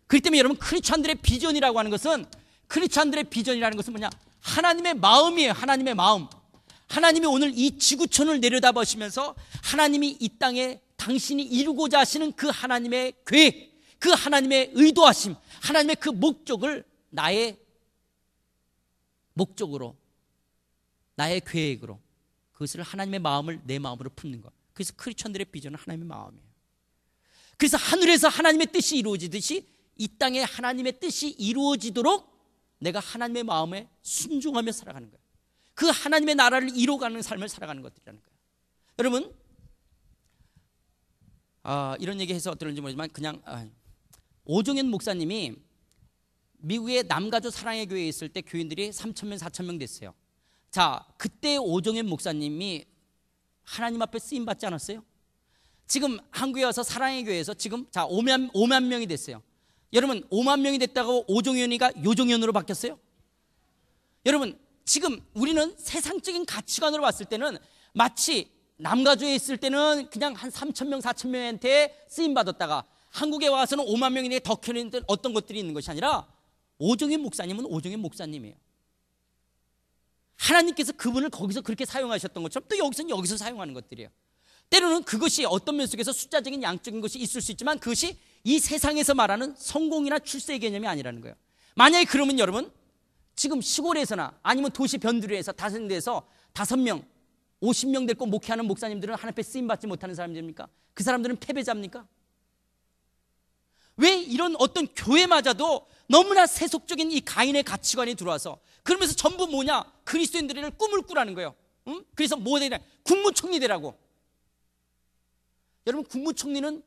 그렇기 때문에 여러분 크리스천들의 비전이라고 하는 것은 크리스천들의 비전이라는 것은 뭐냐? 하나님의 마음이에요. 하나님의 마음. 하나님이 오늘 이 지구촌을 내려다보시면서 하나님이 이 땅에 당신이 이루고자 하시는 그 하나님의 계획, 그 하나님의 의도하심, 하나님의 그 목적을 나의 목적으로, 나의 계획으로 그것을 하나님의 마음을 내 마음으로 품는 것. 그래서 크리스천들의 비전은 하나님의 마음이에요. 그래서 하늘에서 하나님의 뜻이 이루어지듯이 이 땅에 하나님의 뜻이 이루어지도록 내가 하나님의 마음에 순종하며 살아가는 거예요. 그 하나님의 나라를 이뤄가는 삶을 살아가는 것들이라는 거예요. 여러분, 아, 이런 얘기해서 어떨는지 모르지만 그냥 아, 오종현 목사님이 미국의 남가주 사랑의 교회에 있을 때 교인들이 3천 명, 4천 명 됐어요. 자, 그때 오종현 목사님이 하나님 앞에 쓰임 받지 않았어요? 지금 한국에 와서 사랑의 교회에서 지금 자 5만 5만 명이 됐어요. 여러분 5만 명이 됐다고 오종현이가 요종현으로 바뀌었어요? 여러분 지금 우리는 세상적인 가치관으로 봤을 때는 마치 남가주에 있을 때는 그냥 한 3천 명, 4천 명한테 쓰임 받았다가 한국에 와서는 5만 명이 더 켜는 어떤 것들이 있는 것이 아니라 오종현 목사님은 오종현 목사님이에요. 하나님께서 그분을 거기서 그렇게 사용하셨던 것처럼 또 여기서는 여기서 사용하는 것들이에요. 때로는 그것이 어떤 면 속에서 숫자적인 양적인 것이 있을 수 있지만 그것이 이 세상에서 말하는 성공이나 출세 개념이 아니라는 거예요. 만약에 그러면 여러분 지금 시골에서나 아니면 도시 변두리에서 다른 데서 다섯 명, 오십 명 됐고 목회하는 목사님들은 하나님께 쓰임 받지 못하는 사람들입니까? 그 사람들은 패배자입니까? 왜 이런 어떤 교회마저도 너무나 세속적인 이 가인의 가치관이 들어와서 그러면서 전부 뭐냐 그리스도인들을 꿈을 꾸라는 거예요. 응? 그래서 뭐 되냐 국무총리 되라고. 여러분 국무총리는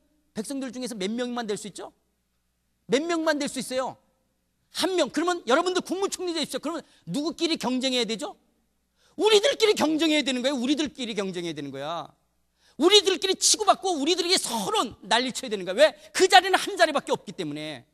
백성들 중에서 몇 명만 될 수 있죠? 몇 명만 될 수 있어요. 한 명. 그러면 여러분들 국무총리 되십시오. 그러면 누구끼리 경쟁해야 되죠? 우리들끼리 경쟁해야 되는 거예요. 우리들끼리 경쟁해야 되는 거야. 우리들끼리 치고받고 우리들에게 서로 난리쳐야 되는 거야. 왜? 그 자리는 한 자리밖에 없기 때문에.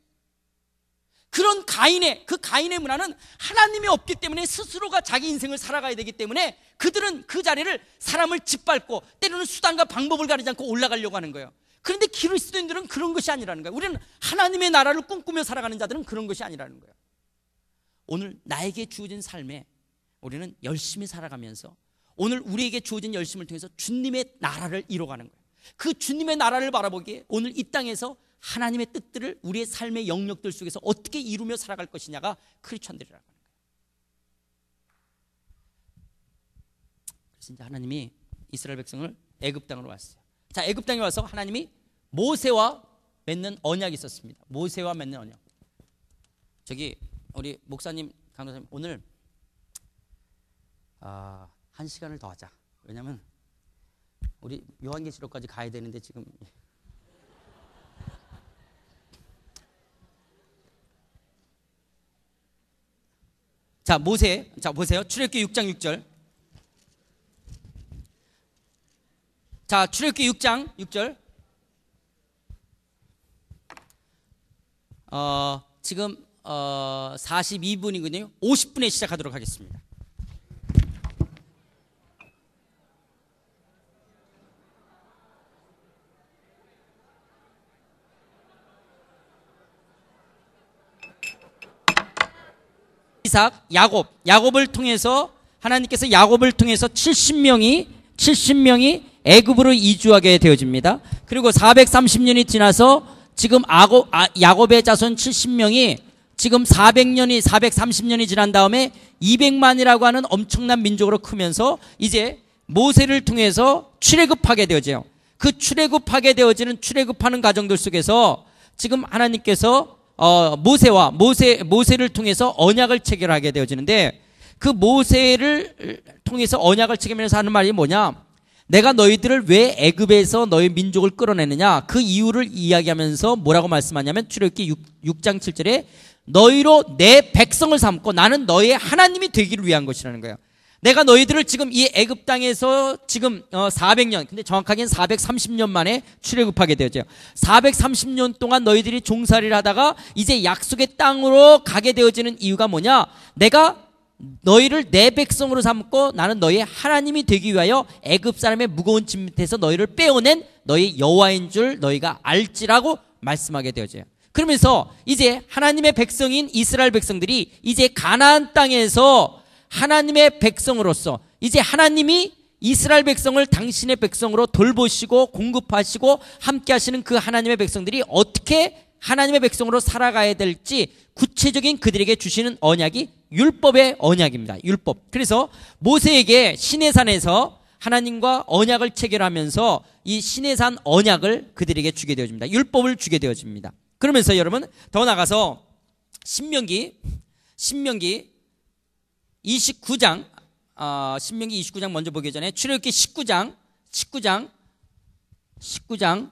그런 가인의, 그 가인의 문화는 하나님이 없기 때문에 스스로가 자기 인생을 살아가야 되기 때문에 그들은 그 자리를 사람을 짓밟고 때로는 수단과 방법을 가리지 않고 올라가려고 하는 거예요. 그런데 기르스도인들은 그런 것이 아니라는 거예요. 우리는 하나님의 나라를 꿈꾸며 살아가는 자들은 그런 것이 아니라는 거예요. 오늘 나에게 주어진 삶에 우리는 열심히 살아가면서 오늘 우리에게 주어진 열심을 통해서 주님의 나라를 이뤄가는 거예요. 그 주님의 나라를 바라보기에 오늘 이 땅에서 하나님의 뜻들을 우리의 삶의 영역들 속에서 어떻게 이루며 살아갈 것이냐가 크리스천들이라고 하는 거예요. 그래서 이제 하나님이 이스라엘 백성을 애굽 땅으로 왔어요. 자, 애굽 땅에 와서 하나님이 모세와 맺는 언약이 있었습니다. 모세와 맺는 언약. 저기 우리 목사님, 강사님 오늘 아, 한 시간을 더 하자. 왜냐면 우리 요한계시록까지 가야 되는데 지금 자 모세 자 보세요 출애굽기 6장 6절 자 출애굽기 6장 6절 어, 지금 어, 42분이거든요 50분에 시작하도록 하겠습니다 이삭, 야곱, 야곱을 통해서 하나님께서 야곱을 통해서 70명이 70명이 애굽으로 이주하게 되어집니다. 그리고 430년이 지나서 지금 아고, 아, 야곱의 자손 70명이 지금 400년이 430년이 지난 다음에 200만이라고 하는 엄청난 민족으로 크면서 이제 모세를 통해서 출애굽하게 되어져요. 그 출애굽하게 되어지는 출애굽하는 과정들 속에서 지금 하나님께서 어, 모세와 모세 모세를 통해서 언약을 체결하게 되어지는데 그 모세를 통해서 언약을 체결하면서 하는 말이 뭐냐? 내가 너희들을 왜 애굽에서 너희 민족을 끌어내느냐? 그 이유를 이야기하면서 뭐라고 말씀하냐면 출애굽기 6장 7절에 너희로 내 백성을 삼고 나는 너희의 하나님이 되기를 위한 것이라는 거예요. 내가 너희들을 지금 이 애굽 땅에서 지금 400년, 어, 근데 정확하게는 430년 만에 출애굽하게 되었죠. 430년 동안 너희들이 종살이를 하다가 이제 약속의 땅으로 가게 되어지는 이유가 뭐냐? 내가 너희를 내 백성으로 삼고 나는 너희의 하나님이 되기 위하여 애굽 사람의 무거운 짐 밑에서 너희를 빼어낸 너희 여호와인 줄 너희가 알지라고 말씀하게 되어져요. 그러면서 이제 하나님의 백성인 이스라엘 백성들이 이제 가나안 땅에서 하나님의 백성으로서 이제 하나님이 이스라엘 백성을 당신의 백성으로 돌보시고 공급하시고 함께 하시는 그 하나님의 백성들이 어떻게 하나님의 백성으로 살아가야 될지 구체적인 그들에게 주시는 언약이 율법의 언약입니다. 율법. 그래서 모세에게 시내산에서 하나님과 언약을 체결하면서 이 시내산 언약을 그들에게 주게 되어집니다. 율법을 주게 되어집니다. 그러면서 여러분 더 나가서 신명기 신명기 29장 어, 신명기 29장 먼저 보기 전에 출애굽기 19장 19장 19장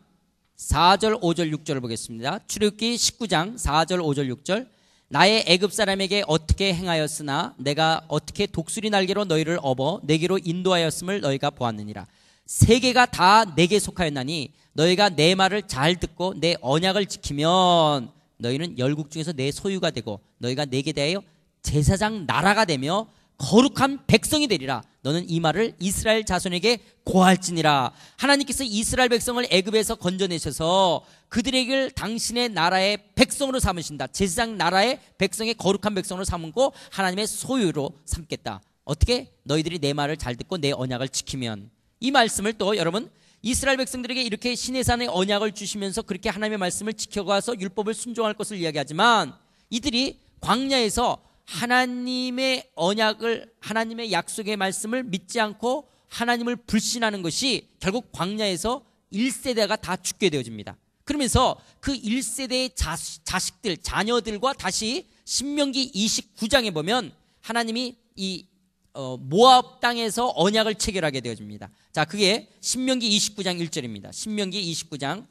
4절 5절 6절을 보겠습니다. 출애굽기 19장 4절 5절 6절 나의 애굽 사람에게 어떻게 행하였으나 내가 어떻게 독수리 날개로 너희를 업어 내게로 인도하였음을 너희가 보았느니라. 세계가 다 내게 속하였나니 너희가 내 말을 잘 듣고 내 언약을 지키면 너희는 열국 중에서 내 소유가 되고 너희가 내게 대하여 제사장 나라가 되며 거룩한 백성이 되리라 너는 이 말을 이스라엘 자손에게 고할지니라 하나님께서 이스라엘 백성을 애굽에서 건져내셔서 그들에게 당신의 나라의 백성으로 삼으신다 제사장 나라의 백성의 거룩한 백성으로 삼고 하나님의 소유로 삼겠다 어떻게 너희들이 내 말을 잘 듣고 내 언약을 지키면 이 말씀을 또 여러분 이스라엘 백성들에게 이렇게 신내산의 언약을 주시면서 그렇게 하나님의 말씀을 지켜가서 율법을 순종할 것을 이야기하지만 이들이 광야에서 하나님의 언약을 하나님의 약속의 말씀을 믿지 않고 하나님을 불신하는 것이 결국 광야에서 1세대가 다 죽게 되어집니다. 그러면서 그 1세대의 자식, 들 자녀들과 다시 신명기 29장에 보면 하나님이 이 어, 모압 땅에서 언약을 체결하게 되어집니다. 자, 그게 신명기 29장 1절입니다. 신명기 29장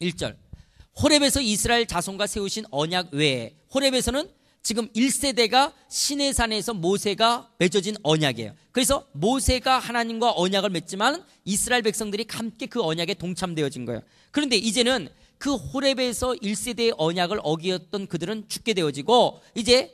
1절. 호렙에서 이스라엘 자손과 세우신 언약 외에 호렙에서는 지금 1세대가 시내산에서 모세가 맺어진 언약이에요. 그래서 모세가 하나님과 언약을 맺지만 이스라엘 백성들이 함께 그 언약에 동참되어진 거예요. 그런데 이제는 그 호렙에서 1세대의 언약을 어기었던 그들은 죽게 되어지고 이제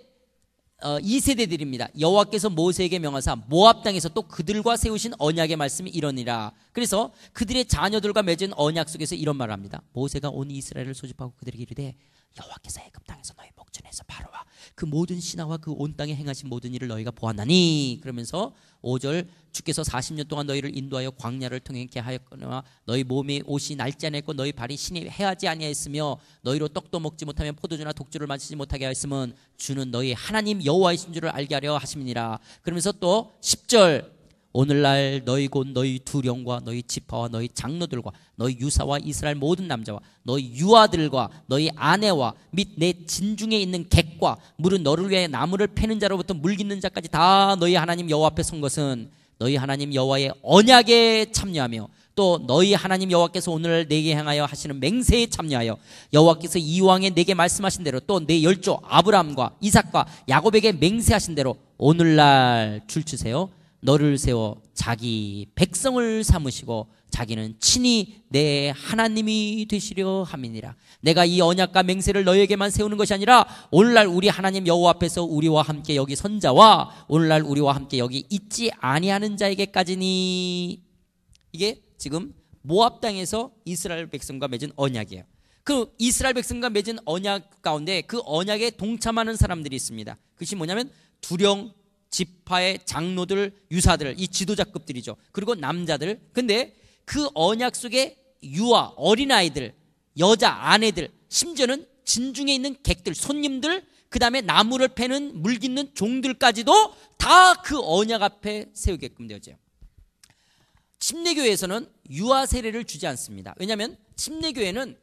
2세대들입니다. 어, 여호와께서 모세에게 명하사 모압 당에서또 그들과 세우신 언약의 말씀이 이러니라. 그래서 그들의 자녀들과 맺은 언약 속에서 이런 말을 합니다. 모세가 온 이스라엘을 소집하고 그들에게 이르되 여호와께서 애굽 땅에서 너희 목전에서 바로와 그 모든 신하와 그 온 땅에 행하신 모든 일을 너희가 보았나니 그러면서 5절 주께서 40년 동안 너희를 인도하여 광야를 통해 이렇 하였거나 너희 몸이 옷이 날지않았고 너희 발이 신이 해하지 아니하였으며 너희로 떡도 먹지 못하며 포도주나 독주를 마시지 못하게 하였으면 주는 너희 하나님 여호와이신 줄을 알게 하려 하십니다 그러면서 또 10절 오늘날 너희 곧 너희 두령과 너희 지파와 너희 장로들과 너희 유사와 이스라엘 모든 남자와 너희 유아들과 너희 아내와 및 내 진중에 있는 객과 물은 너를 위해 나무를 패는 자로부터 물깃는 자까지 다 너희 하나님 여호와 앞에 선 것은 너희 하나님 여호와의 언약에 참여하며 또 너희 하나님 여호와께서 오늘 내게 향하여 하시는 맹세에 참여하여 여호와께서 이왕에 내게 말씀하신 대로 또 내 열조 아브라함과 이삭과 야곱에게 맹세하신 대로 오늘날 줄치세요 너를 세워 자기 백성을 삼으시고 자기는 친히 내 하나님이 되시려 함이니라. 내가 이 언약과 맹세를 너에게만 세우는 것이 아니라 오늘날 우리 하나님 여호와 앞에서 우리와 함께 여기 선자와 오늘날 우리와 함께 여기 있지 아니하는 자에게까지니 이게 지금 모압 땅에서 이스라엘 백성과 맺은 언약이에요. 그 이스라엘 백성과 맺은 언약 가운데 그 언약에 동참하는 사람들이 있습니다. 그것이 뭐냐면 두령 지파의 장로들, 유사들, 이 지도자급들이죠. 그리고 남자들. 근데 그 언약 속에 유아, 어린아이들, 여자, 아내들, 심지어는 진중에 있는 객들, 손님들, 그 다음에 나무를 패는 물 깃는 종들까지도 다 그 언약 앞에 세우게끔 되어져요. 침례교회에서는 유아 세례를 주지 않습니다. 왜냐하면 침례교회는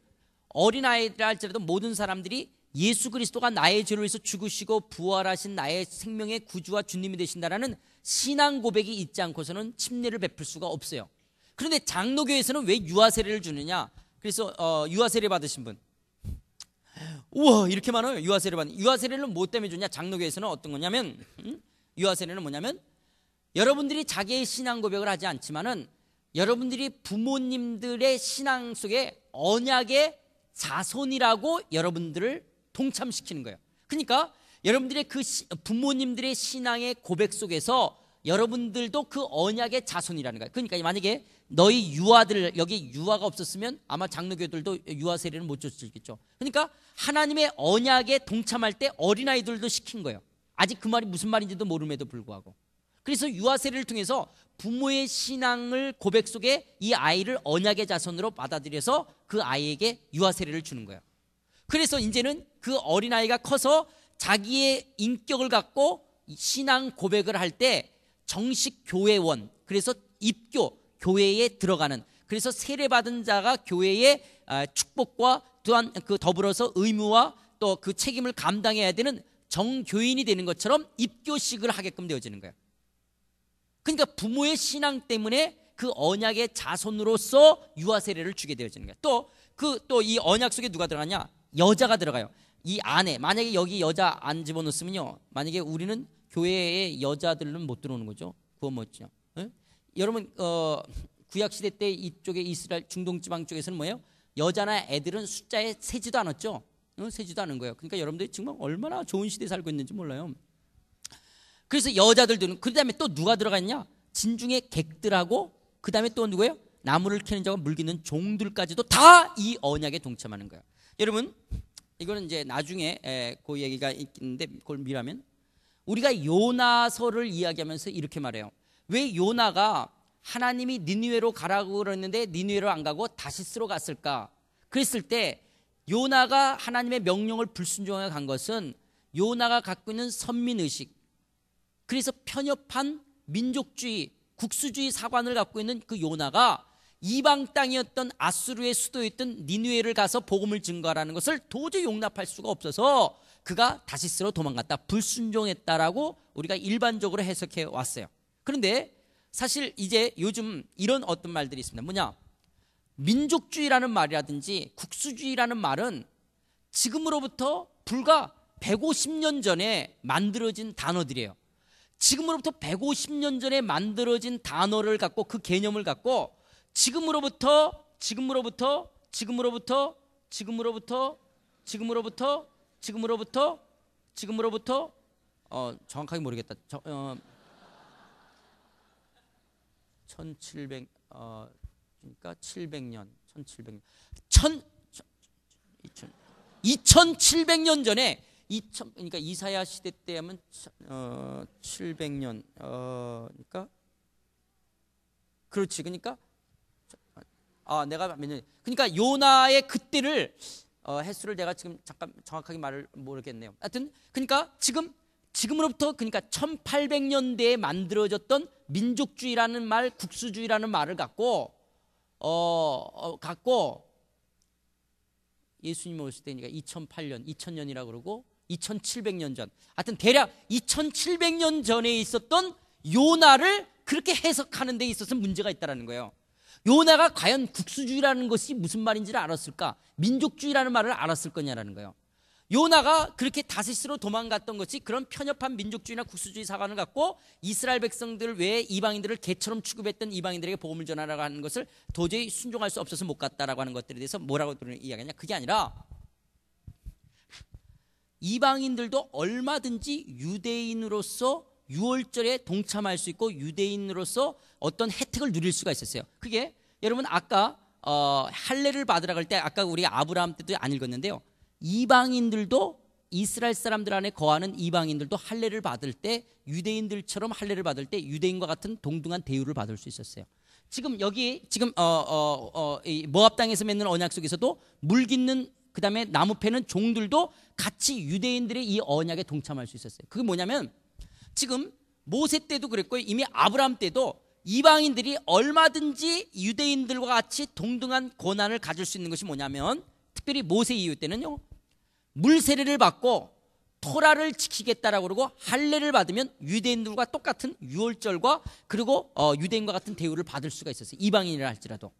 어린아이라 할지라도 모든 사람들이 예수 그리스도가 나의 죄를 위해서 죽으시고 부활하신 나의 생명의 구주와 주님이 되신다라는 신앙 고백이 있지 않고서는 침례를 베풀 수가 없어요. 그런데 장로교에서는 왜 유아 세례를 주느냐? 그래서 어, 유아 세례 받으신 분, 우와 이렇게 많아요. 유아 세례 받는 유아 세례는뭐 때문에 주냐? 장로교에서는 어떤 거냐면 음? 유아 세례는 뭐냐면 여러분들이 자기의 신앙 고백을 하지 않지만은 여러분들이 부모님들의 신앙 속에 언약의 자손이라고 여러분들을 동참시키는 거예요. 그러니까 여러분들의 그 부모님들의 신앙의 고백 속에서 여러분들도 그 언약의 자손이라는 거예요. 그러니까 만약에 너희 유아들 여기 유아가 없었으면 아마 장로교들도 유아 세례를 못 줬을겠죠. 그러니까 하나님의 언약에 동참할 때 어린아이들도 시킨 거예요. 아직 그 말이 무슨 말인지도 모름에도 불구하고. 그래서 유아 세례를 통해서 부모의 신앙을 고백 속에 이 아이를 언약의 자손으로 받아들여서 그 아이에게 유아 세례를 주는 거예요. 그래서 이제는 그 어린아이가 커서 자기의 인격을 갖고 신앙 고백을 할 때 정식 교회원 그래서 입교 교회에 들어가는 그래서 세례받은 자가 교회의 아, 축복과 또한 그 더불어서 의무와 또 그 책임을 감당해야 되는 정교인이 되는 것처럼 입교식을 하게끔 되어지는 거예요. 그러니까 부모의 신앙 때문에 그 언약의 자손으로서 유아 세례를 주게 되어지는 거예요. 또 그 또 이 언약 속에 누가 들어가냐? 여자가 들어가요. 이 안에 만약에 여기 여자 안 집어넣었으면요. 만약에 우리는 교회에 여자들은 못 들어오는 거죠. 구원 못죠. 예? 여러분 어, 구약 시대 때 이쪽에 이스라엘 중동 지방 쪽에서는 뭐예요? 여자나 애들은 숫자에 세지도 않았죠. 어? 세지도 않은 거예요. 그러니까 여러분들이 정말 얼마나 좋은 시대에 살고 있는지 몰라요. 그래서 여자들도 그 다음에 또 누가 들어갔냐 진중의 객들하고 그 다음에 또 누구예요? 나무를 캐는 자와 물기는 종들까지도 다 이 언약에 동참하는 거예요. 여러분 이거는 이제 나중에 그 얘기가 있는데 그걸 미라면 우리가 요나서를 이야기하면서 이렇게 말해요. 왜 요나가 하나님이 니누에로 가라고 그랬는데 니누에로 안 가고 다시스로 갔을까? 그랬을 때 요나가 하나님의 명령을 불순종하여 간 것은 요나가 갖고 있는 선민 의식 그래서 편협한 민족주의 국수주의 사관을 갖고 있는 그 요나가 이방 땅이었던 아수르의 수도였던 니누에를 가서 복음을 증거하라는 것을 도저히 용납할 수가 없어서 그가 다시 쓰러 도망갔다. 불순종했다라고 우리가 일반적으로 해석해 왔어요. 그런데 사실 이제 요즘 이런 어떤 말들이 있습니다. 뭐냐? 민족주의라는 말이라든지 국수주의라는 말은 지금으로부터 불과 150년 전에 만들어진 단어들이에요. 지금으로부터 150년 전에 만들어진 단어를 갖고 그 개념을 갖고 지금으로부터 지금으로부터 지금으로부터 지금으로부터 지금으로부터 지금으로부터 지금으로부터 어 정확하게 모르겠다. 저, 어, 1700 어, 그러니까 700년, 1700년. 1000 2000 2700년 전에 2000 그러니까 이사야 시대 때 하면 어 700년 어 그러니까 그렇지. 그러니까 아, 내가 몇 년. 그러니까 요나의 그때를 어, 횟수를 내가 지금 잠깐 정확하게 말을 모르겠네요. 하여튼 그러니까 지금 지금으로부터 그러니까 1800년대에 만들어졌던 민족주의라는 말, 국수주의라는 말을 갖고 어, 어 갖고 예수님 오실 때니까 2008년, 2000년이라고 그러고 2700년 전. 하여튼 대략 2700년 전에 있었던 요나를 그렇게 해석하는 데 있어서 문제가 있다라는 거예요. 요나가 과연 국수주의라는 것이 무슨 말인지를 알았을까? 민족주의라는 말을 알았을 거냐라는 거예요. 요나가 그렇게 다시스로 도망갔던 것이 그런 편협한 민족주의나 국수주의 사관을 갖고 이스라엘 백성들 외에 이방인들을 개처럼 취급했던 이방인들에게 복음을 전하라고 하는 것을 도저히 순종할 수 없어서 못 갔다라고 하는 것들에 대해서 뭐라고 이야기하냐 그게 아니라 이방인들도 얼마든지 유대인으로서 유월절에 동참할 수 있고 유대인으로서 어떤 혜택을 누릴 수가 있었어요. 그게 여러분 아까 어, 할례를 받으라 할때 아까 우리 아브라함 때도 안 읽었는데요. 이방인들도 이스라엘 사람들 안에 거하는 이방인들도 할례를 받을 때 유대인들처럼 할례를 받을 때 유대인과 같은 동등한 대우를 받을 수 있었어요. 지금 여기 지금 어, 어, 어, 모압 당에서 맺는 언약 속에서도 물 깃는 그다음에 나무 패는 종들도 같이 유대인들의 이 언약에 동참할 수 있었어요. 그게 뭐냐면 지금 모세 때도 그랬고 이미 아브람 때도 이방인들이 얼마든지 유대인들과 같이 동등한 권한을 가질 수 있는 것이 뭐냐면 특별히 모세 이후 때는요 물세례를 받고 토라를 지키겠다라고 그러고 할례를 받으면 유대인들과 똑같은 유월절과 그리고 어, 유대인과 같은 대우를 받을 수가 있었어요 이방인이라 할지라도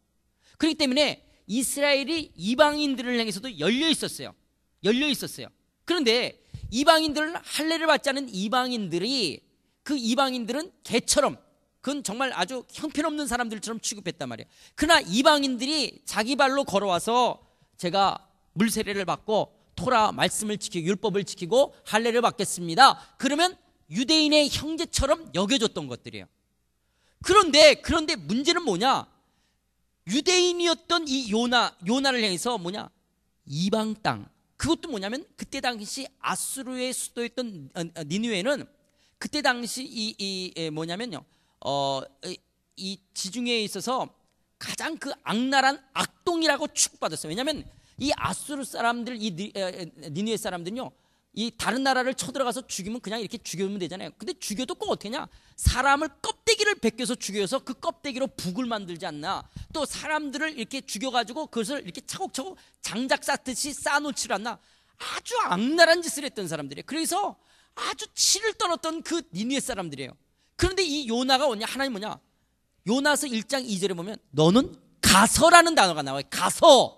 그렇기 때문에 이스라엘이 이방인들을 향해서도 열려 있었어요 열려 있었어요 그런데 이방인들을 할례를 받지 않은 이방인들이 그 이방인들은 개처럼 그건 정말 아주 형편없는 사람들처럼 취급했단 말이에요. 그러나 이방인들이 자기 발로 걸어와서 제가 물세례를 받고 토라 말씀을 지키고 율법을 지키고 할례를 받겠습니다. 그러면 유대인의 형제처럼 여겨줬던 것들이에요. 그런데 그런데 문제는 뭐냐? 유대인이었던 이 요나 요나를 향해서 뭐냐? 이방 땅 그것도 뭐냐면 그때 당시 아수르의 수도였던 어, 어, 니누에는 그때 당시 이, 이 뭐냐면요 어, 이 지중해에 있어서 가장 그 악랄한 악동이라고 축받았어요. 복 왜냐하면 이 아수르 사람들, 이 니누에 사람들은요 이 다른 나라를 쳐들어가서 죽이면 그냥 이렇게 죽여주면 되잖아요. 근데 죽여도 꼭 어떻게냐? 사람을 껍데기를 벗겨서 죽여서 그 껍데기로 북을 만들지 않나? 또 사람들을 이렇게 죽여가지고 그것을 이렇게 차곡차곡 장작 쌓듯이 쌓아놓지를 않나? 아주 악랄한 짓을 했던 사람들이에요. 그래서 아주 치를 떨었던 그 니누의 사람들이에요. 그런데 이 요나가 뭐냐? 하나님 뭐냐? 요나서 1장 2절에 보면 너는 가서라는 단어가 나와요. 가서.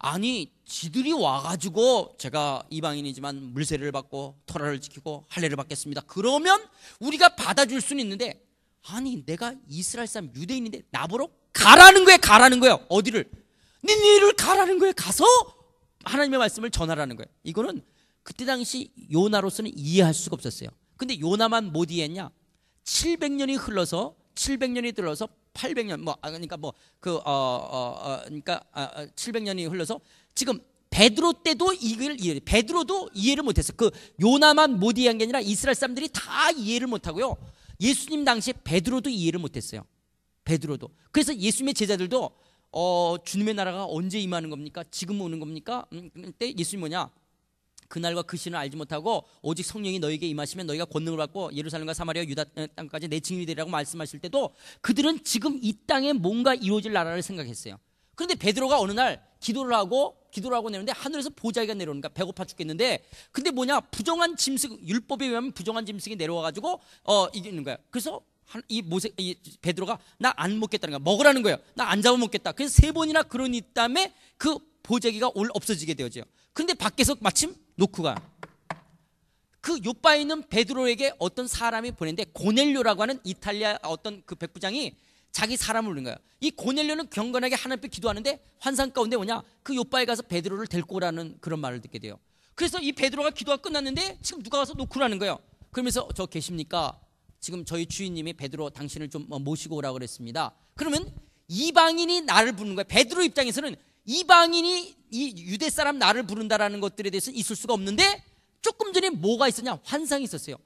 아니 지들이 와가지고 제가 이방인이지만 물세를 받고 터라를 지키고 할례를 받겠습니다. 그러면 우리가 받아줄 수는 있는데 아니 내가 이스라엘 사람 유대인인데 나보러 가라는 거예요. 가라는 거예요. 어디를? 니네를 가라는 거예요. 가서 하나님의 말씀을 전하라는 거예요. 이거는 그때 당시 요나로서는 이해할 수가 없었어요. 근데 요나만 못 이해했냐? 700년이 흘러서 700년이 들어서 800년 뭐 아, 그러니까 뭐 그 어어 어, 어, 그러니까 아, 700년이 아, 흘러서 지금 베드로 때도 이걸 이해 베드로도 이해를 못했어. 그 요나만 못 이해한 게 아니라 이스라엘 사람들이 다 이해를 못하고요. 예수님 당시에 베드로도 이해를 못했어요. 베드로도. 그래서 예수님의 제자들도 어, 주님의 나라가 언제 임하는 겁니까? 지금 오는 겁니까? 음, 그때 예수님 뭐냐? 그날과 그 시는 알지 못하고 오직 성령이 너에게 희 임하시면 너희가 권능을 받고 예루살렘과 사마리아 유다 땅까지 내 증인이 되라고 말씀하실 때도 그들은 지금 이 땅에 뭔가 이루어질 나라를 생각했어요. 그런데 베드로가 어느 날 기도를 하고 기도를 하고 내는데 하늘에서 보자기가 내려오니까 배고파 죽겠는데 근데 뭐냐 부정한 짐승 율법에 의하면 부정한 짐승이 내려와 가지고 어 이게 있는 거야. 그래서 이 모세 이 베드로가 나 안 먹겠다는 거야. 먹으라는 거예요. 나 안 잡아 먹겠다. 그래서 세 번이나 그런 이 땀에 그 보자기가 올 없어지게 되어져요. 근데 밖에서 마침 노크가 그 요바에 있는 베드로에게 어떤 사람이 보낸데 고넬료라고 하는 이탈리아 어떤 그 백부장이 자기 사람을 부른 거야. 이 고넬료는 경건하게 하나님께 기도하는데 환상 가운데 뭐냐? 그 요바에 가서 베드로를 데리고 오라는 그런 말을 듣게 돼요. 그래서 이 베드로가 기도가 끝났는데 지금 누가 와서 노크라는 거예요. 그러면서 저 계십니까? 지금 저희 주인님이 베드로 당신을 좀 어, 모시고 오라고 그랬습니다. 그러면 이방인이 나를 부르는 거예요. 베드로 입장에서는 이방인이 이 유대 사람 나를 부른다라는 것들에 대해서 는 있을 수가 없는데 조금 전에 뭐가 있었냐? 환상이 있었어요.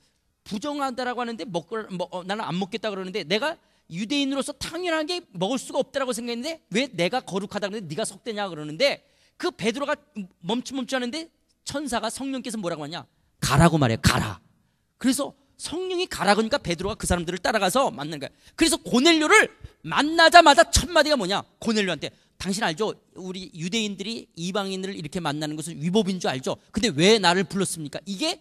부정한다라고 하는데 먹, 뭐, 어, 나는 안 먹겠다 그러는데 내가 유대인으로서 당연하게 먹을 수가 없다라고 생각했는데 왜 내가 거룩하다 그러는데 네가 속되냐 그러는데 그 베드로가 멈칫멈추 하는데 천사가 성령께서 뭐라고 하냐? 가라고 말해 가라. 그래서 성령이 가라 그니까 베드로가 그 사람들을 따라가서 만난 거야. 그래서 고넬료를 만나자마자 첫 마디가 뭐냐? 고넬료한테 당신 알죠? 우리 유대인들이 이방인을 이렇게 만나는 것은 위법인 줄 알죠? 근데 왜 나를 불렀습니까? 이게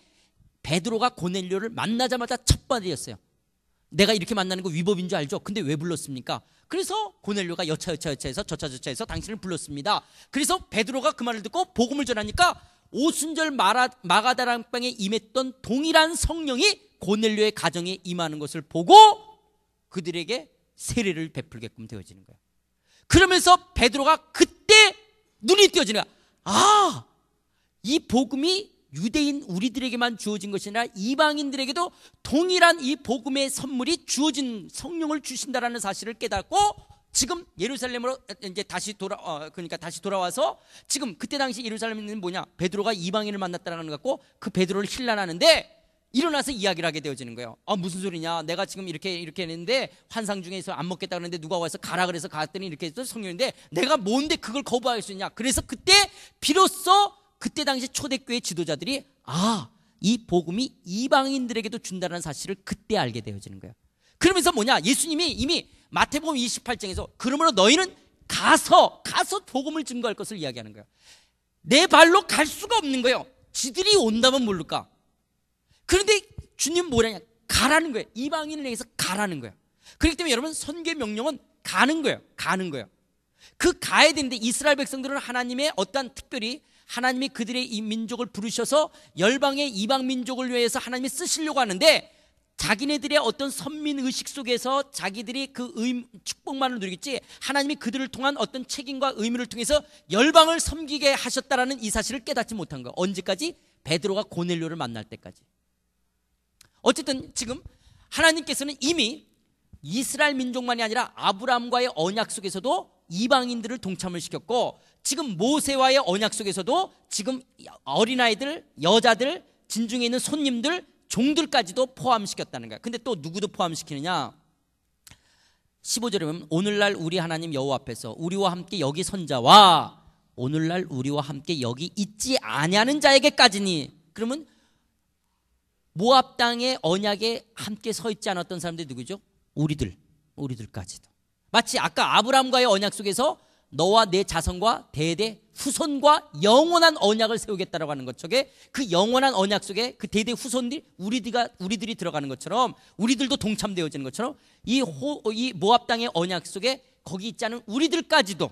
베드로가 고넬료를 만나자마자 첫 마디였어요. 내가 이렇게 만나는 거 위법인 줄 알죠? 근데 왜 불렀습니까? 그래서 고넬료가 여차여차여차해서 저차저차해서 당신을 불렀습니다. 그래서 베드로가 그 말을 듣고 복음을 전하니까 오순절 마가다랑방에 임했던 동일한 성령이 고넬료의 가정에 임하는 것을 보고 그들에게 세례를 베풀게끔 되어지는 거야. 그러면서 베드로가 그때 눈이 띄어지는 거야. 아, 이 복음이 유대인 우리들에게만 주어진 것이 아니라 이방인들에게도 동일한 이 복음의 선물이 주어진 성령을 주신다라는 사실을 깨닫고 지금 예루살렘으로 이제 다시 돌아 어, 그러니까 다시 돌아와서 지금 그때 당시 예루살렘은 뭐냐 베드로가 이방인을 만났다라는 것 같고 그 베드로를 힐난하는데 일어나서 이야기를 하게 되어지는 거예요. 아, 무슨 소리냐? 내가 지금 이렇게 이렇게 했는데 환상 중에서 안 먹겠다 그랬는데 누가 와서 가라 그래서 갔더니 이렇게 해서 성령인데 내가 뭔데 그걸 거부할 수 있냐? 그래서 그때 비로소 그때 당시 초대교회 지도자들이 아, 이 복음이 이방인들에게도 준다는 사실을 그때 알게 되어지는 거예요. 그러면서 뭐냐? 예수님이 이미 마태복음 28장에서 그러므로 너희는 가서 가서 복음을 증거할 것을 이야기하는 거예요. 내 발로 갈 수가 없는 거예요. 지들이 온다면 모를까? 그런데 주님 뭐라냐? 가라는 거예요. 이방인을 위해서 가라는 거예요. 그렇기 때문에 여러분 선교 명령은 가는 거예요. 가는 거예요. 그 가야 되는데 이스라엘 백성들은 하나님의 어떠한 특별히 하나님이 그들의 이 민족을 부르셔서 열방의 이방 민족을 위해서 하나님이 쓰시려고 하는데 자기네들의 어떤 선민 의식 속에서 자기들이 그 의, 축복만을 누리겠지 하나님이 그들을 통한 어떤 책임과 의무를 통해서 열방을 섬기게 하셨다라는 이 사실을 깨닫지 못한 거 언제까지 베드로가 고넬료를 만날 때까지. 어쨌든 지금 하나님께서는 이미 이스라엘 민족만이 아니라 아브람과의 언약 속에서도 이방인들을 동참을 시켰고 지금 모세와의 언약 속에서도 지금 어린아이들, 여자들, 진중에 있는 손님들, 종들까지도 포함시켰다는 거야. 근데 또 누구도 포함시키느냐? 15절에 보면 오늘날 우리 하나님 여호와 앞에서 우리와 함께 여기 선 자와 오늘날 우리와 함께 여기 있지 아니하는 자에게까지니 그러면 모압 땅의 언약에 함께 서 있지 않았던 사람들이 누구죠? 우리들, 우리들까지도. 마치 아까 아브람과의 언약 속에서 너와 내 자손과 대대 후손과 영원한 언약을 세우겠다라고 하는 것 속에 그 영원한 언약 속에 그 대대 후손들 우리들가 우리들이 들어가는 것처럼 우리들도 동참되어지는 것처럼 이, 이 모압 땅의 언약 속에 거기 있지 않은 우리들까지도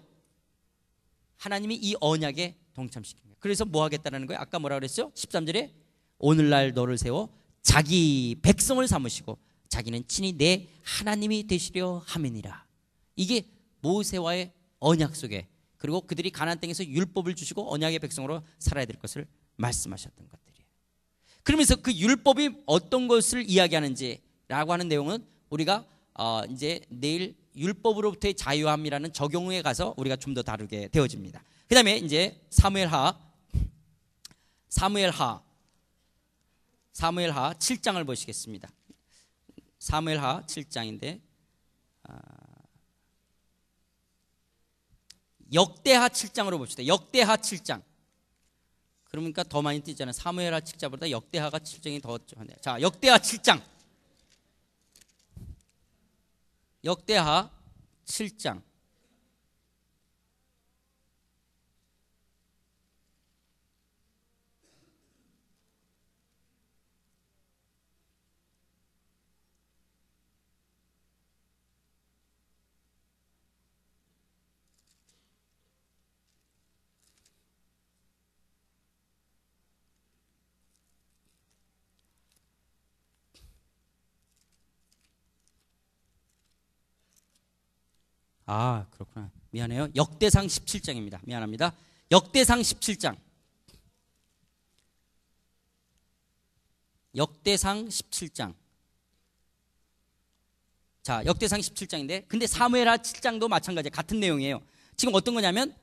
하나님이 이 언약에 동참시킵니다. 그래서 뭐 하겠다라는 거예요? 아까 뭐라 그랬어요? 13절에 오늘날 너를 세워 자기 백성을 삼으시고 자기는 친히 내 하나님이 되시려 함이니라. 이게 모세와의 언약 속에 그리고 그들이 가나안 땅에서 율법을 주시고 언약의 백성으로 살아야 될 것을 말씀하셨던 것들이에요. 그러면서 그 율법이 어떤 것을 이야기하는지라고 하는 내용은 우리가 어 이제 내일 율법으로부터의 자유함이라는 적용에 가서 우리가 좀 더 다루게 되어집니다. 그다음에 이제 사무엘하 사무엘하 사무엘하 7장을 보시겠습니다. 사무엘하 7장인데 아, 역대하 7장으로 봅시다. 역대하 7장. 그러니까 더 많이 뛰잖아요. 사무엘하 7장보다 역대하가 7장이 더 좋네요. 자, 역대하 7장. 역대하 7장. 아, 그렇구나. 미안해요. 역대상 17장입니다. 미안합니다. 역대상 17장. 역대상 17장. 자, 역대상 17장인데 근데 사무엘하 7장도 마찬가지 같은 내용이에요. 지금 어떤 거냐면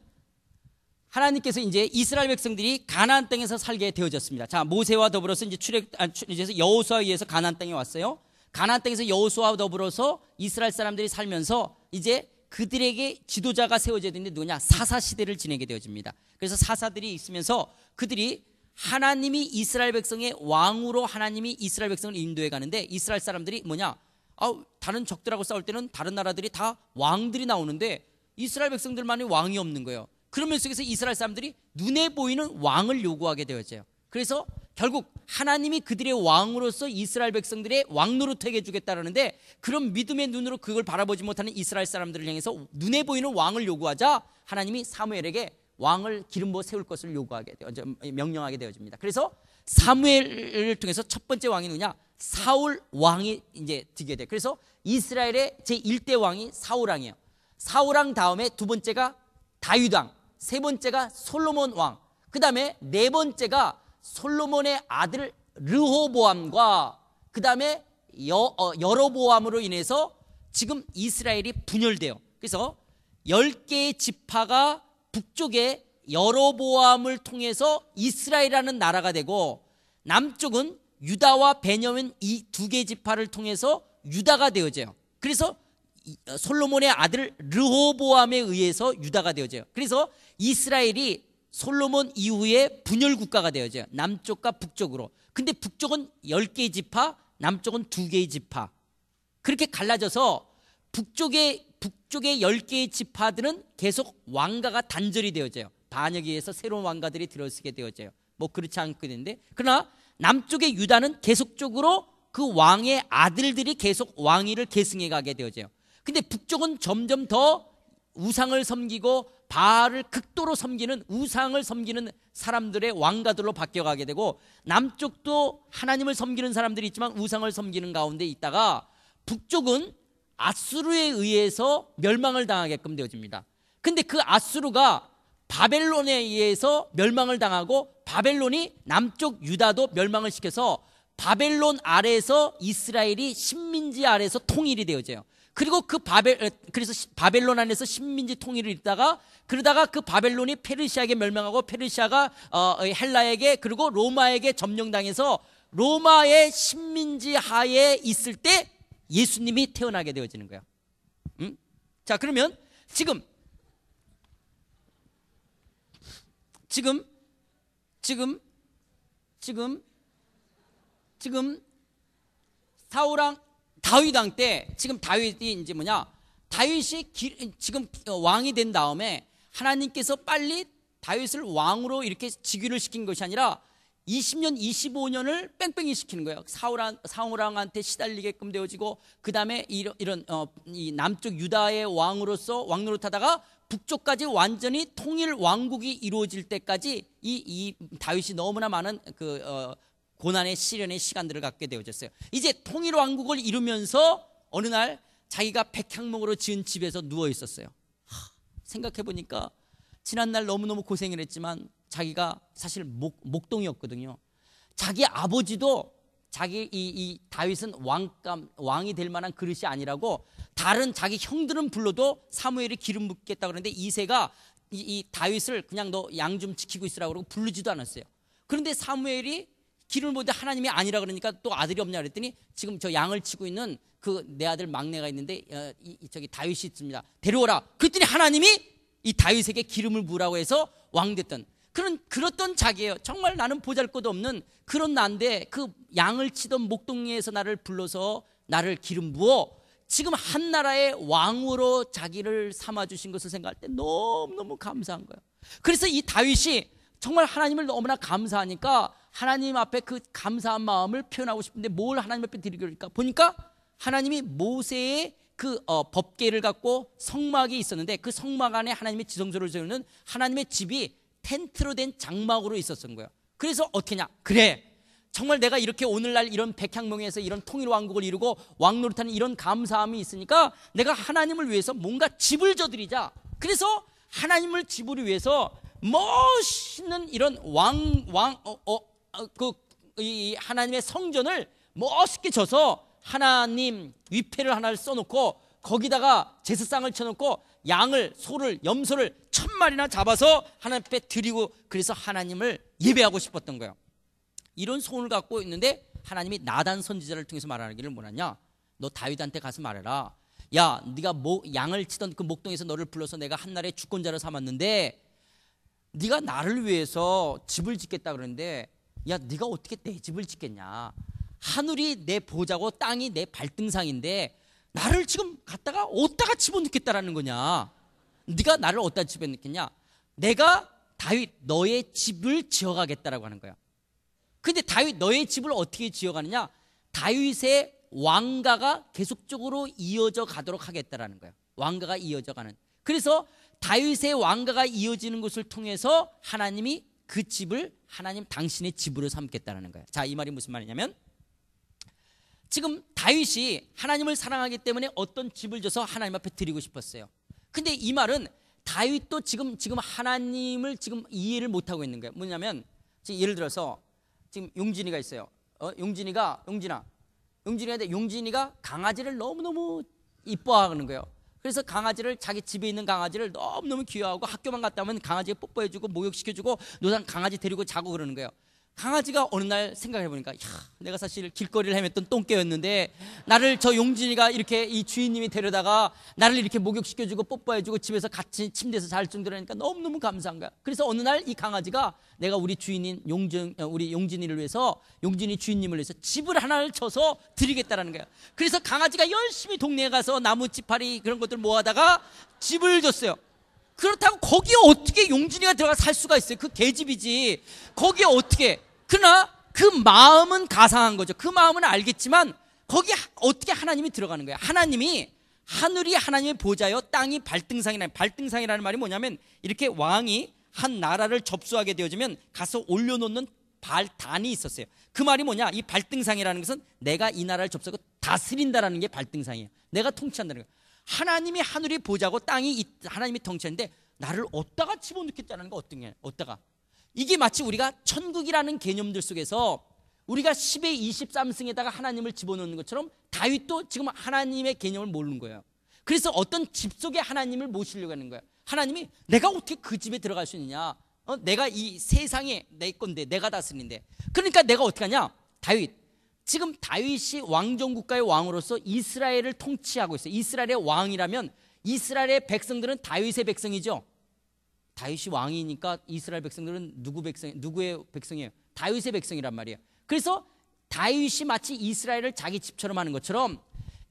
하나님께서 이제 이스라엘 백성들이 가나안 땅에서 살게 되어졌습니다. 자, 모세와 더불어서 이제 출애 아, 이제 여호수아에 의해서 가나안 땅에 왔어요. 가나안 땅에서 여호수아와 더불어서 이스라엘 사람들이 살면서 이제 그들에게 지도자가 세워져야 되는데 누구냐? 사사 시대를 지내게 되어집니다. 그래서 사사들이 있으면서 그들이 하나님이 이스라엘 백성의 왕으로 하나님이 이스라엘 백성을 인도해 가는데 이스라엘 사람들이 뭐냐? 아, 다른 적들하고 싸울 때는 다른 나라들이 다 왕들이 나오는데 이스라엘 백성들만이 왕이 없는 거예요. 그러면 속에서 이스라엘 사람들이 눈에 보이는 왕을 요구하게 되어져요. 그래서 결국 하나님이 그들의 왕으로서 이스라엘 백성들의 왕노릇하게 주겠다라는데 그런 믿음의 눈으로 그걸 바라보지 못하는 이스라엘 사람들을 향해서 눈에 보이는 왕을 요구하자 하나님이 사무엘에게 왕을 기름 부어 세울 것을 요구하게 되어 명령하게 되어집니다. 그래서 사무엘을 통해서 첫 번째 왕이 누냐? 구 사울 왕이 이제 되게 돼. 그래서 이스라엘의 제1대 왕이 사울 왕이에요. 사울 왕 다음에 두 번째가 다윗 왕, 세 번째가 솔로몬 왕, 그다음에 네 번째가 솔로몬의 아들 르호보암과 그 다음에 어, 여로보암으로 인해서 지금 이스라엘이 분열돼요. 그래서 10개의 지파가 북쪽에 여로보암을 통해서 이스라엘이라는 나라가 되고 남쪽은 유다와 베냐민 이 두 개 지파를 통해서 유다가 되어져요. 그래서 어, 솔로몬의 아들 르호보암에 의해서 유다가 되어져요. 그래서 이스라엘이 솔로몬 이후에 분열 국가가 되어져요. 남쪽과 북쪽으로. 근데 북쪽은 10개의 지파, 남쪽은 2개의 지파. 그렇게 갈라져서 북쪽의 북쪽의 10개의 지파들은 계속 왕가가 단절이 되어져요. 반역에 의해서 새로운 왕가들이 들어서게 되어져요. 뭐 그렇지 않겠는데 그러나 남쪽의 유다는 계속적으로 그 왕의 아들들이 계속 왕위를 계승해 가게 되어져요. 근데 북쪽은 점점 더 우상을 섬기고 바알을 극도로 섬기는 우상을 섬기는 사람들의 왕가들로 바뀌어가게 되고 남쪽도 하나님을 섬기는 사람들이 있지만 우상을 섬기는 가운데 있다가 북쪽은 아수르에 의해서 멸망을 당하게끔 되어집니다. 근데 그 아수르가 바벨론에 의해서 멸망을 당하고 바벨론이 남쪽 유다도 멸망을 시켜서 바벨론 아래에서 이스라엘이 신민지 아래에서 통일이 되어져요. 그리고 그 바벨 어, 그래서 바벨론 안에서 식민지 통일을 이다가 그러다가 그 바벨론이 페르시아에게 멸망하고 페르시아가 어, 어 헬라에게 그리고 로마에게 점령당해서 로마의 식민지 하에 있을 때 예수님이 태어나게 되어지는 거야. 음? 자 그러면 지금 지금 지금 지금 지금 사울왕 다윗 왕때 지금 다윗이 이제 뭐냐 다윗이 기, 지금 어, 왕이 된 다음에 하나님께서 빨리 다윗을 왕으로 이렇게 즉위를 시킨 것이 아니라 20년, 25년을 뺑뺑이 시키는 거예요. 사울한, 사울왕한테 시달리게끔 되어지고, 그 다음에 이런, 이런 어, 이 남쪽 유다의 왕으로서 왕노릇하다가 북쪽까지 완전히 통일 왕국이 이루어질 때까지 이, 이 다윗이 너무나 많은 그 어, 고난의 시련의 시간들을 갖게 되어졌어요. 이제 통일 왕국을 이루면서 어느 날 자기가 백향목으로 지은 집에서 누워 있었어요. 생각해 보니까 지난 날 너무너무 고생을 했지만 자기가 사실 목, 목동이었거든요. 자기 아버지도 자기 이, 이 다윗은 왕감 왕이 될 만한 그릇이 아니라고 다른 자기 형들은 불러도 사무엘이 기름 붓겠다 그러는데 이세가 이, 이 다윗을 그냥 너 양 좀 지키고 있으라고 그러고 부르지도 않았어요. 그런데 사무엘이 기름을 보는 하나님이 아니라 그러니까 또 아들이 없냐 그랬더니 지금 저 양을 치고 있는 그 내 아들 막내가 있는데 어, 이, 이, 저기 다윗이 있습니다. 데려오라. 그랬더니 하나님이 이 다윗에게 기름을 부으라고 해서 왕 됐던 그런 그렇던 자기예요. 정말 나는 보잘것없는 도 그런 난데 그 양을 치던 목동에서 리 나를 불러서 나를 기름 부어 지금 한 나라의 왕으로 자기를 삼아 주신 것을 생각할 때 너무너무 감사한 거예요. 그래서 이 다윗이 정말 하나님을 너무나 감사하니까 하나님 앞에 그 감사한 마음을 표현하고 싶은데 뭘 하나님 앞에 드리니까 보니까 하나님이 모세의 그 어, 법계를 갖고 성막이 있었는데 그 성막 안에 하나님의 지성소를 세우는 하나님의 집이 텐트로 된 장막으로 있었던 거예요. 그래서 어떻게냐? 그래. 정말 내가 이렇게 오늘날 이런 백향명에서 이런 통일 왕국을 이루고 왕노릇하는 이런 감사함이 있으니까 내가 하나님을 위해서 뭔가 집을 저드리자. 그래서 하나님을 집을 위해서 멋있는 이런 왕 왕어 어, 어 어, 그이 하나님의 성전을 멋있게 져서 하나님 위패를 하나를 써놓고 거기다가 제스상을 쳐놓고 양을 소를 염소를 천 마리나 잡아서 하나님 앞에 드리고 그래서 하나님을 예배하고 싶었던 거예요. 이런 소원을 갖고 있는데 하나님이 나단 선지자를 통해서 말하는 길을 뭐라냐? 너 다윗한테 가서 말해라. 야, 네가 모, 양을 치던 그 목동에서 너를 불러서 내가 한날의 주권자를 삼았는데 네가 나를 위해서 집을 짓겠다 그러는데 야 네가 어떻게 내 집을 짓겠냐 하늘이 내 보자고 땅이 내 발등상인데 나를 지금 갖다가 어디다가 집어넣겠다라는 거냐 네가 나를 어디다 집어넣겠냐 내가 다윗 너의 집을 지어가겠다라고 하는 거야 근데 다윗 너의 집을 어떻게 지어가느냐 다윗의 왕가가 계속적으로 이어져 가도록 하겠다라는 거야 왕가가 이어져 가는 그래서 다윗의 왕가가 이어지는 것을 통해서 하나님이 그 집을 하나님 당신의 집으로 삼겠다라는 거예요. 자, 이 말이 무슨 말이냐면 지금 다윗이 하나님을 사랑하기 때문에 어떤 집을 줘서 하나님 앞에 드리고 싶었어요. 근데 이 말은 다윗도 지금 지금 하나님을 지금 이해를 못 하고 있는 거예요. 뭐냐면 예를 들어서 지금 용진이가 있어요. 어? 용진이가 용진아, 용진이한테 용진이가 강아지를 너무 너무 이뻐하는 거예요. 그래서 강아지를 자기 집에 있는 강아지를 너무너무 귀여워하고 학교만 갔다 오면 강아지에 뽀뽀해주고 목욕시켜주고 노상 강아지 데리고 자고 그러는 거예요. 강아지가 어느 날 생각해 보니까 야, 내가 사실 길거리를 헤맸던 똥개였는데 나를 저 용진이가 이렇게 이 주인님이 데려다가 나를 이렇게 목욕시켜 주고 뽀뽀해 주고 집에서 같이 침대에서 잘 정도라니까 너무너무 감사한 거야. 그래서 어느 날 이 강아지가 내가 우리 주인인 용진 어, 우리 용진이를 위해서 용진이 주인님을 위해서 집을 하나를 쳐서 드리겠다라는 거야. 그래서 강아지가 열심히 동네에 가서 나무 지파리 그런 것들 모아다가 집을 줬어요. 그렇다고 거기에 어떻게 용진이가 들어가 살 수가 있어요? 그 개집이지. 거기에 어떻게 그러나 그 마음은 가상한 거죠. 그 마음은 알겠지만 거기 어떻게 하나님이 들어가는 거예요? 하나님이 하늘이 하나님의 보좌요 땅이 발등상이라는 발등상이라는 말이 뭐냐면 이렇게 왕이 한 나라를 접수하게 되어지면 가서 올려놓는 발단이 있었어요. 그 말이 뭐냐? 이 발등상이라는 것은 내가 이 나라를 접수하고 다스린다라는 게 발등상이에요. 내가 통치한다는 거예요. 하나님이 하늘이 보자고 땅이 하나님이 통치하는데 나를 어디다가 집어넣겠다는 거 어떤 게 어디다가 이게 마치 우리가 천국이라는 개념들 속에서 우리가 10의 23승에다가 하나님을 집어넣는 것처럼 다윗도 지금 하나님의 개념을 모르는 거예요. 그래서 어떤 집 속에 하나님을 모시려고 하는 거예요. 하나님이 내가 어떻게 그 집에 들어갈 수 있느냐? 어? 내가 이 세상에 내 건데 내가 다스린데 그러니까 내가 어떻게 하냐? 다윗. 지금 다윗이 왕정 국가의 왕으로서 이스라엘을 통치하고 있어요. 이스라엘의 왕이라면 이스라엘의 백성들은 다윗의 백성이죠. 다윗이 왕이니까 이스라엘 백성들은 누구 백성 누구의 백성이에요? 다윗의 백성이란 말이에요. 그래서 다윗이 마치 이스라엘을 자기 집처럼 하는 것처럼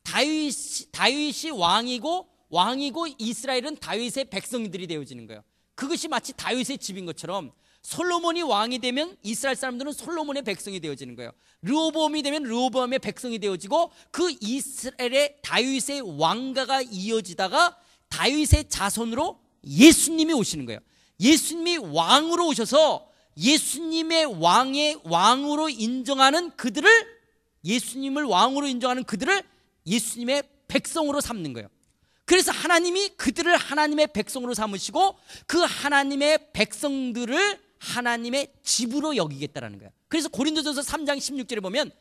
다윗 다윗이 왕이고 왕이고 이스라엘은 다윗의 백성들이 되어지는 거예요. 그것이 마치 다윗의 집인 것처럼 솔로몬이 왕이 되면 이스라엘 사람들은 솔로몬의 백성이 되어지는 거예요. 르호보암이 되면 르호보암의 백성이 되어지고 그 이스라엘의 다윗의 왕가가 이어지다가 다윗의 자손으로 예수님이 오시는 거예요. 예수님이 왕으로 오셔서 예수님의 왕의 왕으로 인정하는 그들을 예수님을 왕으로 인정하는 그들을 예수님의 백성으로 삼는 거예요. 그래서 하나님이 그들을 하나님의 백성으로 삼으시고 그 하나님의 백성들을 하나님의 집으로 여기겠다라는 거예요. 그래서 고린도전서 3장 16절에 보면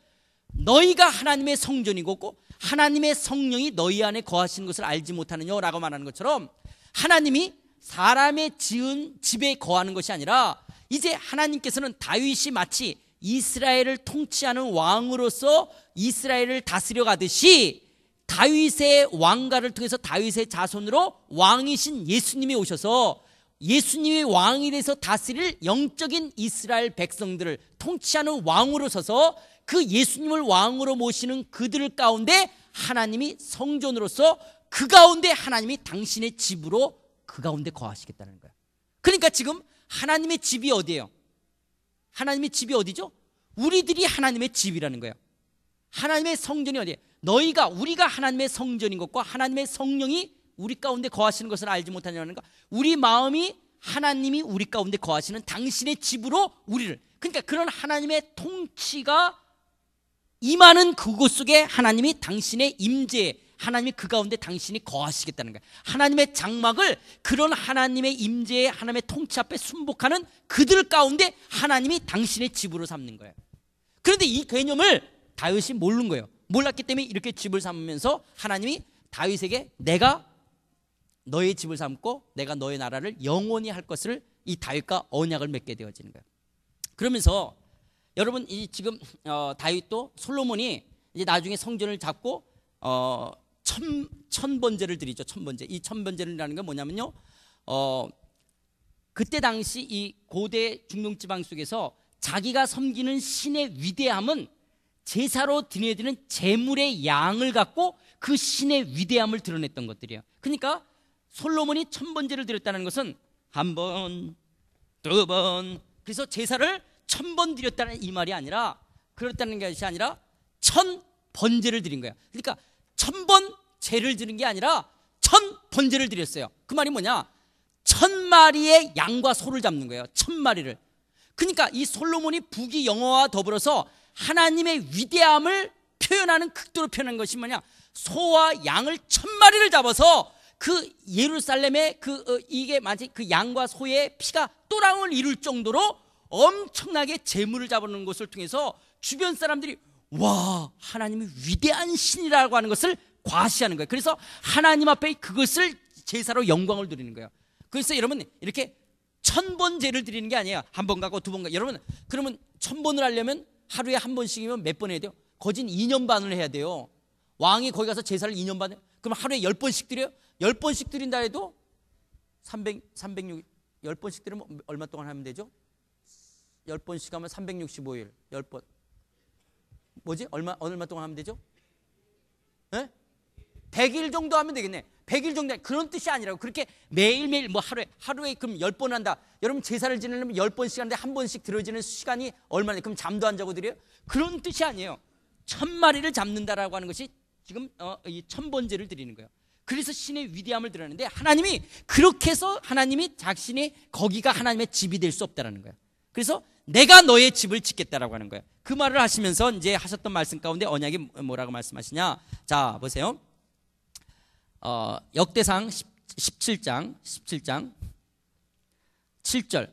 너희가 하나님의 성전이고 하나님의 성령이 너희 안에 거하시는 것을 알지 못하느냐라고 말하는 것처럼 하나님이 사람의 지은 집에 거하는 것이 아니라 이제 하나님께서는 다윗이 마치 이스라엘을 통치하는 왕으로서 이스라엘을 다스려 가듯이 다윗의 왕가를 통해서 다윗의 자손으로 왕이신 예수님이 오셔서 예수님이 왕이 돼서 다스릴 영적인 이스라엘 백성들을 통치하는 왕으로 서서 그 예수님을 왕으로 모시는 그들 가운데 하나님이 성전으로서 그 가운데 하나님이 당신의 집으로 그 가운데 거하시겠다는 거야. 그러니까 지금 하나님의 집이 어디예요? 하나님의 집이 어디죠? 우리들이 하나님의 집이라는 거예 하나님의 성전이 어디에 너희가 우리가 하나님의 성전인 것과 하나님의 성령이 우리 가운데 거하시는 것을 알지 못하냐는 거. 우리 마음이 하나님이 우리 가운데 거하시는 당신의 집으로 우리를 그러니까 그런 하나님의 통치가 임하는 그곳 속에 하나님이 당신의 임재 하나님이 그 가운데 당신이 거하시겠다는 거예요. 하나님의 장막을 그런 하나님의 임재에 하나님의 통치 앞에 순복하는 그들 가운데 하나님이 당신의 집으로 삼는 거예요. 그런데 이 개념을 다윗이 모르는 거예요. 몰랐기 때문에 이렇게 집을 삼으면서 하나님이 다윗에게 내가 너의 집을 삼고 내가 너의 나라를 영원히 할 것을 이 다윗과 언약을 맺게 되어지는 거예요. 그러면서 여러분 이 지금 어, 다윗도 솔로몬이 이제 나중에 성전을 잡고 어, 천, 천번제를 드리죠. 천번제. 이 천번제라는 건 뭐냐면요. 어, 그때 당시 이 고대 중동지방 속에서 자기가 섬기는 신의 위대함은 제사로 드려드리는 재물의 양을 갖고 그 신의 위대함을 드러냈던 것들이에요. 그러니까 솔로몬이 천번제를 드렸다는 것은 한 번, 두 번, 그래서 제사를 천번 드렸다는 이 말이 아니라 그렇다는 것이 아니라 천 번제를 드린 거야. 그러니까 천번 죄를 지는게 아니라 천 번제를 드렸어요. 그 말이 뭐냐? 천 마리의 양과 소를 잡는 거예요. 천 마리를. 그러니까 이 솔로몬이 북이 영어와 더불어서 하나님의 위대함을 표현하는 극도로 표현한 것이 뭐냐? 소와 양을 천 마리를 잡아서 그 예루살렘의 그 어, 이게 마치 그 양과 소의 피가 또랑을 이룰 정도로 엄청나게 재물을 잡아놓는 것을 통해서 주변 사람들이 와, 하나님이 위대한 신이라고 하는 것을 과시하는 거예요. 그래서 하나님 앞에 그것을 제사로 영광을 드리는 거예요. 그래서 여러분 이렇게 천번 제를 드리는 게 아니에요. 한 번 가고 두 번 가. 여러분 그러면 천 번을 하려면 하루에 한 번씩이면 몇 번 해야 돼요? 거진 2년 반을 해야 돼요. 왕이 거기 가서 제사를 2년 반에 그럼 하루에 10번씩 드려요? 10번씩 드린다 해도 300 3 0 6 10번씩 드리면 얼마 동안 하면 되죠? 10번씩 하면 365일 10번 뭐지? 얼마 얼마 동안 하면 되죠? 에? 예? 100일 정도 하면 되겠네. 100일 정도 그런 뜻이 아니라고 그렇게 매일매일 뭐 하루에 하루에 그럼 10번 한다. 여러분 제사를 지내려면 10번씩 하는데 한 번씩 들어지는 시간이 얼마나 그럼 잠도 안 자고 드려요? 그런 뜻이 아니에요. 천 마리를 잡는다라고 하는 것이 지금 어, 이천 번제를 드리는 거예요. 그래서 신의 위대함을 드러내는데 하나님이 그렇게 해서 하나님이 자신이 거기가 하나님의 집이 될 수 없다라는 거예요. 그래서 내가 너의 집을 짓겠다라고 하는 거예요. 그 말을 하시면서 이제 하셨던 말씀 가운데 언약이 뭐라고 말씀하시냐? 자, 보세요. 어, 역대상 17장 17장 7절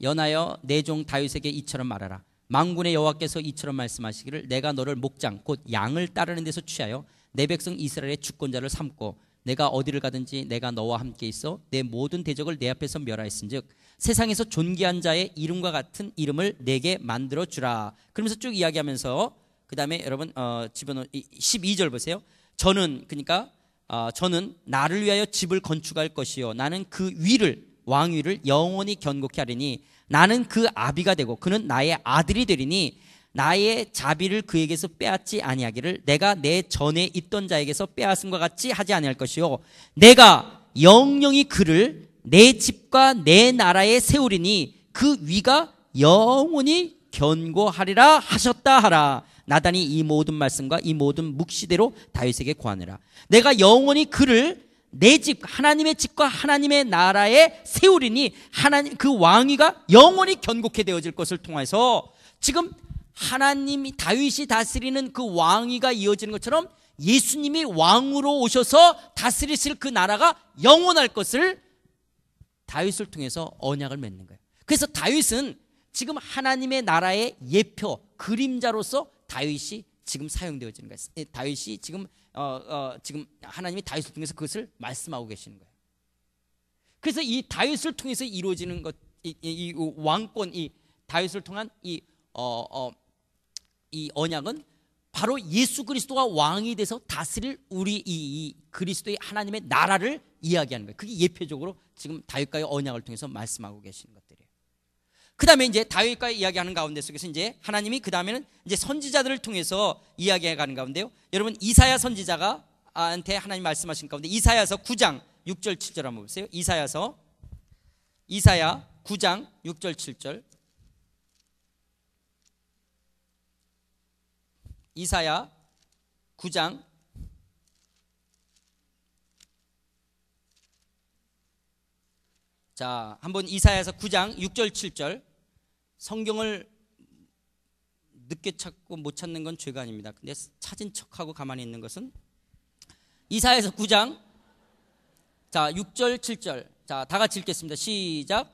연하여 내 종 다윗에게 이처럼 말하라. 망군의 여호와께서 이처럼 말씀하시기를 내가 너를 목장 곧 양을 따르는 데서 취하여 내 백성 이스라엘의 주권자를 삼고 내가 어디를 가든지 내가 너와 함께 있어 내 모든 대적을 내 앞에서 멸하였은즉 세상에서 존귀한 자의 이름과 같은 이름을 내게 만들어 주라. 그러면서 쭉 이야기하면서 그다음에 여러분 어 집어넣 12절 보세요. 저는 그러니까 어, 저는 나를 위하여 집을 건축할 것이요 나는 그 위를 왕위를 영원히 견고케 하리니 나는 그 아비가 되고 그는 나의 아들이 되리니 나의 자비를 그에게서 빼앗지 아니하기를 내가 내 전에 있던 자에게서 빼앗음과 같이 하지 아니할 것이요 내가 영영히 그를 내 집과 내 나라에 세우리니 그 위가 영원히 견고하리라 하셨다 하라 나단이 이 모든 말씀과 이 모든 묵시대로 다윗에게 고하느라 내가 영원히 그를 내 집 하나님의 집과 하나님의 나라에 세우리니 하나님 그 왕위가 영원히 견고케 되어질 것을 통해서 지금 하나님이 다윗이 다스리는 그 왕위가 이어지는 것처럼 예수님이 왕으로 오셔서 다스리실 그 나라가 영원할 것을 다윗을 통해서 언약을 맺는 거예요. 그래서 다윗은 지금 하나님의 나라의 예표 그림자로서 다윗이 지금 사용되어지는 거예요. 예, 다윗이 지금 어, 어, 지금 하나님이 다윗을 통해서 그것을 말씀하고 계시는 거예요. 그래서 이 다윗을 통해서 이루어지는 것, 이, 이, 이 왕권, 이 다윗을 통한 이 어, 어, 이 언약은 바로 예수 그리스도가 왕이 돼서 다스릴 우리 이, 그리스도의 하나님의 나라를 이야기하는 거예요. 그게 예표적으로 지금 다윗과의 언약을 통해서 말씀하고 계시는 것들이에요. 그 다음에 이제 다윗과 이야기하는 가운데 속에서 이제 하나님이 그 다음에는 이제 선지자들을 통해서 이야기해 가는 가운데요. 여러분 이사야 선지자가 한테 하나님 말씀하신 가운데 이사야서 9장 6절 7절 한번 보세요. 이사야서 이사야 9장 6절 7절 이사야 9장 자, 한번 이사야서 9장 6절 7절 성경을 늦게 찾고 못 찾는 건 죄가 아닙니다. 근데 찾은 척하고 가만히 있는 것은 이사야서 9장 자, 6절 7절. 자, 다 같이 읽겠습니다. 시작.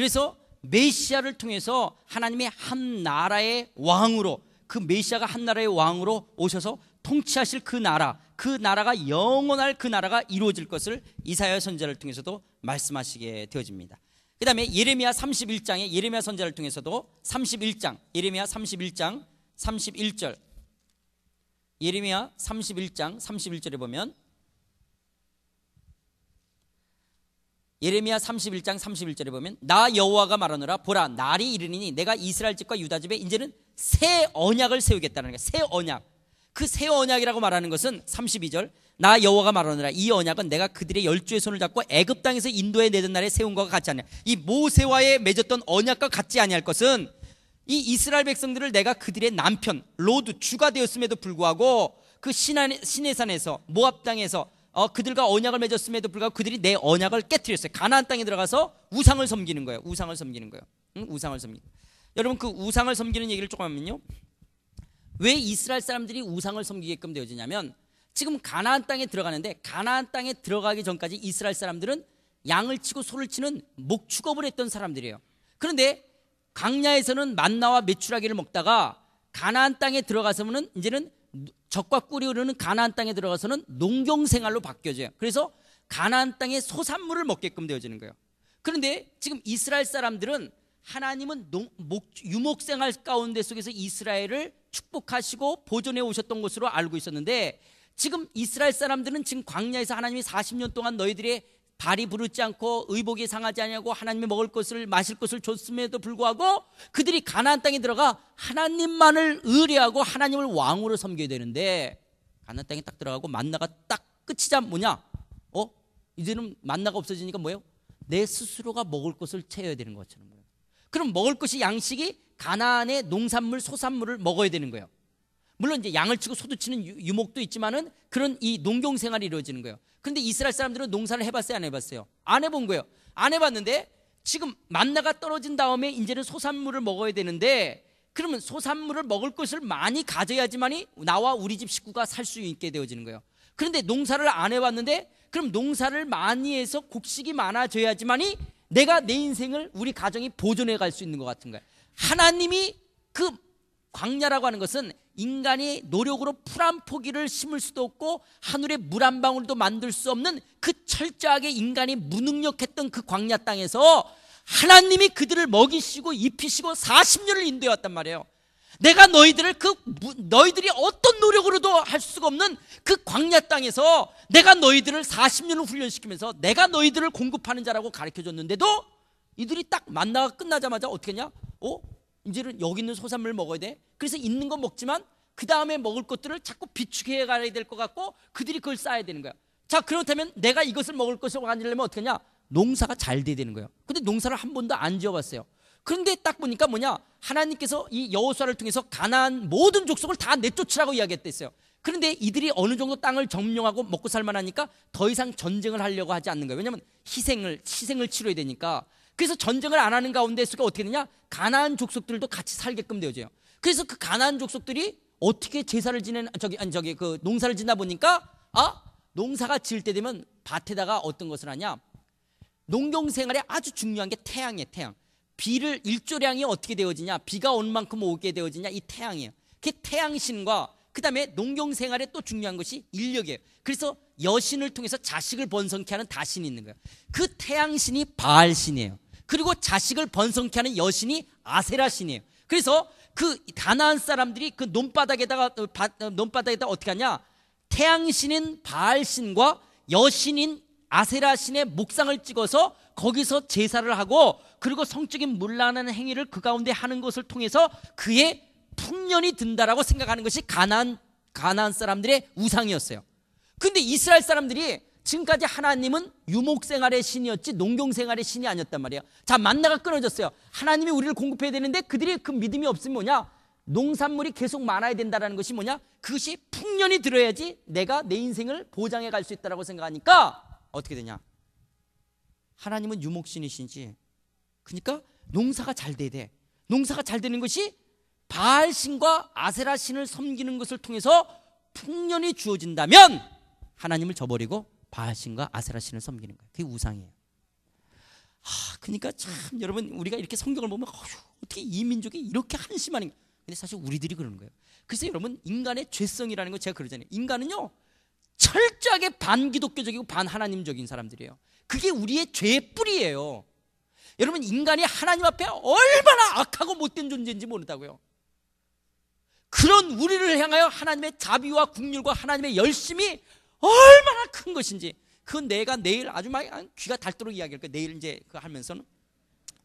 그래서 메시아를 통해서 하나님의 한 나라의 왕으로 그 메시아가 한 나라의 왕으로 오셔서 통치하실 그 나라, 그 나라가 영원할 그 나라가 이루어질 것을 이사야 선자를 통해서도 말씀하시게 되어집니다. 그 다음에 예레미야 31장에 예레미야 선자를 통해서도 31장, 예레미야 31장 31절 예레미야 31장 31절에 보면 예레미야 31장 31절에 보면 나 여호와가 말하노라 보라 날이 이르니 니 내가 이스라엘 집과 유다 집에 이제는 새 언약을 세우겠다는 거야. 새 언약. 그 새 언약이라고 말하는 것은 32절 나 여호와가 말하노라 이 언약은 내가 그들의 열주의 손을 잡고 애굽 땅에서 인도에 내던 날에 세운 것과 같지 않냐. 이 모세와의 맺었던 언약과 같지 아니할 것은 이 이스라엘 백성들을 내가 그들의 남편 로드 주가 되었음에도 불구하고 그 신해 산에서 모압 땅에서 어, 그들과 언약을 맺었음에도 불구하고 그들이 내 언약을 깨뜨렸어요. 가나안 땅에 들어가서 우상을 섬기는 거예요. 우상을 섬기는 거예요. 응? 우상을 섬기. 여러분 그 우상을 섬기는 얘기를 조금 하면요. 왜 이스라엘 사람들이 우상을 섬기게끔 되어지냐면 지금 가나안 땅에 들어가는데 가나안 땅에 들어가기 전까지 이스라엘 사람들은 양을 치고 소를 치는 목축업을 했던 사람들이에요. 그런데 강야에서는 만나와 메추라기를 먹다가 가나안 땅에 들어가서는 이제는 적과 꿀이 흐르는 가나안 땅에 들어가서는 농경 생활로 바뀌어져요. 그래서 가나안 땅의 소산물을 먹게끔 되어지는 거예요. 그런데 지금 이스라엘 사람들은 하나님은 농, 목, 유목 생활 가운데 속에서 이스라엘을 축복하시고 보존해 오셨던 것으로 알고 있었는데 지금 이스라엘 사람들은 지금 광야에서 하나님이 40년 동안 너희들의 발이 부르지 않고 의복이 상하지 않냐고 하나님이 먹을 것을 마실 것을 줬음에도 불구하고 그들이 가나안 땅에 들어가 하나님만을 의뢰하고 하나님을 왕으로 섬겨야 되는데 가나안 땅에 딱 들어가고 만나가 딱 끝이자 뭐냐? 어? 이제는 만나가 없어지니까 뭐예요? 내 스스로가 먹을 것을 채워야 되는 것처럼 그럼 먹을 것이 양식이 가나안의 농산물, 소산물을 먹어야 되는 거예요. 물론 이제 양을 치고 소도 치는 유목도 있지만은 그런 이 농경 생활이 이루어지는 거예요. 그런데 이스라엘 사람들은 농사를 해봤어요, 안 해봤어요? 안 해본 거예요. 안 해봤는데 지금 만나가 떨어진 다음에 이제는 소산물을 먹어야 되는데 그러면 소산물을 먹을 것을 많이 가져야지만이 나와 우리 집 식구가 살 수 있게 되어지는 거예요. 그런데 농사를 안 해봤는데 그럼 농사를 많이 해서 곡식이 많아져야지만이 내가 내 인생을 우리 가정이 보존해 갈 수 있는 것 같은 거예요. 하나님이 그 광야라고 하는 것은 인간이 노력으로 풀 한 포기를 심을 수도 없고 하늘에 물 한 방울도 만들 수 없는 그 철저하게 인간이 무능력했던 그 광야 땅에서 하나님이 그들을 먹이시고 입히시고 40년을 인도해왔단 말이에요. 내가 너희들을 그 너희들이 어떤 노력으로도 할 수가 없는 그 광야 땅에서 내가 너희들을 40년을 훈련시키면서 내가 너희들을 공급하는 자라고 가르쳐 줬는데도 이들이 딱 만나가 끝나자마자 어떻게 했냐? 어? 이제는 여기 있는 소산물 먹어야 돼. 그래서 있는 건 먹지만 그 다음에 먹을 것들을 자꾸 비축해 가야 될 것 같고 그들이 그걸 쌓아야 되는 거야. 자 그렇다면 내가 이것을 먹을 것을 가지려면 어떻게 하냐? 농사가 잘 돼야 되는 거예요. 근데 농사를 한 번도 안 지어봤어요. 그런데 딱 보니까 뭐냐? 하나님께서 이 여호수아를 통해서 가난안 모든 족속을 다 내쫓으라고 이야기했댔어요. 그런데 이들이 어느 정도 땅을 점령하고 먹고 살만하니까 더 이상 전쟁을 하려고 하지 않는 거예요. 왜냐하면 희생을 희생을 치러야 되니까 그래서 전쟁을 안 하는 가운데 있을까 어떻게 되냐? 가난안 족속들도 같이 살게끔 되어져요. 그래서 그가난안 족속들이 어떻게 제사를 지내는 저기 아니 저기 그 농사를 짓나 보니까 아 농사가 지을 때 되면 밭에다가 어떤 것을 하냐? 농경 생활에 아주 중요한 게 태양이에요, 태양. 비를 일조량이 어떻게 되어지냐? 비가 온 만큼 오게 되어지냐? 이 태양이에요. 그 태양신과 그다음에 농경 생활에 또 중요한 것이 인력이에요. 그래서 여신을 통해서 자식을 번성케 하는 다신이 있는 거예요. 그 태양신이 바알신이에요. 그리고 자식을 번성케 하는 여신이 아세라 신이에요. 그래서 그 가나안 사람들이 그 논바닥에다가 어, 어, 논바닥에다 어떻게 하냐? 태양 신인 바알 신과 여신인 아세라 신의 목상을 찍어서 거기서 제사를 하고 그리고 성적인 물란한 행위를 그 가운데 하는 것을 통해서 그의 풍년이 든다라고 생각하는 것이 가난 가난 사람들의 우상이었어요. 근데 이스라엘 사람들이 지금까지 하나님은 유목생활의 신이었지 농경생활의 신이 아니었단 말이에요. 자 만나가 끊어졌어요. 하나님이 우리를 공급해야 되는데 그들이 그 믿음이 없으면 뭐냐? 농산물이 계속 많아야 된다는 것이 뭐냐? 그것이 풍년이 들어야지 내가 내 인생을 보장해 갈 수 있다라고 생각하니까 어떻게 되냐? 하나님은 유목신이신지 그러니까 농사가 잘 돼야 돼. 농사가 잘 되는 것이 바알신과 아세라신을 섬기는 것을 통해서 풍년이 주어진다면 하나님을 저버리고 바하신과 아세라신을 섬기는 거예요. 그게 우상이에요. 아, 그러니까 참 여러분 우리가 이렇게 성경을 보면 어휴, 어떻게 이 민족이 이렇게 한심한가? 근데 사실 우리들이 그러는 거예요. 그래서 여러분 인간의 죄성이라는 거 제가 그러잖아요. 인간은요 철저하게 반기독교적이고 반하나님적인 사람들이에요. 그게 우리의 죄의 뿌리예요. 여러분 인간이 하나님 앞에 얼마나 악하고 못된 존재인지 모른다고요. 그런 우리를 향하여 하나님의 자비와 국률과 하나님의 열심이 얼마나 큰 것인지 그 내가 내일 아주 막 귀가 닳도록 이야기할 거예요. 내일 이제 그 하면서는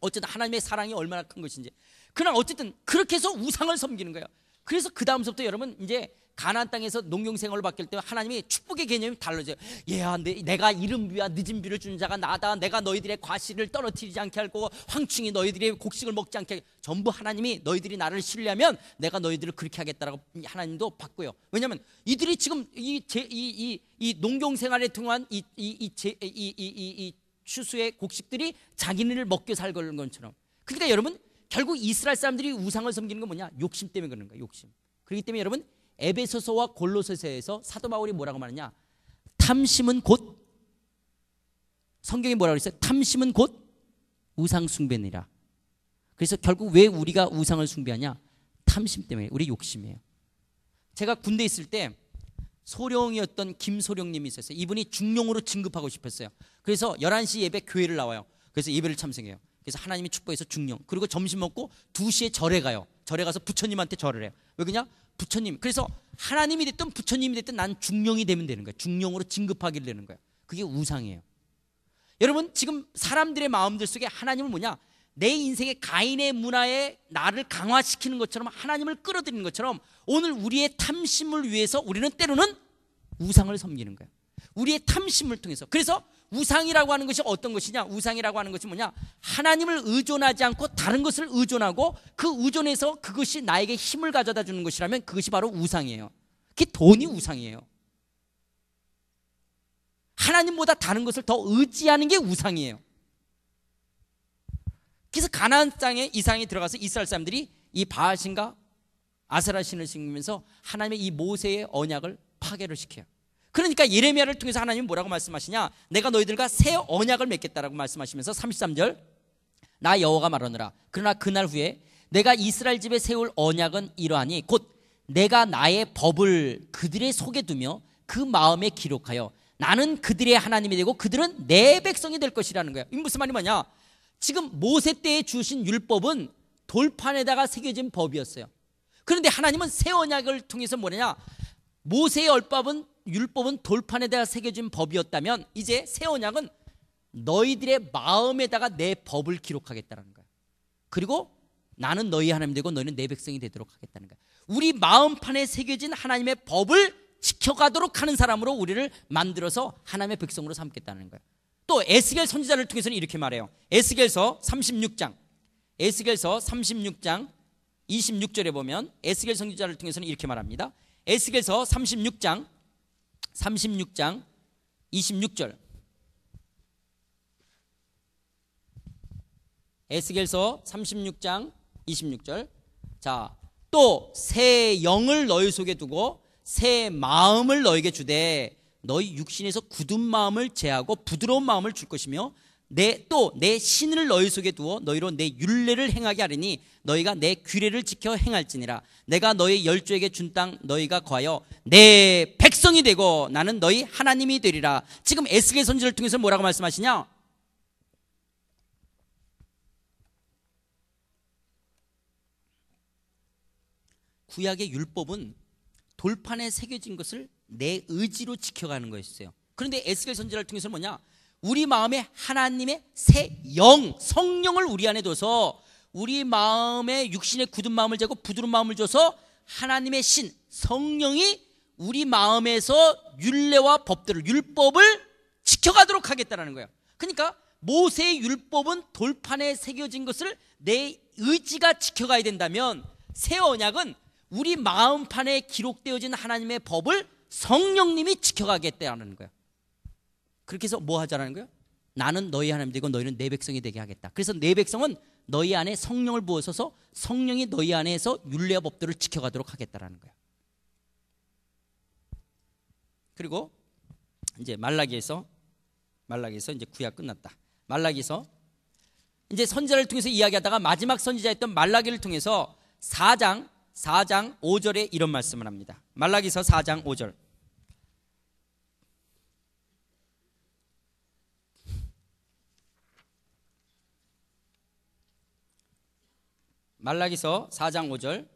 어쨌든 하나님의 사랑이 얼마나 큰 것인지. 그러나 어쨌든 그렇게 해서 우상을 섬기는 거예요. 그래서 그 다음서부터 여러분 이제 가나안 땅에서 농경 생활을 바뀔 때 하나님이 축복의 개념이 달라져요. 얘야, 예, 아, 내가 이른 비와 늦은 비를 주 자가 나다. 내가 너희들의 과실을 떨어뜨리지 않게 할 거고 황충이 너희들의 곡식을 먹지 않게 전부 하나님이 너희들이 나를 신뢰하면 내가 너희들을 그렇게 하겠다라고 하나님도 봤고요. 왜냐면 이들이 지금 이이이 이 농경 생활에 통한 이이 이이 이 추수의 곡식들이 자기네를 먹게 살거는 것처럼. 그러니까 여러분 결국 이스라엘 사람들이 우상을 섬기는 건 뭐냐? 욕심 때문에 그러는 거야. 욕심. 그렇기 때문에 여러분 에베소서와 골로새서에서 사도 바울이 뭐라고 말하냐? 탐심은 곧 성경이 뭐라고 했어요 탐심은 곧 우상 숭배니라. 그래서 결국 왜 우리가 우상을 숭배하냐? 탐심 때문에 우리 욕심이에요. 제가 군대 있을 때 소령이었던 김소령님이 있었어요. 이분이 중령으로 진급하고 싶었어요. 그래서 11시 예배 교회를 나와요. 그래서 예배를 참석해요. 그래서 하나님이 축복해서 중령. 그리고 점심 먹고 2시에 절에 가요. 절에 가서 부처님한테 절을 해요. 왜 그냥 부처님. 그래서 하나님이 됐든 부처님이 됐든 난 중령이 되면 되는 거야. 중령으로 진급하게 되는 거야. 그게 우상이에요. 여러분 지금 사람들의 마음들 속에 하나님은 뭐냐? 내 인생의 가인의 문화에 나를 강화시키는 것처럼 하나님을 끌어들이는 것처럼 오늘 우리의 탐심을 위해서 우리는 때로는 우상을 섬기는 거야. 우리의 탐심을 통해서. 그래서 우상이라고 하는 것이 어떤 것이냐? 우상이라고 하는 것이 뭐냐? 하나님을 의존하지 않고 다른 것을 의존하고 그 의존에서 그것이 나에게 힘을 가져다 주는 것이라면 그것이 바로 우상이에요. 그게 돈이 우상이에요. 하나님보다 다른 것을 더 의지하는 게 우상이에요. 그래서 가나안 땅에 이상이 들어가서 이스라엘 사람들이 이 바하신과 아세라 신을 섬기면서 하나님의 이 모세의 언약을 파괴를 시켜요. 그러니까 예레미야를 통해서 하나님은 뭐라고 말씀하시냐? 내가 너희들과 새 언약을 맺겠다라고 말씀하시면서 33절 나여호가 말하노라. 그러나 그날 후에 내가 이스라엘 집에 세울 언약은 이러하니 곧 내가 나의 법을 그들의 속에 두며 그 마음에 기록하여 나는 그들의 하나님이 되고 그들은 내 백성이 될 것이라는 거야. 이 무슨 말이 뭐냐? 지금 모세 때에 주신 율법은 돌판에다가 새겨진 법이었어요. 그런데 하나님은 새 언약을 통해서 뭐냐? 모세의 얼법은 율법은 돌판에다가 새겨진 법이었다면 이제 새 언약은 너희들의 마음에다가 내 법을 기록하겠다는 거야. 그리고 나는 너희 하나님 되고 너희는 내 백성이 되도록 하겠다는 거야. 우리 마음판에 새겨진 하나님의 법을 지켜가도록 하는 사람으로 우리를 만들어서 하나님의 백성으로 삼겠다는 거야. 또 에스겔 선지자를 통해서는 이렇게 말해요. 에스겔서 36장. 에스겔서 36장 26절에 보면 에스겔 선지자를 통해서는 이렇게 말합니다. 에스겔서 36장 36장 26절 에스겔서 36장 26절 자 또 새 영을 너희 속에 두고 새 마음을 너에게 희 주되 너희 육신에서 굳은 마음을 제하고 부드러운 마음을 줄 것이며 내 또 내 신을 너희 속에 두어 너희로 내 윤례를 행하게 하리니 너희가 내 규례를 지켜 행할지니라 내가 너희 열조에게 준 땅 너희가 거하여 내 백성이 되고 나는 너희 하나님이 되리라 지금 에스겔 선지를 통해서 뭐라고 말씀하시냐 구약의 율법은 돌판에 새겨진 것을 내 의지로 지켜가는 거였어요 그런데 에스겔 선지를 통해서 뭐냐 우리 마음에 하나님의 새 영, 성령을 우리 안에 둬서 우리 마음에 육신의 굳은 마음을 재고 부드러운 마음을 줘서 하나님의 신 성령이 우리 마음에서 율례와 법들을 율법을 지켜가도록 하겠다라는 거예요. 그러니까 모세의 율법은 돌판에 새겨진 것을 내 의지가 지켜가야 된다면 새 언약은 우리 마음판에 기록되어진 하나님의 법을 성령님이 지켜가겠다는 라 거야. 그렇게 해서 뭐 하자라는 거야? 나는 너희 하나님 되고 너희는 내 백성이 되게 하겠다. 그래서 내 백성은 너희 안에 성령을 부어서서 성령이 너희 안에서 윤례와 법들을 지켜가도록 하겠다라는 거예요 그리고 이제 말라기에서 말라기에서 이제 구약 끝났다. 말라기에서 이제 선지자를 통해서 이야기하다가 마지막 선지자였던 말라기를 통해서 4장 4장 5절에 이런 말씀을 합니다. 말라기서 4장 5절. 말라기서 4장 5절.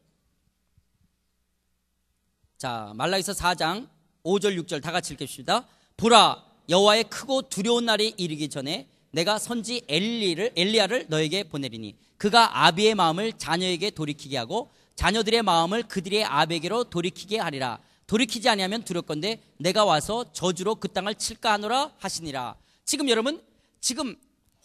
자, 말라기서 4장 5절 6절 다 같이 읽겠습니다. 보라 여호와의 크고 두려운 날이 이르기 전에 내가 선지 엘리를 엘리야를 너에게 보내리니 그가 아비의 마음을 자녀에게 돌이키게 하고 자녀들의 마음을 그들의 아비에게로 돌이키게 하리라. 돌이키지 아니하면 두렵건데 내가 와서 저주로 그 땅을 칠까 하노라 하시니라. 지금 여러분 지금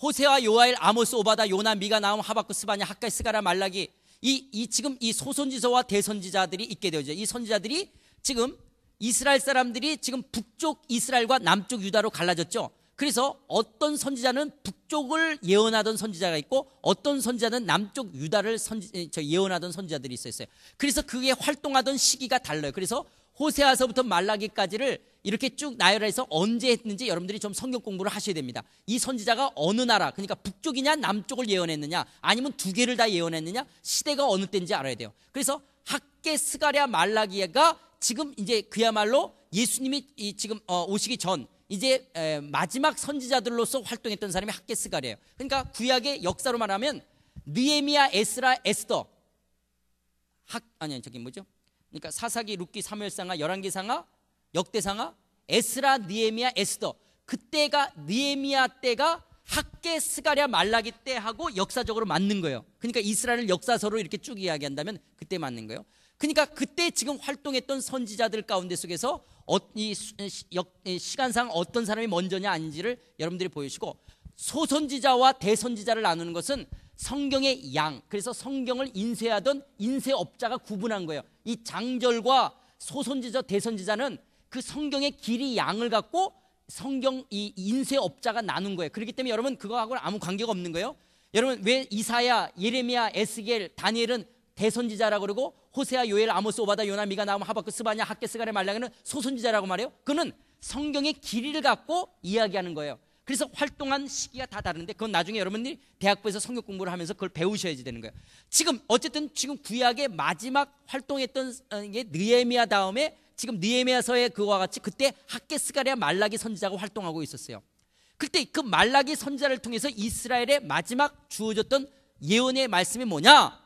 호세와 요아엘 아모스 오바다 요나 미가 나움 하박구 스바냐 학가 스가라 말라기 이, 이 지금 이 소선지서와 대선지자들이 있게 되죠. 이 선지자들이 지금 이스라엘 사람들이 지금 북쪽 이스라엘과 남쪽 유다로 갈라졌죠. 그래서 어떤 선지자는 북쪽을 예언하던 선지자가 있고 어떤 선지자는 남쪽 유다를 선지, 예언하던 선지자들이 있었어요. 그래서 그게 활동하던 시기가 달라요. 그래서 호세아서부터 말라기까지를 이렇게 쭉 나열해서 언제 했는지 여러분들이 좀 성경 공부를 하셔야 됩니다. 이 선지자가 어느 나라, 그러니까 북쪽이냐 남쪽을 예언했느냐, 아니면 두 개를 다 예언했느냐, 시대가 어느 때인지 알아야 돼요. 그래서 학계 스가랴 말라기가 지금 이제 그야말로 예수님이 지금 어, 오시기 전 이제 마지막 선지자들로서 활동했던 사람이 학계 스가랴예요. 그러니까 구약의 역사로 말하면 느에미야, 에스라, 에스더, 학 아니 저기 뭐죠? 그러니까 사사기, 룻기, 사무엘상하, 열왕기상하, 역대상하, 에스라, 니에미아 에스더. 그때가 니에미아 때가 학계 스가랴 말라기 때하고 역사적으로 맞는 거예요. 그러니까 이스라엘 을 역사서로 이렇게 쭉 이야기한다면 그때 맞는 거예요. 그러니까 그때 지금 활동했던 선지자들 가운데 속에서 어, 이 시간상 어떤 사람이 먼저냐 아닌지를 여러분들이 보여주시고 소선지자와 대선지자를 나누는 것은 성경의 양, 그래서 성경을 인쇄하던 인쇄업자가 구분한 거예요. 이 장절과 소선지자, 대선지자는 그 성경의 길이 양을 갖고 성경 이 인쇄업자가 나눈 거예요. 그렇기 때문에 여러분 그거하고는 아무 관계가 없는 거예요. 여러분 왜 이사야, 예레미야, 에스겔, 다니엘은 대선지자라고 그러고 호세아, 요엘, 아모스, 오바다, 요나, 미가, 나오면 하박크, 스바냐, 학계스가레 말라가는 소선지자라고 말해요. 그는 성경의 길이를 갖고 이야기하는 거예요. 그래서 활동한 시기가 다 다른데 그건 나중에 여러분들이 대학부에서 성격 공부를 하면서 그걸 배우셔야지 되는 거예요. 지금 어쨌든 지금 구약의 마지막 활동했던 어, 게 느헤미야 다음에 지금 느헤미야서의 그와 같이 그때 학계 스가랴 말라기 선지자가 활동하고 있었어요. 그때 그 말라기 선지자를 통해서 이스라엘의 마지막 주어졌던 예언의 말씀이 뭐냐?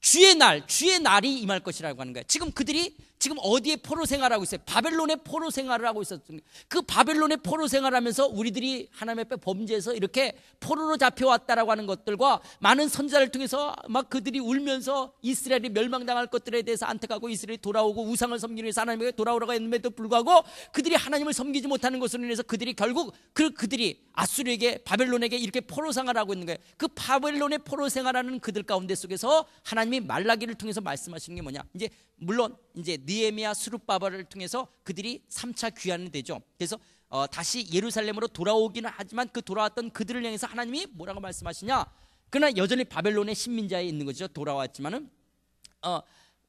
주의 날, 주의 날이 임할 것이라고 하는 거예요. 지금 그들이 지금 어디에 포로 생활하고 있어요? 바벨론의 포로 생활을 하고 있었던 그 바벨론의 포로 생활하면서 우리들이 하나님 앞에 범죄해서 이렇게 포로로 잡혀왔다라고 하는 것들과 많은 선자를 통해서 막 그들이 울면서 이스라엘이 멸망당할 것들에 대해서 안타까고 이스라엘이 돌아오고 우상을 섬기기 위해서 하나님에게 돌아오라고 했는데도 불구하고 그들이 하나님을 섬기지 못하는 것으로 인해서 그들이 결국 그 그들이 아수르에게 바벨론에게 이렇게 포로 생활하고 있는 거예요. 그 바벨론의 포로 생활하는 그들 가운데 속에서 하나님이 말라기를 통해서 말씀하시는 게 뭐냐? 이제 물론 이제 니에미아 수룹바바를 통해서 그들이 3차 귀환이 되죠. 그래서 어, 다시 예루살렘으로 돌아오기는 하지만 그 돌아왔던 그들을 향해서 하나님이 뭐라고 말씀하시냐? 그러나 여전히 바벨론의 신민자에 있는 거죠. 돌아왔지만은 어,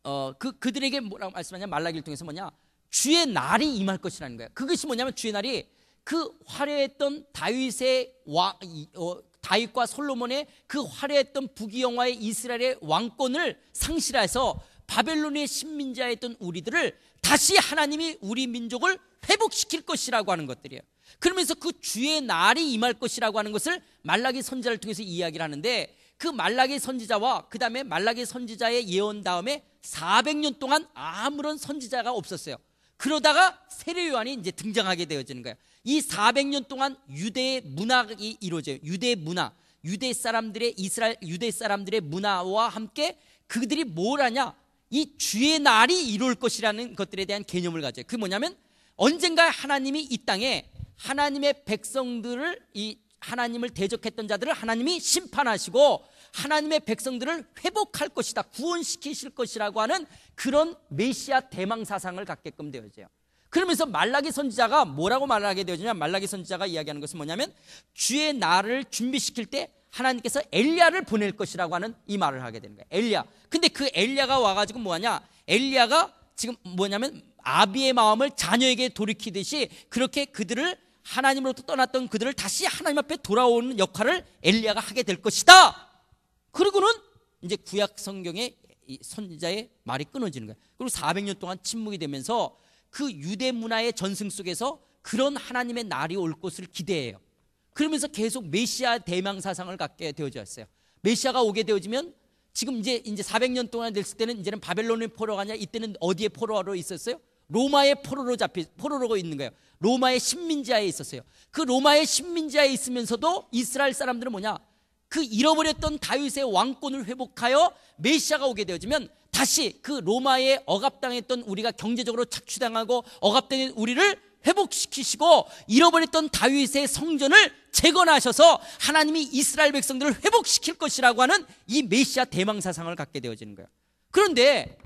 어, 그 그들에게 뭐라고 말씀하냐? 말라기를 통해서 뭐냐? 주의 날이 임할 것이라는 거예요. 그것이 뭐냐면 주의 날이 그 화려했던 다윗의 왕 어, 다윗과 솔로몬의 그 화려했던 북이영화의 이스라엘의 왕권을 상실해서 바벨론의 신민자였던 우리들을 다시 하나님이 우리 민족을 회복시킬 것이라고 하는 것들이에요. 그러면서 그 주의 날이 임할 것이라고 하는 것을 말라기 선지자를 통해서 이야기를 하는데 그 말라기 선지자와 그 다음에 말라기 선지자의 예언 다음에 400년 동안 아무런 선지자가 없었어요. 그러다가 세례요한이 이제 등장하게 되어지는 거예요. 이 400년 동안 유대의 문학이 이루어져요. 유대의 문화, 유대 사람들의 이스라엘 유대 사람들의 문화와 함께 그들이 뭘 하냐? 이 주의 날이 이룰 것이라는 것들에 대한 개념을 가져요. 그게 뭐냐면 언젠가 하나님이 이 땅에 하나님의 백성들을 이 하나님을 대적했던 자들을 하나님이 심판하시고 하나님의 백성들을 회복할 것이다. 구원시키실 것이라고 하는 그런 메시아 대망 사상을 갖게끔 되어져요. 그러면서 말라기 선지자가 뭐라고 말하게 되어지냐? 말라기 선지자가 이야기하는 것은 뭐냐면 주의 날을 준비시킬 때 하나님께서 엘리야를 보낼 것이라고 하는 이 말을 하게 되는 거예요. 엘리야. 근데 그 엘리야가 와가지고 뭐냐 엘리야가 지금 뭐냐면 아비의 마음을 자녀에게 돌이키듯이 그렇게 그들을 하나님으로부터 떠났던 그들을 다시 하나님 앞에 돌아오는 역할을 엘리야가 하게 될 것이다. 그리고는 이제 구약 성경의 선지자의 말이 끊어지는 거예요. 그리고 400년 동안 침묵이 되면서 그 유대 문화의 전승 속에서 그런 하나님의 날이 올 것을 기대해요. 그러면서 계속 메시아 대망 사상을 갖게 되어졌어요. 메시아가 오게 되어지면 지금 이제 이제 400년 동안 됐을 때는 이제는 바벨론의 포로가냐 이때는 어디에 포로로 있었어요? 로마의 포로로 잡히 포로로 있는 거예요. 로마의 식민지하에 있었어요. 그 로마의 식민지하에 있으면서도 이스라엘 사람들은 뭐냐? 그 잃어버렸던 다윗의 왕권을 회복하여 메시아가 오게 되어지면 다시 그 로마에 억압당했던 우리가 경제적으로 착취당하고 억압된 우리를 회복시키시고 잃어버렸던 다윗의 성전을 재건하셔서 하나님이 이스라엘 백성들을 회복시킬 것이라고 하는 이 메시아 대망사상을 갖게 되어지는 거예요. 그런데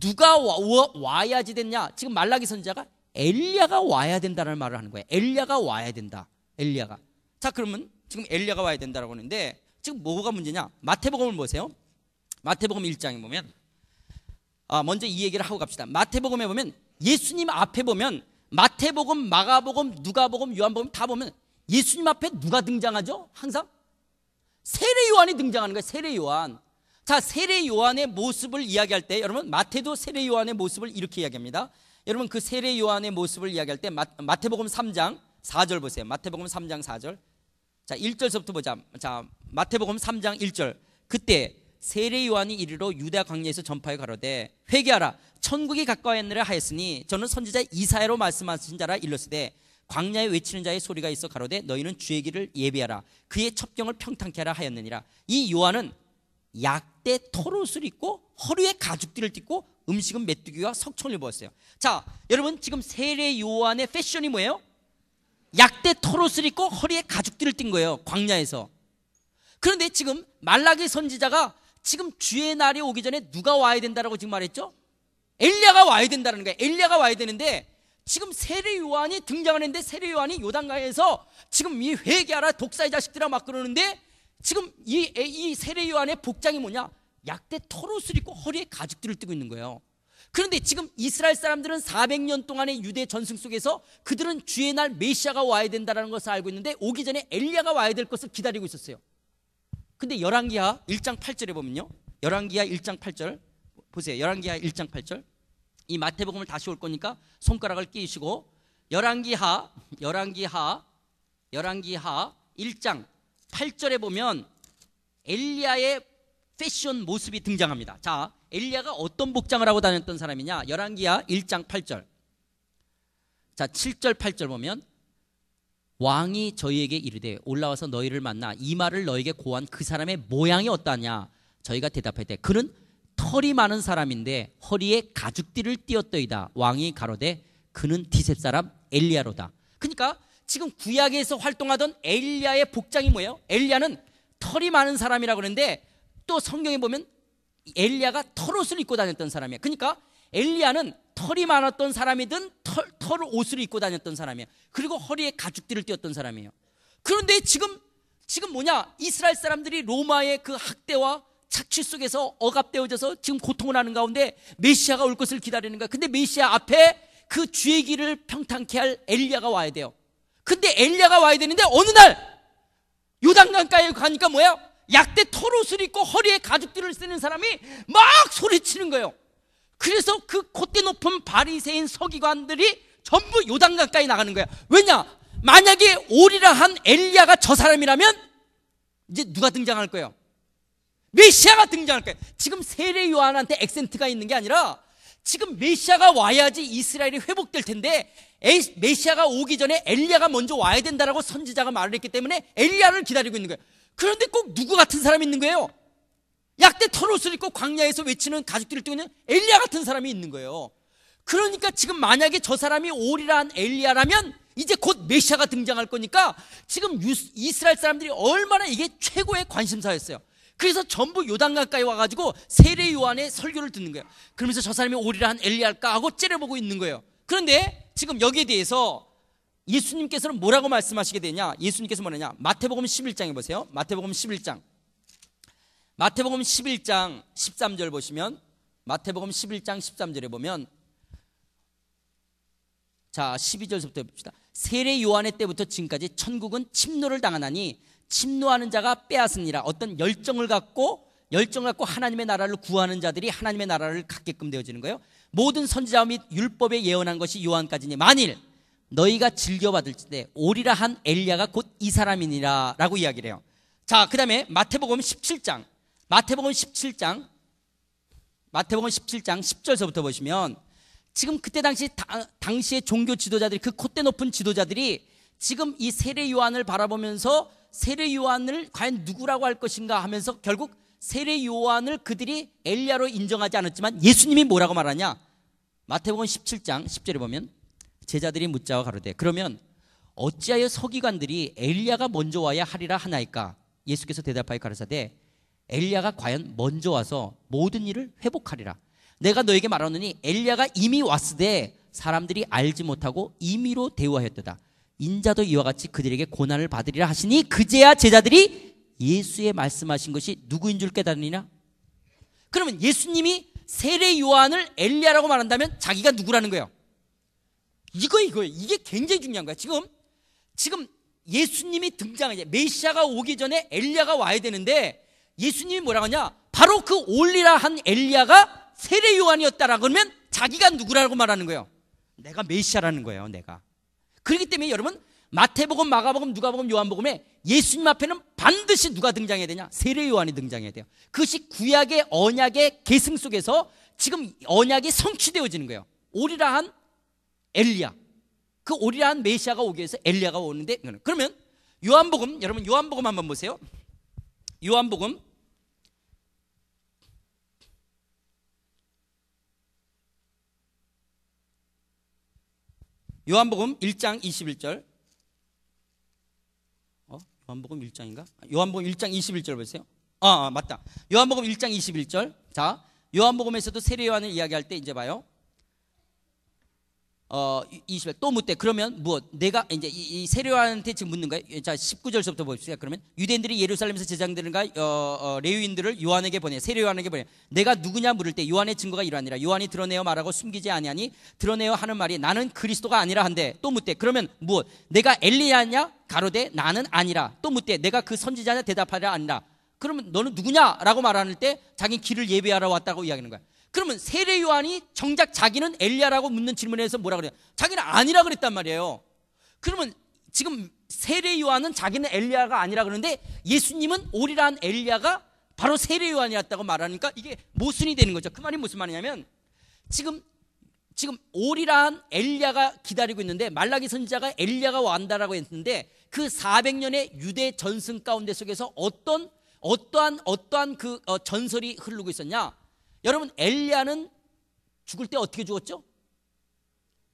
누가 와, 와 야지 됐냐? 지금 말라기 선자가 엘리야가 와야 된다는 말을 하는 거예요. 엘리야가 와야 된다. 엘리야가. 자, 그러면 지금 엘리야가 와야 된다라고 하는데 지금 뭐가 문제냐? 마태복음을 보세요. 마태복음 1장에 보면 아, 먼저 이 얘기를 하고 갑시다. 마태복음에 보면 예수님 앞에 보면 마태복음, 마가복음, 누가복음, 요한복음 다 보면 예수님 앞에 누가 등장하죠? 항상 세례 요한이 등장하는 거예요. 세례 요한. 자, 세례 요한의 모습을 이야기할 때 여러분 마태도 세례 요한의 모습을 이렇게 이야기합니다. 여러분 그 세례 요한의 모습을 이야기할 때 마, 마태복음 3장 4절 보세요. 마태복음 3장 4절. 자, 1절서부터 보자. 자, 마태복음 3장 1절. 그때 세례 요한이 이르러 유대 광야에서 전파에 가로되 회개하라 천국이 가까워했느라 하였으니 저는 선지자 이사야로 말씀하신 자라 일렀으되 광야에 외치는 자의 소리가 있어 가로되 너희는 주의 길을 예비하라 그의 첩경을 평탄케 하라 하였느니라 이 요한은 약대 털옷을 입고 허리에 가죽띠를 띠고 음식은 메뚜기와 석촌을 입었어요 자 여러분 지금 세례 요한의 패션이 뭐예요? 약대 털옷을 입고 허리에 가죽띠를 띈 거예요 광야에서 그런데 지금 말라기 선지자가 지금 주의 날이 오기 전에 누가 와야 된다라고 지금 말했죠? 엘리아가 와야 된다는 거예요엘리아가 와야 되는데 지금 세례 요한이 등장하는데 세례 요한이 요단가에서 지금 이 회개하라 독사의 자식들아 막 그러는데 지금 이, 이 세례 요한의 복장이 뭐냐? 약대 털옷을 입고 허리에 가죽들을 뜨고 있는 거예요. 그런데 지금 이스라엘 사람들은 400년 동안의 유대 전승 속에서 그들은 주의 날 메시아가 와야 된다는 것을 알고 있는데 오기 전에 엘리아가 와야 될 것을 기다리고 있었어요. 근데 열왕기하 1장 8절에 보면요. 열왕기하 1장 8절 보세요. 열왕기하 1장 8절. 이 마태복음을 다시 올 거니까 손가락을 끼우시고 열왕기하 열왕기하 열왕기하 1장 8절에 보면 엘리야의 패션 모습이 등장합니다. 자, 엘리야가 어떤 복장을 하고 다녔던 사람이냐? 열왕기하 1장 8절. 자, 7절 8절 보면 왕이 저희에게 이르되 올라와서 너희를 만나 이 말을 너에게 고한 그 사람의 모양이 어떠하냐? 저희가 대답할 때 그는 털이 많은 사람인데 허리에 가죽띠를 띄었더이다. 왕이 가로되 그는 디셉 사람 엘리야로다. 그러니까 지금 구약에서 활동하던 엘리야의 복장이 뭐예요? 엘리야는 털이 많은 사람이라고 그러는데 또 성경에 보면 엘리야가 털옷을 입고 다녔던 사람이야. 그러니까 엘리야는 털이 많았던 사람이든 털, 털 옷을 입고 다녔던 사람이야. 그리고 허리에 가죽띠를 띄었던 사람이에요. 그런데 지금 지금 뭐냐? 이스라엘 사람들이 로마의 그 학대와 착취 속에서 억압되어져서 지금 고통을 하는 가운데 메시아가 올 것을 기다리는 거야. 근데 메시아 앞에 그 주의 길을 평탄케 할엘리아가 와야 돼요. 근데 엘리아가 와야 되는데 어느 날 요단강가에 가니까 뭐야? 약대 털옷을 입고 허리에 가죽들을 쓰는 사람이 막 소리치는 거예요. 그래서 그 콧대 높은 바리새인 서기관들이 전부 요단강가에 나가는 거야. 왜냐? 만약에 오리라 한엘리아가저 사람이라면 이제 누가 등장할 거예요? 메시아가 등장할 거예요. 지금 세례 요한한테 액센트가 있는 게 아니라 지금 메시아가 와야지 이스라엘이 회복될 텐데 에이, 메시아가 오기 전에 엘리야가 먼저 와야 된다라고 선지자가 말을 했기 때문에 엘리야를 기다리고 있는 거예요. 그런데 꼭 누구 같은 사람이 있는 거예요? 약대 털옷을 입고 광야에서 외치는 가족들을 뛰고 있는 엘리야 같은 사람이 있는 거예요. 그러니까 지금 만약에 저 사람이 오리란 엘리야라면 이제 곧 메시아가 등장할 거니까 지금 이스라엘 사람들이 얼마나 이게 최고의 관심사였어요. 그래서 전부 요단 가까이 와가지고 세례 요한의 설교를 듣는 거예요. 그러면서 저 사람이 오리라 한 엘리할까 하고 째려보고 있는 거예요. 그런데 지금 여기에 대해서 예수님께서는 뭐라고 말씀하시게 되냐? 예수님께서 뭐냐 마태복음 11장에 보세요. 마태복음 11장. 마태복음 11장 13절 보시면 마태복음 11장 13절에 보면 자, 12절부터 봅시다. 세례 요한의 때부터 지금까지 천국은 침노를 당하나니 침노하는 자가 빼앗습니다 어떤 열정을 갖고 열정을 갖고 하나님의 나라를 구하는 자들이 하나님의 나라를 갖게끔 되어지는 거예요. 모든 선지자 및 율법에 예언한 것이 요한까지니 만일 너희가 즐겨받을 때 오리라 한 엘리야가 곧 이 사람이니라라고 이야기를 해요. 자, 그다음에 마태복음 17장. 마태복음 17장. 마태복음 17장 10절서부터 보시면 지금 그때 당시 다, 당시의 종교 지도자들이 그 콧대 높은 지도자들이 지금 이 세례 요한을 바라보면서 세례 요한을 과연 누구라고 할 것인가 하면서 결국 세례 요한을 그들이 엘리야로 인정하지 않았지만 예수님이 뭐라고 말하냐? 마태복음 17장 10절에 보면 제자들이 묻자와 가로되 그러면 어찌하여 서기관들이 엘리야가 먼저 와야 하리라 하나이까? 예수께서 대답하여 가르사되 엘리야가 과연 먼저 와서 모든 일을 회복하리라. 내가 너에게 말하노니 엘리야가 이미 왔으되 사람들이 알지 못하고 임의로 대우하였도다. 인자도 이와 같이 그들에게 고난을 받으리라 하시니 그제야 제자들이 예수의 말씀하신 것이 누구인 줄 깨달으니라. 그러면 예수님이 세례 요한을 엘리야라고 말한다면 자기가 누구라는 거예요? 이거 이거 이게 굉장히 중요한 거야. 지금 지금 예수님이 등장해 메시아가 오기 전에 엘리야가 와야 되는데 예수님이 뭐라고 하냐? 바로 그 올리라 한 엘리야가 세례 요한이었다라고 하면 자기가 누구라고 말하는 거예요. 내가 메시아라는 거예요. 내가. 그렇기 때문에 여러분 마태복음, 마가복음, 누가복음, 요한복음에 예수님 앞에는 반드시 누가 등장해야 되냐? 세례 요한이 등장해야 돼요. 그것이 구약의 언약의 계승 속에서 지금 언약이 성취되어지는 거예요. 오리라 한 엘리야. 그 오리라 한 메시아가 오기 위해서 엘리야가 오는데 그러면 요한복음 여러분 요한복음 한번 보세요. 요한복음 요한복음 1장 21절. 어? 요한복음 1장인가? 요한복음 1장 21절 보세요. 아, 아 맞다. 요한복음 1장 21절. 자, 요한복음에서도 세례 요한을 이야기할 때 이제 봐요. 어, 20절 또 묻되 그러면 무엇? 내가 이제 이, 이 세례와한테 지금 묻는 거예요. 자, 19절서부터 봅시다. 그러면 유대인들이 예루살렘에서 제장되는가 어, 어, 레위인들을 요한에게 보내 세례요한에게 보내 내가 누구냐 물을 때 요한의 증거가 이러하니라. 요한이 드러내어 말하고 숨기지 아니하니 드러내어 하는 말이 나는 그리스도가 아니라 한데 또 묻되 그러면 무엇? 내가 엘리야냐? 가로되 나는 아니라. 또 묻되 내가 그 선지자냐? 대답하라 아니라. 그러면 너는 누구냐라고 말하는 때 자기 길을 예배하러 왔다고 이야기하는 거야. 그러면 세례 요한이 정작 자기는 엘리야라고 묻는 질문에서 뭐라 그래요? 자기는 아니라 그랬단 말이에요. 그러면 지금 세례 요한은 자기는 엘리야가 아니라 그러는데 예수님은 오리란 엘리야가 바로 세례 요한이었다고 말하니까 이게 모순이 되는 거죠. 그 말이 무슨 말이냐면 지금 지금 오리란 엘리야가 기다리고 있는데 말라기 선지자가 엘리야가 왔다라고 했는데 그 400년의 유대 전승 가운데 속에서 어떤 어떠한 어떠한 그 어, 전설이 흐르고 있었냐? 여러분 엘리야는 죽을 때 어떻게 죽었죠?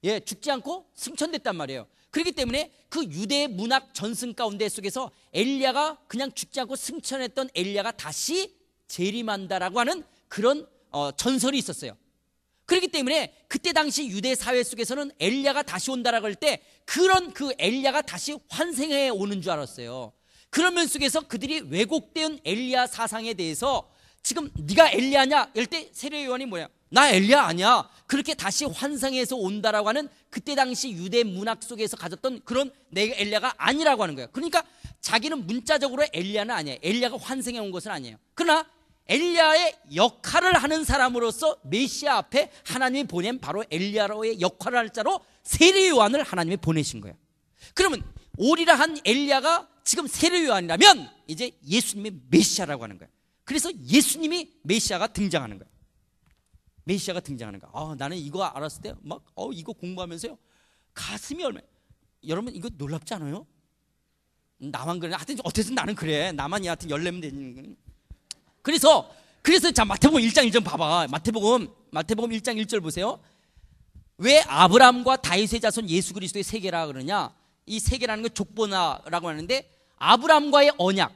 예, 죽지 않고 승천됐단 말이에요. 그렇기 때문에 그유대 문학 전승 가운데 속에서 엘리야가 그냥 죽지 않고 승천했던 엘리야가 다시 재림한다라고 하는 그런 어, 전설이 있었어요. 그렇기 때문에 그때 당시 유대 사회 속에서는 엘리야가 다시 온다라고 할 때 그런 그 엘리야가 다시 환생해 오는 줄 알았어요. 그런 면 속에서 그들이 왜곡된 엘리야 사상에 대해서 지금 네가 엘리야냐? 이럴 때 세례요한이 뭐야? 나 엘리야 아니야. 그렇게 다시 환상에서 온다라고 하는 그때 당시 유대 문학 속에서 가졌던 그런 내가 엘리야가 아니라고 하는 거예요. 그러니까 자기는 문자적으로 엘리야는 아니에요. 엘리야가 환생해 온 것은 아니에요. 그러나 엘리야의 역할을 하는 사람으로서 메시아 앞에 하나님이 보낸 바로 엘리야로의 역할을 할 자로 세례 요한을 하나님이 보내신 거예요. 그러면 오리라 한 엘리야가 지금 세례 요한이라면 이제 예수님의 메시아라고 하는 거예요. 그래서 예수님이 메시아가 등장하는 거예요. 메시아가 등장하는 거 아, 나는 이거 알았을 때막 어, 이거 공부하면서요. 가슴이 얼마 여러분 이거 놀랍지 않아요? 나만 그래. 하여튼 어쨌든 나는 그래. 나만이 하여튼 열내면 되는 그래서 그래서 자 마태복음 1장 1절 봐봐. 마태복음 마태복음 1장 1절 보세요. 왜 아브라함과 다윗의 자손 예수 그리스도의 세계라 그러냐? 이 세계라는 건 족보나라고 하는데 아브라함과의 언약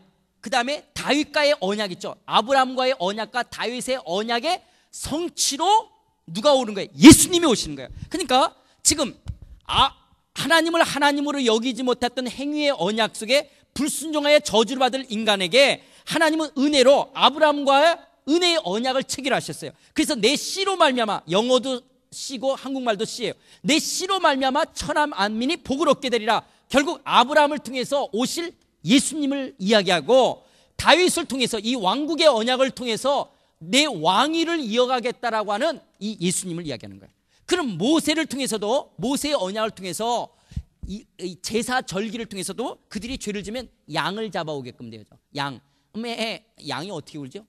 그 다음에 다윗과의 언약 있죠. 아브라함과의 언약과 다윗의 언약의 성취로 누가 오는 거예요? 예수님이 오시는 거예요. 그러니까 지금 아, 하나님을 하나님으로 여기지 못했던 행위의 언약 속에 불순종하여 저주를 받을 인간에게 하나님은 은혜로 아브라함과의 은혜의 언약을 체결하셨어요. 그래서 내 씨로 말미암아 영어도 씨고 한국말도 씨예요. 내 씨로 말미암아 천함 안민이 복을 얻게 되리라. 결국 아브라함을 통해서 오실 예수님을 이야기하고 다윗을 통해서 이 왕국의 언약을 통해서 내 왕위를 이어가겠다라고 하는 이 예수님을 이야기하는 거예요. 그럼 모세를 통해서도 모세의 언약을 통해서 이, 제사 절기를 통해서도 그들이 죄를 지면 양을 잡아오게끔 되죠 양, 매, 양이 어떻게 울죠?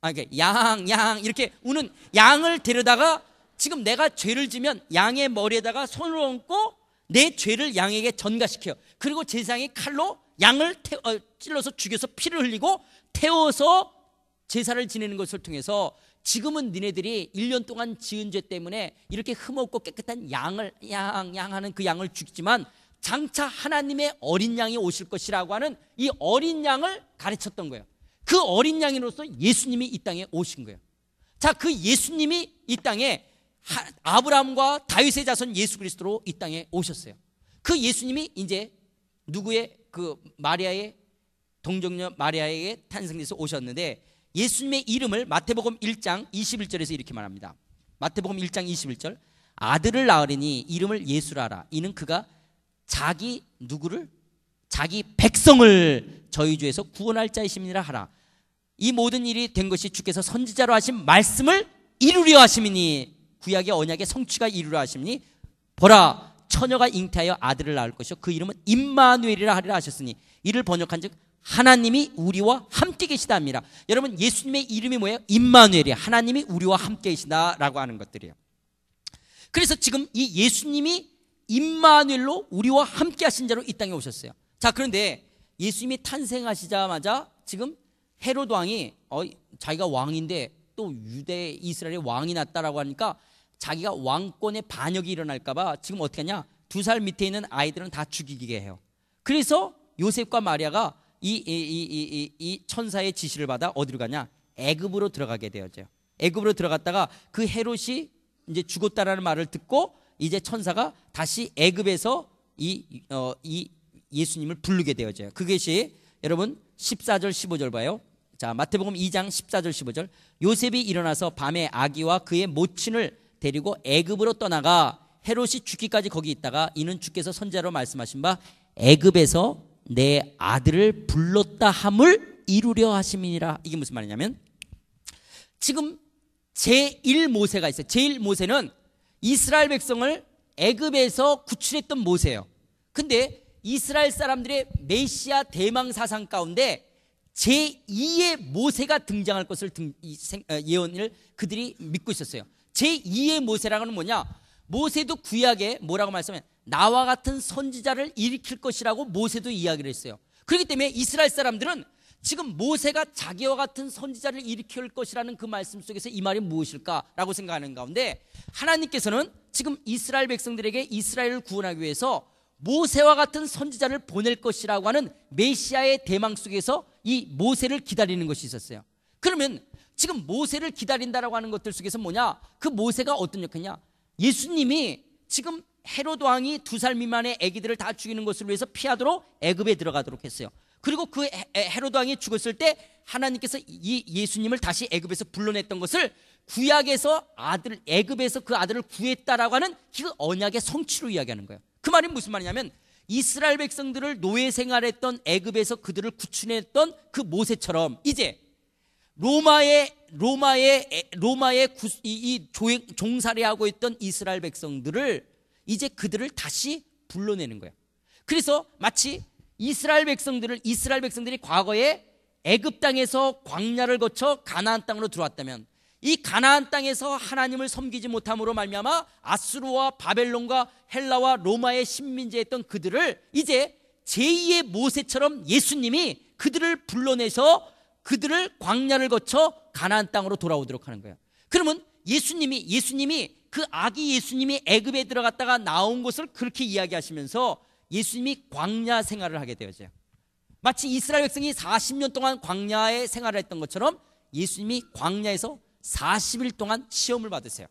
아, 그러 양, 양 이렇게 우는 양을 데려다가 지금 내가 죄를 지면 양의 머리에다가 손을 얹고 내 죄를 양에게 전가시켜 그리고 제상에 칼로 양을 태, 어, 찔러서 죽여서 피를 흘리고 태워서 제사를 지내는 것을 통해서 지금은 니네들이 1년 동안 지은 죄 때문에 이렇게 흠없고 깨끗한 양을 양 양하는 그 양을 죽이지만 장차 하나님의 어린 양이 오실 것이라고 하는 이 어린 양을 가르쳤던 거예요. 그 어린 양으로서 예수님이 이 땅에 오신 거예요. 자, 그 예수님이 이 땅에 아브라함과 다윗의 자손 예수 그리스도로 이 땅에 오셨어요. 그 예수님이 이제 누구의 그 마리아의 동정녀 마리아에게 탄생해서 오셨는데 예수님의 이름을 마태복음 1장 21절에서 이렇게 말합니다. 마태복음 1장 21절 아들을 낳으리니 이름을 예수라라 이는 그가 자기 누구를 자기 백성을 저희 주에서 구원할 자이심이라 하라 이 모든 일이 된 것이 주께서 선지자로 하신 말씀을 이루려 하심이니 구약의 언약의 성취가 이루려 하심이니 보라 처녀가 잉태하여 아들을 낳을 것이요 그 이름은 임마누엘이라 하리라 하셨으니 이를 번역한즉 하나님이 우리와 함께 계시다합니다 여러분 예수님의 이름이 뭐예요? 임마누엘이 하나님이 우리와 함께 계시다라고 하는 것들이에요. 그래서 지금 이 예수님이 임마누엘로 우리와 함께 하신 자로 이 땅에 오셨어요. 자, 그런데 예수님이 탄생하시자마자 지금 헤롯 로 왕이 어, 자기가 왕인데 또 유대 이스라엘의 왕이 났다라고 하니까 자기가 왕권의 반역이 일어날까봐 지금 어떻게 하냐? 두 살 밑에 있는 아이들은 다 죽이게 해요. 그래서 요셉과 마리아가 이, 이, 이, 이 천사의 지시를 받아 어디로 가냐? 애굽으로 들어가게 되어져요. 애굽으로 들어갔다가 그 헤롯이 이제 죽었다라는 말을 듣고 이제 천사가 다시 애굽에서 이, 어, 이 예수님을 부르게 되어져요. 그것이 여러분 14절 15절 봐요. 자, 마태복음 2장 14절 15절. 요셉이 일어나서 밤에 아기와 그의 모친을 데리고 애급으로 떠나가 헤롯이 죽기까지 거기 있다가 이는 주께서 선자로 말씀하신 바애급에서내 아들을 불렀다 함을 이루려 하심이니라. 이게 무슨 말이냐면 지금 제1모세가 있어요. 제1모세는 이스라엘 백성을 애급에서 구출했던 모세예요. 근데 이스라엘 사람들의 메시아 대망 사상 가운데 제2의 모세가 등장할 것을 어, 예언을 그들이 믿고 있었어요. 제2의 모세라는 건 뭐냐? 모세도 구약에 뭐라고 말씀해? 나와 같은 선지자를 일으킬 것이라고 모세도 이야기를 했어요. 그렇기 때문에 이스라엘 사람들은 지금 모세가 자기와 같은 선지자를 일으킬 것이라는 그 말씀 속에서 이 말이 무엇일까라고 생각하는 가운데 하나님께서는 지금 이스라엘 백성들에게 이스라엘을 구원하기 위해서 모세와 같은 선지자를 보낼 것이라고 하는 메시아의 대망 속에서 이 모세를 기다리는 것이 있었어요. 그러면 지금 모세를 기다린다라고 하는 것들 속에서 뭐냐? 그 모세가 어떤 역할이냐? 예수님이 지금 헤로도 왕이 두 살 미만의 아기들을 다 죽이는 것을 위해서 피하도록 애굽에 들어가도록 했어요. 그리고 그 헤로도 왕이 죽었을 때 하나님께서 이 예수님을 다시 애굽에서 불러냈던 것을 구약에서 아들 애굽에서 그 아들을 구했다라고 하는 그 언약의 성취로 이야기하는 거예요. 그 말이 무슨 말이냐면 이스라엘 백성들을 노예 생활했던 애굽에서 그들을 구출했던 그 모세처럼 이제 로마의 로마의 로마의 구, 이, 이 종살이하고 있던 이스라엘 백성들을 이제 그들을 다시 불러내는 거야. 그래서 마치 이스라엘 백성들을 이스라엘 백성들이 과거에 애굽 땅에서 광야를 거쳐 가나안 땅으로 들어왔다면 이 가나안 땅에서 하나님을 섬기지 못함으로 말미암아 아수르와 바벨론과 헬라와 로마의 식민지였던 그들을 이제 제2의 모세처럼 예수님이 그들을 불러내서 그들을 광야를 거쳐 가나안 땅으로 돌아오도록 하는 거예요 그러면 예수님이 예수님이 그 아기 예수님이 애굽에 들어갔다가 나온 것을 그렇게 이야기하시면서 예수님이 광야 생활을 하게 되어져요. 마치 이스라엘 백성이 40년 동안 광야에 생활을 했던 것처럼 예수님이 광야에서 40일 동안 시험을 받으세요.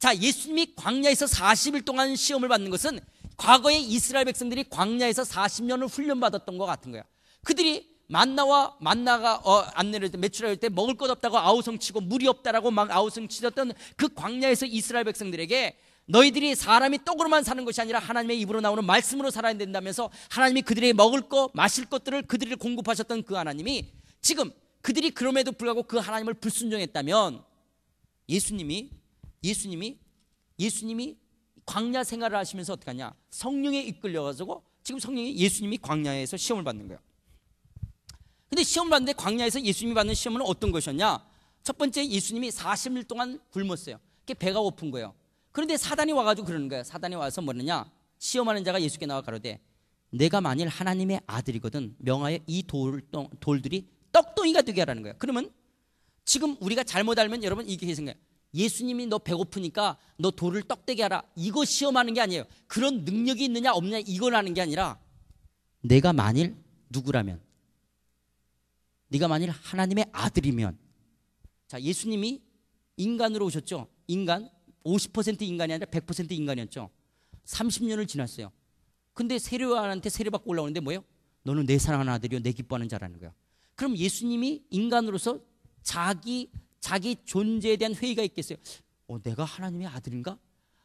자, 예수님이 광야에서 40일 동안 시험을 받는 것은 과거에 이스라엘 백성들이 광야에서 40년을 훈련받았던 것 같은 거예요 그들이 만나와 만나가 어, 안내를 매출할 때 먹을 것 없다고 아우성치고 물이 없다라고 막 아우성치던 그 광야에서 이스라엘 백성들에게 너희들이 사람이 떡으로만 사는 것이 아니라 하나님의 입으로 나오는 말씀으로 살아야 된다면서 하나님이 그들에 먹을 것, 마실 것들을 그들을 공급하셨던 그 하나님이 지금 그들이 그럼에도 불구하고 그 하나님을 불순종했다면 예수님이 예수님이 예수님이 광야 생활을 하시면서 어떡하냐? 성령에 이끌려 가지고 지금 성령이 예수님이 광야에서 시험을 받는 거예요. 근데 시험을 봤는데 광야에서 예수님이 받는 시험은 어떤 것이었냐? 첫 번째 예수님이 40일 동안 굶었어요. 그게 배가 고픈 거예요. 그런데 사단이 와가지고 그러는 거예요. 사단이 와서 뭐느냐? 시험하는 자가 예수께 나와 가로되 내가 만일 하나님의 아들이거든 명하여 이 돌, 돌들이 떡덩이가 되게 하라는 거예요. 그러면 지금 우리가 잘못 알면 여러분 이게 생각해요. 예수님이 너 배고프니까 너 돌을 떡대게 하라. 이거 시험하는 게 아니에요. 그런 능력이 있느냐 없느냐 이걸 하는 게 아니라 내가 만일 누구라면 네가 만일 하나님의 아들이면 자 예수님이 인간으로 오셨죠. 인간 50% 인간이 아니라 100% 인간이었죠. 30년을 지났어요. 근데 세례요한한테 세례받고 올라오는데 뭐예요? 너는 내 사랑하는 아들이요 내 기뻐하는 자라는 거야. 그럼 예수님이 인간으로서 자기 자기 존재에 대한 회의가 있겠어요. 어, 내가 하나님의 아들인가?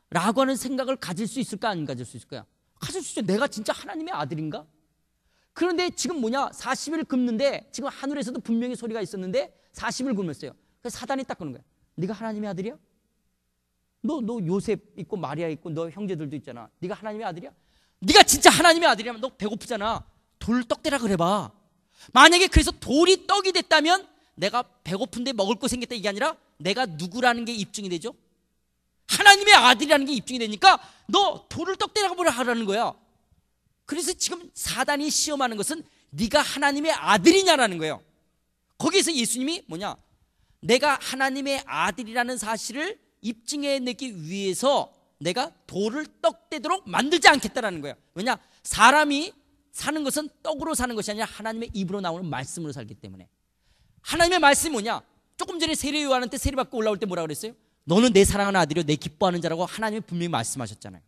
라고 하는 생각을 가질 수 있을까 안 가질 수 있을까요? 가질 수 있죠. 내가 진짜 하나님의 아들인가? 그런데 지금 뭐냐? 40일 굶는데 지금 하늘에서도 분명히 소리가 있었는데 40일 굶었어요. 그래서 사단이 딱 그러는 거야. 네가 하나님의 아들이야? 너 너 요셉 있고 마리아 있고 너 형제들도 있잖아. 네가 하나님의 아들이야? 네가 진짜 하나님의 아들이라면 너 배고프잖아. 돌떡대라 그래 봐. 만약에 그래서 돌이 떡이 됐다면 내가 배고픈데 먹을 거 생겼다 이게 아니라 내가 누구라는 게 입증이 되죠? 하나님의 아들이라는 게 입증이 되니까 너 돌을 떡대라고 뭐라 하라는 거야. 그래서 지금 사단이 시험하는 것은 네가 하나님의 아들이냐라는 거예요. 거기에서 예수님이 뭐냐? 내가 하나님의 아들이라는 사실을 입증해 내기 위해서 내가 돌을 떡대도록 만들지 않겠다라는 거예요. 왜냐? 사람이 사는 것은 떡으로 사는 것이 아니라 하나님의 입으로 나오는 말씀으로 살기 때문에. 하나님의 말씀이 뭐냐? 조금 전에 세례 요한한테 세례받고 올라올 때 뭐라 그랬어요? 너는 내 사랑하는 아들이요 내 기뻐하는 자라고 하나님이 분명히 말씀하셨잖아요.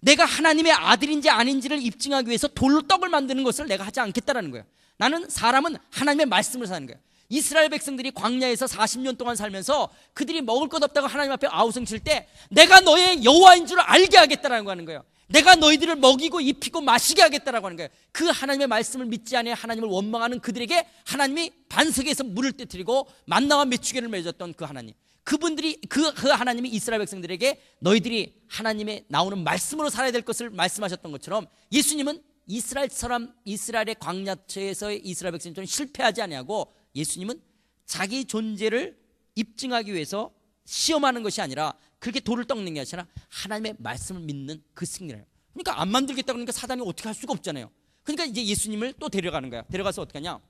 내가 하나님의 아들인지 아닌지를 입증하기 위해서 돌로 떡을 만드는 것을 내가 하지 않겠다라는 거예요. 나는 사람은 하나님의 말씀을 사는 거예요. 이스라엘 백성들이 광야에서 40년 동안 살면서 그들이 먹을 것 없다고 하나님 앞에 아우성 칠때 내가 너의 여호와인 줄 알게 하겠다라고 하는 거예요. 내가 너희들을 먹이고 입히고 마시게 하겠다라고 하는 거예요. 그 하나님의 말씀을 믿지 않아 하나님을 원망하는 그들에게 하나님이 반석에서 물을 떼뜨리고 만나와 메추게를 맺었던 그 하나님. 그분들이 그, 그 하나님이 이스라엘 백성들에게 너희들이 하나님의 나오는 말씀으로 살아야 될 것을 말씀하셨던 것처럼 예수님은 이스라엘 사람 이스라엘의 광야처에서의 이스라엘 백성처럼 실패하지 아니하고 예수님은 자기 존재를 입증하기 위해서 시험하는 것이 아니라 그렇게 돌을 떡는 게 아니라 하나님의 말씀을 믿는 그 승리를 그러니까 안 만들겠다 그러니까 사단이 어떻게 할 수가 없잖아요 그러니까 이제 예수님을 또 데려가는 거야 데려가서 어떻게 하냐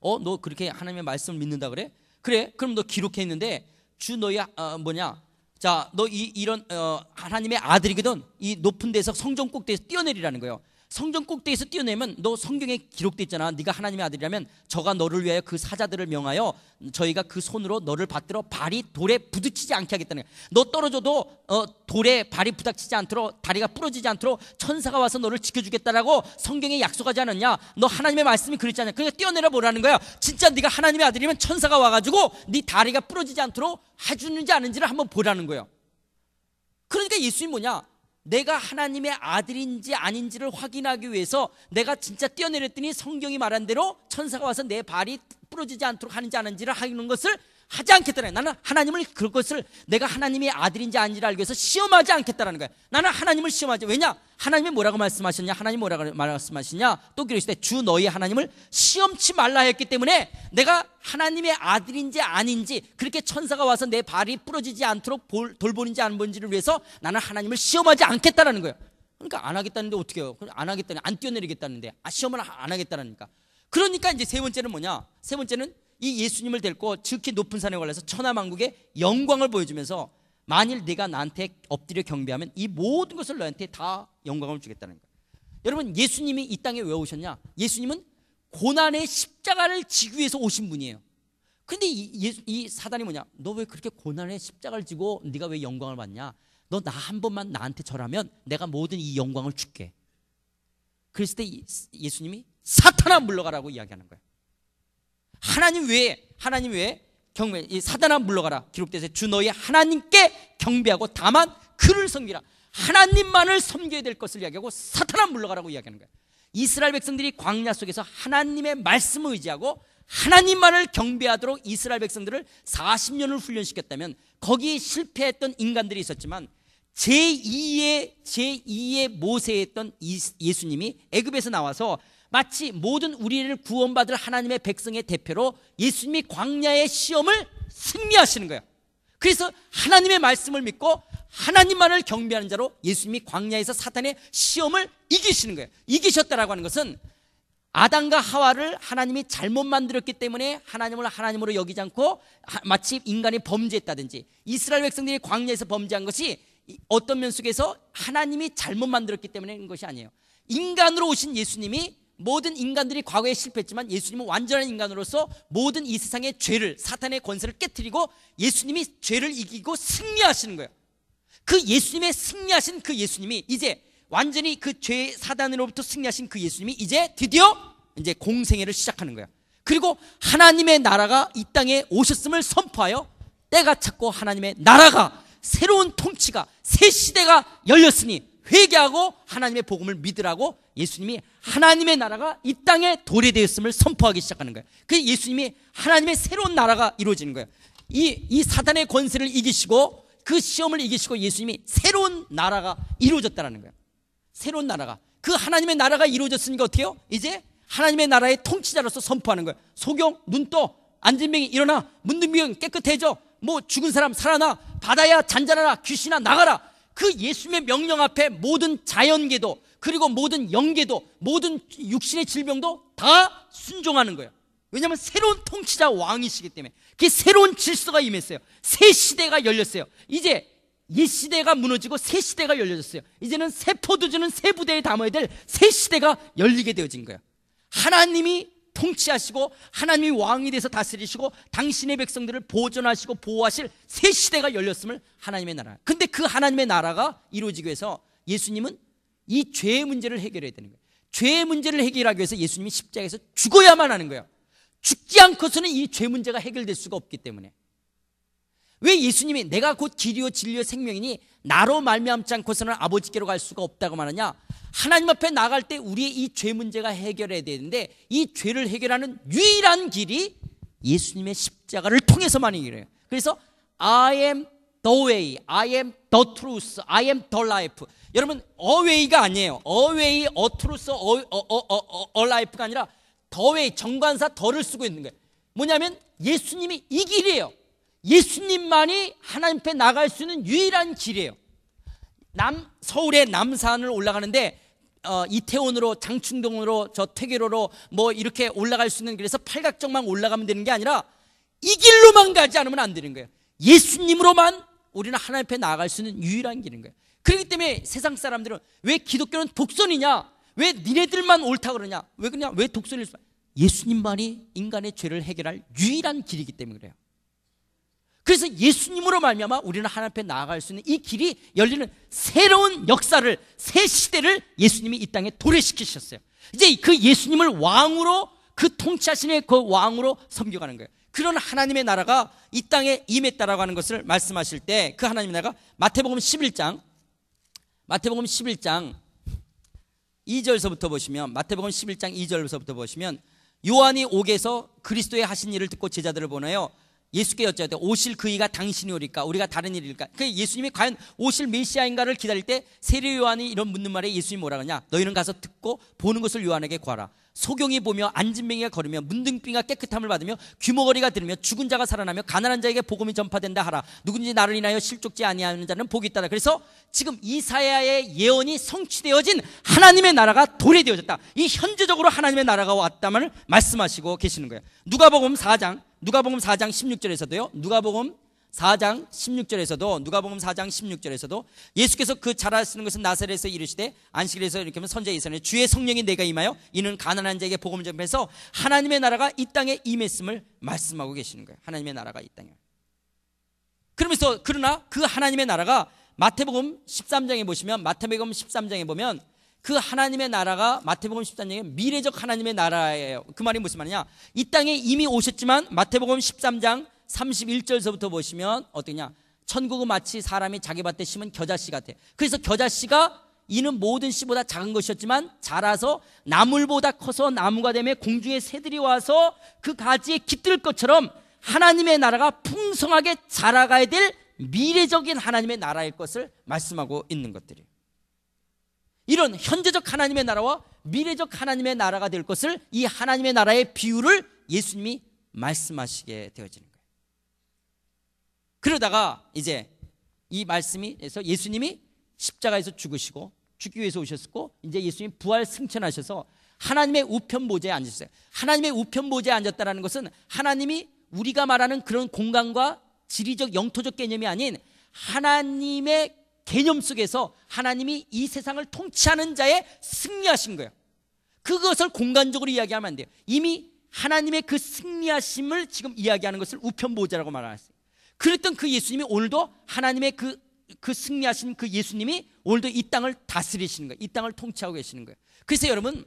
어 너 그렇게 하나님의 말씀을 믿는다 그래? 그래 그럼 너 기록해 있는데 주 너희 어, 뭐냐 자 너 이 이런 어, 하나님의 아들이거든 이 높은 데서 성전 꼭대에서 뛰어내리라는 거예요. 성전 꼭대기에서 뛰어내면 너 성경에 기록돼 있잖아. 네가 하나님의 아들이라면 저가 너를 위하여 그 사자들을 명하여 저희가 그 손으로 너를 받들어 발이 돌에 부딪히지 않게 하겠다는 거야. 너 떨어져도 어, 돌에 발이 부닥치지 않도록 다리가 부러지지 않도록 천사가 와서 너를 지켜주겠다라고 성경에 약속하지 않았냐? 너 하나님의 말씀이 그랬지 않냐? 그러니까 뛰어내려 보라는 거야. 진짜 네가 하나님의 아들이면 천사가 와가지고 네 다리가 부러지지 않도록 해주는지 아닌지를 한번 보라는 거예요. 그러니까 예수님 뭐냐? 내가 하나님의 아들인지 아닌지를 확인하기 위해서 내가 진짜 뛰어내렸더니 성경이 말한 대로 천사가 와서 내 발이 부러지지 않도록 하는지 아닌지를 하는 것을 하지 않겠다는 거야. 나는 하나님을 그것을 내가 하나님의 아들인지 아닌지를 알기 위해서 시험하지 않겠다는 거야. 나는 하나님을 시험하지. 왜냐? 하나님이 뭐라고 말씀하셨냐? 하나님이 뭐라고 말씀하셨냐? 또 그러시되 주 너희 하나님을 시험치 말라 했기 때문에 내가 하나님의 아들인지 아닌지 그렇게 천사가 와서 내 발이 부러지지 않도록 볼, 돌보는지 안 보는지를 위해서 나는 하나님을 시험하지 않겠다는 거야. 그러니까 안 하겠다는데 어떻게 해요? 안 하겠다는 안 뛰어내리겠다는데 아 시험을 안 하겠다라니까. 그러니까 이제 세 번째는 뭐냐? 세 번째는 이 예수님을 데리고 즉히 높은 산에 올라서 천하만국의 영광을 보여주면서 만일 네가 나한테 엎드려 경배하면 이 모든 것을 너한테 다 영광을 주겠다는 거예요. 여러분 예수님이 이 땅에 왜 오셨냐? 예수님은 고난의 십자가를 지기 위해서 오신 분이에요. 근데 이, 예수, 이 사단이 뭐냐? 너 왜 그렇게 고난의 십자가를 지고 네가 왜 영광을 받냐? 너 나 한 번만 나한테 절하면 내가 모든 이 영광을 줄게. 그랬을 때 예수님이 사탄아 물러가라고 이야기하는 거예요. 하나님 외에 하나님 외에 경배 이 사단아 물러가라 기록돼서 주 너희 하나님께 경배하고 다만 그를 섬기라 하나님만을 섬겨야 될 것을 이야기하고 사탄아 물러가라고 이야기하는 거예요. 이스라엘 백성들이 광야 속에서 하나님의 말씀을 의지하고 하나님만을 경배하도록 이스라엘 백성들을 40년을 훈련시켰다면 거기에 실패했던 인간들이 있었지만 제2의 제2의 모세였던 예수님이 애굽에서 나와서 마치 모든 우리를 구원받을 하나님의 백성의 대표로 예수님이 광야의 시험을 승리하시는 거예요. 그래서 하나님의 말씀을 믿고 하나님만을 경배하는 자로 예수님이 광야에서 사탄의 시험을 이기시는 거예요. 이기셨다라고 하는 것은 아담과 하와를 하나님이 잘못 만들었기 때문에 하나님을 하나님으로 여기지 않고 마치 인간이 범죄했다든지 이스라엘 백성들이 광야에서 범죄한 것이 어떤 면 속에서 하나님이 잘못 만들었기 때문에 그런 것이 아니에요. 인간으로 오신 예수님이 모든 인간들이 과거에 실패했지만 예수님은 완전한 인간으로서 모든 이 세상의 죄를 사탄의 권세를 깨뜨리고 예수님이 죄를 이기고 승리하시는 거예요. 그 예수님의 승리하신 그 예수님이 이제 완전히 그 죄 사단으로부터 승리하신 그 예수님이 이제 드디어 이제 공생애를 시작하는 거야. 그리고 하나님의 나라가 이 땅에 오셨음을 선포하여 때가 찼고 하나님의 나라가 새로운 통치가 새 시대가 열렸으니 회개하고 하나님의 복음을 믿으라고 예수님이 하나님의 나라가 이 땅에 도래되었음을 선포하기 시작하는 거예요. 그 예수님이 하나님의 새로운 나라가 이루어지는 거예요. 이, 이 사단의 권세를 이기시고 그 시험을 이기시고 예수님이 새로운 나라가 이루어졌다는 거예요. 새로운 나라가. 그 하나님의 나라가 이루어졌으니까 어떻요 이제 하나님의 나라의 통치자로서 선포하는 거예요. 소경, 눈떠, 안진병이 일어나, 문둥병 깨끗해져, 뭐 죽은 사람 살아나, 바다야 잔잔하라, 귀신아 나가라. 그 예수님의 명령 앞에 모든 자연계도 그리고 모든 영계도 모든 육신의 질병도 다 순종하는 거예요. 왜냐하면 새로운 통치자 왕이시기 때문에 그 새로운 질서가 임했어요. 새 시대가 열렸어요. 이제 옛 시대가 무너지고 새 시대가 열려졌어요. 이제는 세 포도주는 세 부대에 담아야 될 새 시대가 열리게 되어진 거예요. 하나님이 통치하시고 하나님이 왕이 돼서 다스리시고 당신의 백성들을 보존하시고 보호하실 새 시대가 열렸음을 하나님의 나라. 근데 그 하나님의 나라가 이루어지기 위해서 예수님은 이 죄의 문제를 해결해야 되는 거예요. 죄의 문제를 해결하기 위해서 예수님이 십자가에서 죽어야만 하는 거예요. 죽지 않고서는 이 죄 문제가 해결될 수가 없기 때문에. 왜 예수님이 내가 곧 길이요 진리요 생명이니 나로 말미암지 않고서는 아버지께로 갈 수가 없다고 말하냐? 하나님 앞에 나갈 때 우리의 이 죄 문제가 해결해야 되는데 이 죄를 해결하는 유일한 길이 예수님의 십자가를 통해서만 이래요. 그래서 I am the way, I am the truth, I am the life. 여러분 어웨이가 아니에요. 어웨이, 어트루스, 어어어 어어라이프가 아니라 더웨이 정관사 더를 쓰고 있는 거예요. 뭐냐면 예수님이 이 길이에요. 예수님만이 하나님 앞에 나갈 수 있는 유일한 길이에요. 남 서울의 남산을 올라가는데 어, 이태원으로 장충동으로 저 퇴계로로 뭐 이렇게 올라갈 수 있는 그래서 팔각정만 올라가면 되는 게 아니라 이 길로만 가지 않으면 안 되는 거예요. 예수님으로만 우리는 하나님 앞에 나아갈 수 있는 유일한 길인 거예요. 그렇기 때문에 세상 사람들은 왜 기독교는 독선이냐? 왜 니네들만 옳다 그러냐? 왜그러왜 독선일 수? 예수님만이 인간의 죄를 해결할 유일한 길이기 때문에 그래요. 그래서 예수님으로 말미암아 우리는 하나님 앞에 나아갈 수 있는 이 길이 열리는 새로운 역사를 새 시대를 예수님이 이 땅에 도래시키셨어요. 이제 그 예수님을 왕으로 그 통치하시는 그 왕으로 섬겨가는 거예요. 그런 하나님의 나라가 이 땅에 임했다라고 하는 것을 말씀하실 때 그 하나님의 나라가 마태복음 11장 마태복음 11장 2절서부터 보시면 마태복음 11장 2절서부터 보시면 요한이 옥에서 그리스도의 하신 일을 듣고 제자들을 보내요 예수께 여쭤야 돼. 오실 그이가 당신이오리까? 우리가 다른 일일까? 그 예수님이 과연 오실 메시아인가를 기다릴 때 세례 요한이 이런 묻는 말에 예수님이 뭐라 하러냐 너희는 가서 듣고 보는 것을 요한에게 구하라. 소경이 보며 안진뱅이가 걸으며 문등병이가 깨끗함을 받으며 귀머거리가 들으며 죽은 자가 살아나며 가난한 자에게 복음이 전파된다 하라 누군지 나를 인하여 실족지 아니하는 자는 복이 있다라 그래서 지금 이사야의 예언이 성취되어진 하나님의 나라가 도래되어졌다 이 현재적으로 하나님의 나라가 왔다만을 말씀하시고 계시는 거예요 누가복음 4장 누가복음 4장 16절에서도요 누가복음 4장 16절에서도 누가복음 4장 16절에서도 예수께서 그 잘하시는 것은 나사렛에서 이르시되 안식일에서 이렇게 하면 선제의선사 주의 성령이 내가 임하여 이는 가난한 자에게 복음을 전파해서 하나님의 나라가 이 땅에 임했음을 말씀하고 계시는 거예요. 하나님의 나라가 이 땅에. 그러면서 그러나 그 하나님의 나라가 마태복음 13장에 보시면 마태복음 13장에 보면 그 하나님의 나라가 마태복음 13장에 미래적 하나님의 나라예요. 그 말이 무슨 말이냐? 이 땅에 이미 오셨지만 마태복음 13장 31절서부터 보시면 어떠냐? 천국은 마치 사람이 자기 밭에 심은 겨자씨 같아. 그래서 겨자씨가 이는 모든 씨보다 작은 것이었지만 자라서 나물보다 커서 나무가 되며 공중에 새들이 와서 그 가지에 깃들 것처럼 하나님의 나라가 풍성하게 자라가야 될 미래적인 하나님의 나라일 것을 말씀하고 있는 것들이 이런 현재적 하나님의 나라와 미래적 하나님의 나라가 될 것을 이 하나님의 나라의 비유를 예수님이 말씀하시게 되어지는 그러다가 이제 이 말씀이에서 예수님이 십자가에서 죽으시고 죽기 위해서 오셨고 이제 예수님 부활 승천하셔서 하나님의 우편 보자에 앉으셨어요. 하나님의 우편 보자에 앉았다라는 것은 하나님이 우리가 말하는 그런 공간과 지리적 영토적 개념이 아닌 하나님의 개념 속에서 하나님이 이 세상을 통치하는 자의 승리하신 거예요. 그것을 공간적으로 이야기하면 안 돼요. 이미 하나님의 그 승리하심을 지금 이야기하는 것을 우편 보자라고 말하어요 그랬던 그 예수님이 오늘도 하나님의 그, 그 승리하신 그 예수님이 오늘도 이 땅을 다스리시는 거예요. 이 땅을 통치하고 계시는 거예요. 그래서 여러분,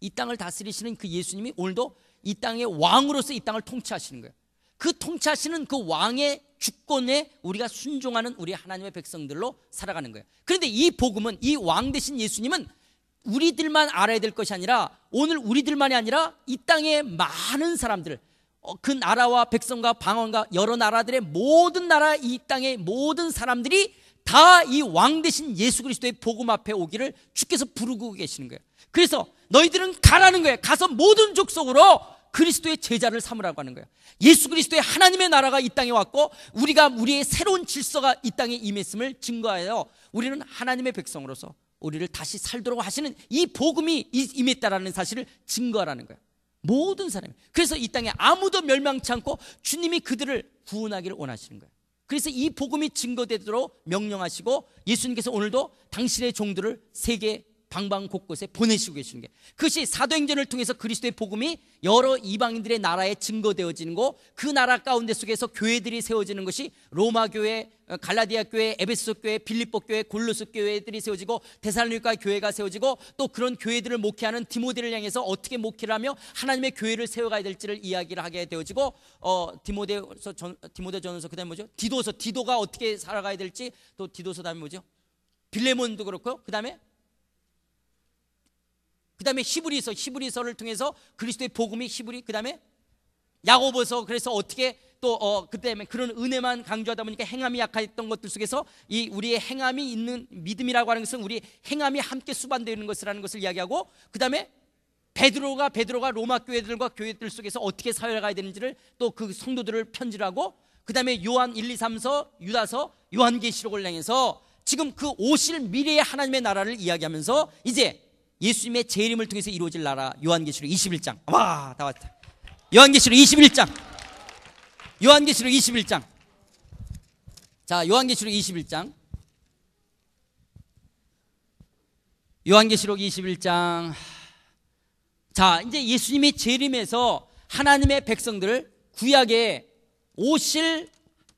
이 땅을 다스리시는 그 예수님이 오늘도 이 땅의 왕으로서 이 땅을 통치하시는 거예요. 그 통치하시는 그 왕의 주권에 우리가 순종하는 우리 하나님의 백성들로 살아가는 거예요. 그런데 이 복음은 이 왕되신 예수님은 우리들만 알아야 될 것이 아니라 오늘 우리들만이 아니라 이 땅의 많은 사람들 어, 그 나라와 백성과 방언과 여러 나라들의 모든 나라 이 땅의 모든 사람들이 다 이 왕 대신 예수 그리스도의 복음 앞에 오기를 주께서 부르고 계시는 거예요. 그래서 너희들은 가라는 거예요. 가서 모든 족속으로 그리스도의 제자를 삼으라고 하는 거예요. 예수 그리스도의 하나님의 나라가 이 땅에 왔고 우리가 우리의 새로운 질서가 이 땅에 임했음을 증거하여 우리는 하나님의 백성으로서 우리를 다시 살도록 하시는 이 복음이 임했다라는 사실을 증거하라는 거예요. 모든 사람이. 그래서 이 땅에 아무도 멸망치 않고 주님이 그들을 구원하기를 원하시는 거예요. 그래서 이 복음이 증거되도록 명령하시고 예수님께서 오늘도 당신의 종들을 세계 방방 곳곳에 보내시고 계시는 게 그것이 사도행전을 통해서 그리스도의 복음이 여러 이방인들의 나라에 증거되어지는 거그 나라 가운데 속에서 교회들이 세워지는 것이 로마 교회, 어, 갈라디아 교회, 에베소 교회, 빌립보 교회, 골로스 교회들이 세워지고 데살로니가 교회가 세워지고 또 그런 교회들을 목회하는 디모데를 향해서 어떻게 목회를 하며 하나님의 교회를 세워가야 될지를 이야기를 하게 되어지고 어 디모데서 전, 디모데 전서 그다음 뭐죠? 디도서 디도가 어떻게 살아가야 될지 또 디도서 다음에 뭐죠? 빌레몬도 그렇고 그다음에 그 다음에 히브리서, 히브리서를 통해서 그리스도의 복음이 히브리, 그 다음에 야고보서 그래서 어떻게 또 어, 그때 그런 은혜만 강조하다 보니까 행함이 약했던 것들 속에서 이 우리의 행함이 있는 믿음이라고 하는 것은 우리 행함이 함께 수반되는 것이라는 것을 이야기하고 그 다음에 베드로가 베드로가 로마 교회들과 교회들 속에서 어떻게 살아가야 되는지를 또 그 성도들을 편지하고 그 다음에 요한 1, 2, 3서 유다서 요한계시록을 향해서 지금 그 오실 미래의 하나님의 나라를 이야기하면서 이제 예수님의 재림을 통해서 이루어질 나라 요한계시록 21장. 와, 다 왔다. 요한계시록 21장. 요한계시록 21장. 자, 요한계시록 21장. 요한계시록 21장. 자, 이제 예수님이 재림에서 하나님의 백성들을 구약에 오실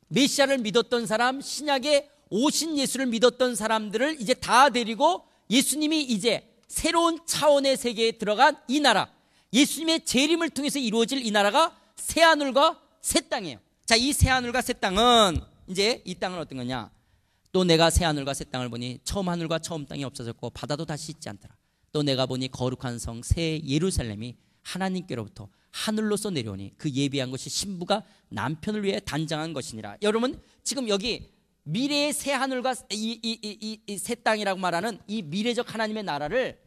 메시아를 믿었던 사람, 신약에 오신 예수를 믿었던 사람들을 이제 다 데리고 예수님이 이제 새로운 차원의 세계에 들어간 이 나라, 예수님의 재림을 통해서 이루어질 이 나라가 새 하늘과 새 땅이에요. 자, 이 새 하늘과 새 땅은 이제 이 땅은 어떤 거냐? 또 내가 새 하늘과 새 땅을 보니 처음 하늘과 처음 땅이 없어졌고 바다도 다시 있지 않더라. 또 내가 보니 거룩한 성 새 예루살렘이 하나님께로부터 하늘로서 내려오니 그 예비한 것이 신부가 남편을 위해 단장한 것이니라. 여러분 지금 여기 미래의 새 하늘과 이이이새 땅이라고 말하는 이 미래적 하나님의 나라를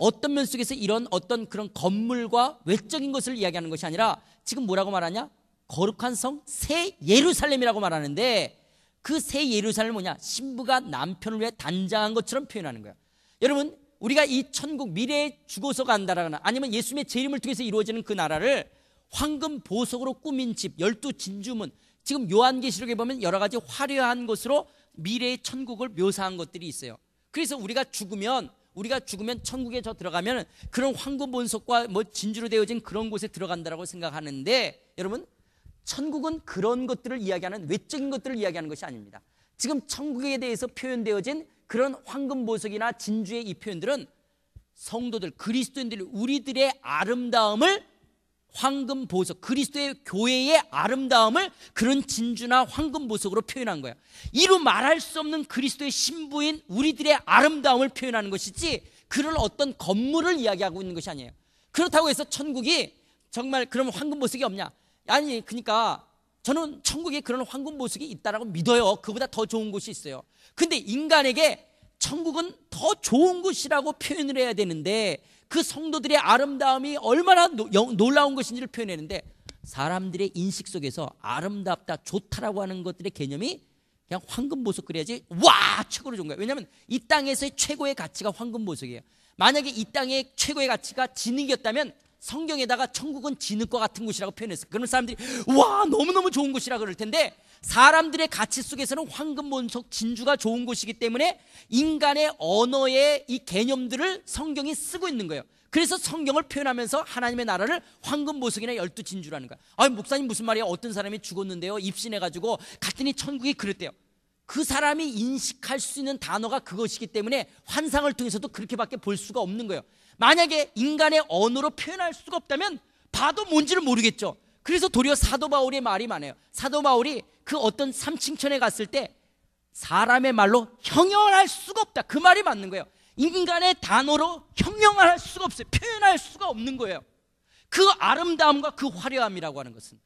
어떤 면 속에서 이런 어떤 그런 건물과 외적인 것을 이야기하는 것이 아니라 지금 뭐라고 말하냐? 거룩한 성 새 예루살렘이라고 말하는데 그 새 예루살렘은 뭐냐? 신부가 남편을 위해 단장한 것처럼 표현하는 거야 여러분 우리가 이 천국 미래에 죽어서 간다라거나 아니면 예수님의 재림을 통해서 이루어지는 그 나라를 황금 보석으로 꾸민 집 열두 진주문 지금 요한계시록에 보면 여러 가지 화려한 것으로 미래의 천국을 묘사한 것들이 있어요. 그래서 우리가 죽으면 우리가 죽으면 천국에 저 들어가면 그런 황금 본석과 뭐 진주로 되어진 그런 곳에 들어간다라고 생각하는데 여러분 천국은 그런 것들을 이야기하는 외적인 것들을 이야기하는 것이 아닙니다. 지금 천국에 대해서 표현되어진 그런 황금 보석이나 진주의 이 표현들은 성도들 그리스도인들 우리들의 아름다움을 황금 보석, 그리스도의 교회의 아름다움을 그런 진주나 황금 보석으로 표현한 거야. 이루 말할 수 없는 그리스도의 신부인 우리들의 아름다움을 표현하는 것이지, 그런 어떤 건물을 이야기하고 있는 것이 아니에요. 그렇다고 해서 천국이 정말 그런 황금 보석이 없냐? 아니, 그러니까 저는 천국에 그런 황금 보석이 있다라고 믿어요. 그보다 더 좋은 곳이 있어요. 근데 인간에게 천국은 더 좋은 곳이라고 표현을 해야 되는데 그 성도들의 아름다움이 얼마나 노, 놀라운 것인지를 표현했는데 사람들의 인식 속에서 아름답다, 좋다라고 하는 것들의 개념이 그냥 황금 보석 그래야지 와 최고로 좋은 거야 왜냐하면 이 땅에서의 최고의 가치가 황금 보석이에요. 만약에 이 땅의 최고의 가치가 진흙이었다면 성경에다가 천국은 진흙과 같은 곳이라고 표현했어. 그러면 사람들이 와 너무너무 좋은 곳이라 그럴 텐데 사람들의 가치 속에서는 황금, 본석, 진주가 좋은 곳이기 때문에 인간의 언어의 이 개념들을 성경이 쓰고 있는 거예요. 그래서 성경을 표현하면서 하나님의 나라를 황금 보석이나 열두 진주라는 거야. 아, 목사님 무슨 말이야? 어떤 사람이 죽었는데요. 입신해가지고 갔더니 천국이 그랬대요. 그 사람이 인식할 수 있는 단어가 그것이기 때문에 환상을 통해서도 그렇게밖에 볼 수가 없는 거예요. 만약에 인간의 언어로 표현할 수가 없다면 봐도 뭔지를 모르겠죠. 그래서 도리어 사도 바울의 말이 많아요. 사도 바울이 그 어떤 삼층천에 갔을 때 사람의 말로 형용할 수가 없다. 그 말이 맞는 거예요. 인간의 단어로 형용할 수가 없어요. 표현할 수가 없는 거예요. 그 아름다움과 그 화려함이라고 하는 것은.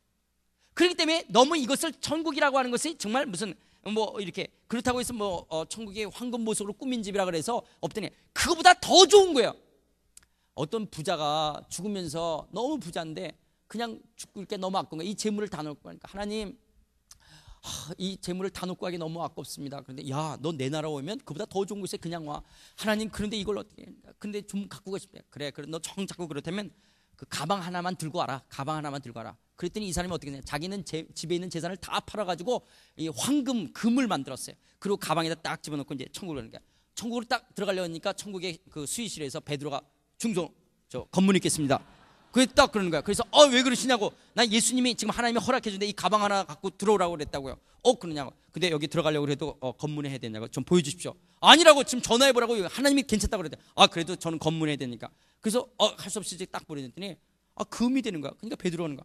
그렇기 때문에 너무 이것을 천국이라고 하는 것이 정말 무슨 뭐 이렇게 그렇다고 해서 뭐 어, 천국의 황금 보석으로 꾸민 집이라 그래서 없더니 그거보다 더 좋은 거예요. 어떤 부자가 죽으면서 너무 부자인데 그냥 죽을 게 너무 아까운 거예요. 이 재물을 다 놓고 하니까 하나님 하, 이 재물을 다 놓고 하기 너무 아깝습니다. 그런데 야 너 내 나라 오면 그보다 더 좋은 곳에 그냥 와. 하나님 그런데 이걸 어떻게? 근데 좀 갖고 가고 싶대. 그래 그래 너정 자꾸 그렇다면 그 가방 하나만 들고 와라. 가방 하나만 들고 와라. 그랬더니 이 사람이 어떻게 되냐? 자기는 제, 집에 있는 재산을 다 팔아가지고 이 황금 금을 만들었어요. 그리고 가방에다 딱 집어넣고 이제 천국을 가는 거야. 천국으로 딱 들어가려니까 천국의 그 수위실에서 베드로가 충소저 건물이 있겠습니다. 그게 딱 그러는 거야. 그래서 어 왜 그러시냐고. 난 예수님이 지금 하나님이 허락해 준데 이 가방 하나 갖고 들어오라고 그랬다고요. 어 그러냐고. 근데 여기 들어가려고 해도 어, 건문에 해야 되냐고. 좀 보여 주십시오. 아니라고 지금 전화해 보라고 하나님이 괜찮다고 그랬대. 아 그래도 저는 건문에 해야 되니까. 그래서 어 할 수 없이 딱 보내더니 줬아 금이 되는 거야. 그러니까 베드로는 거야.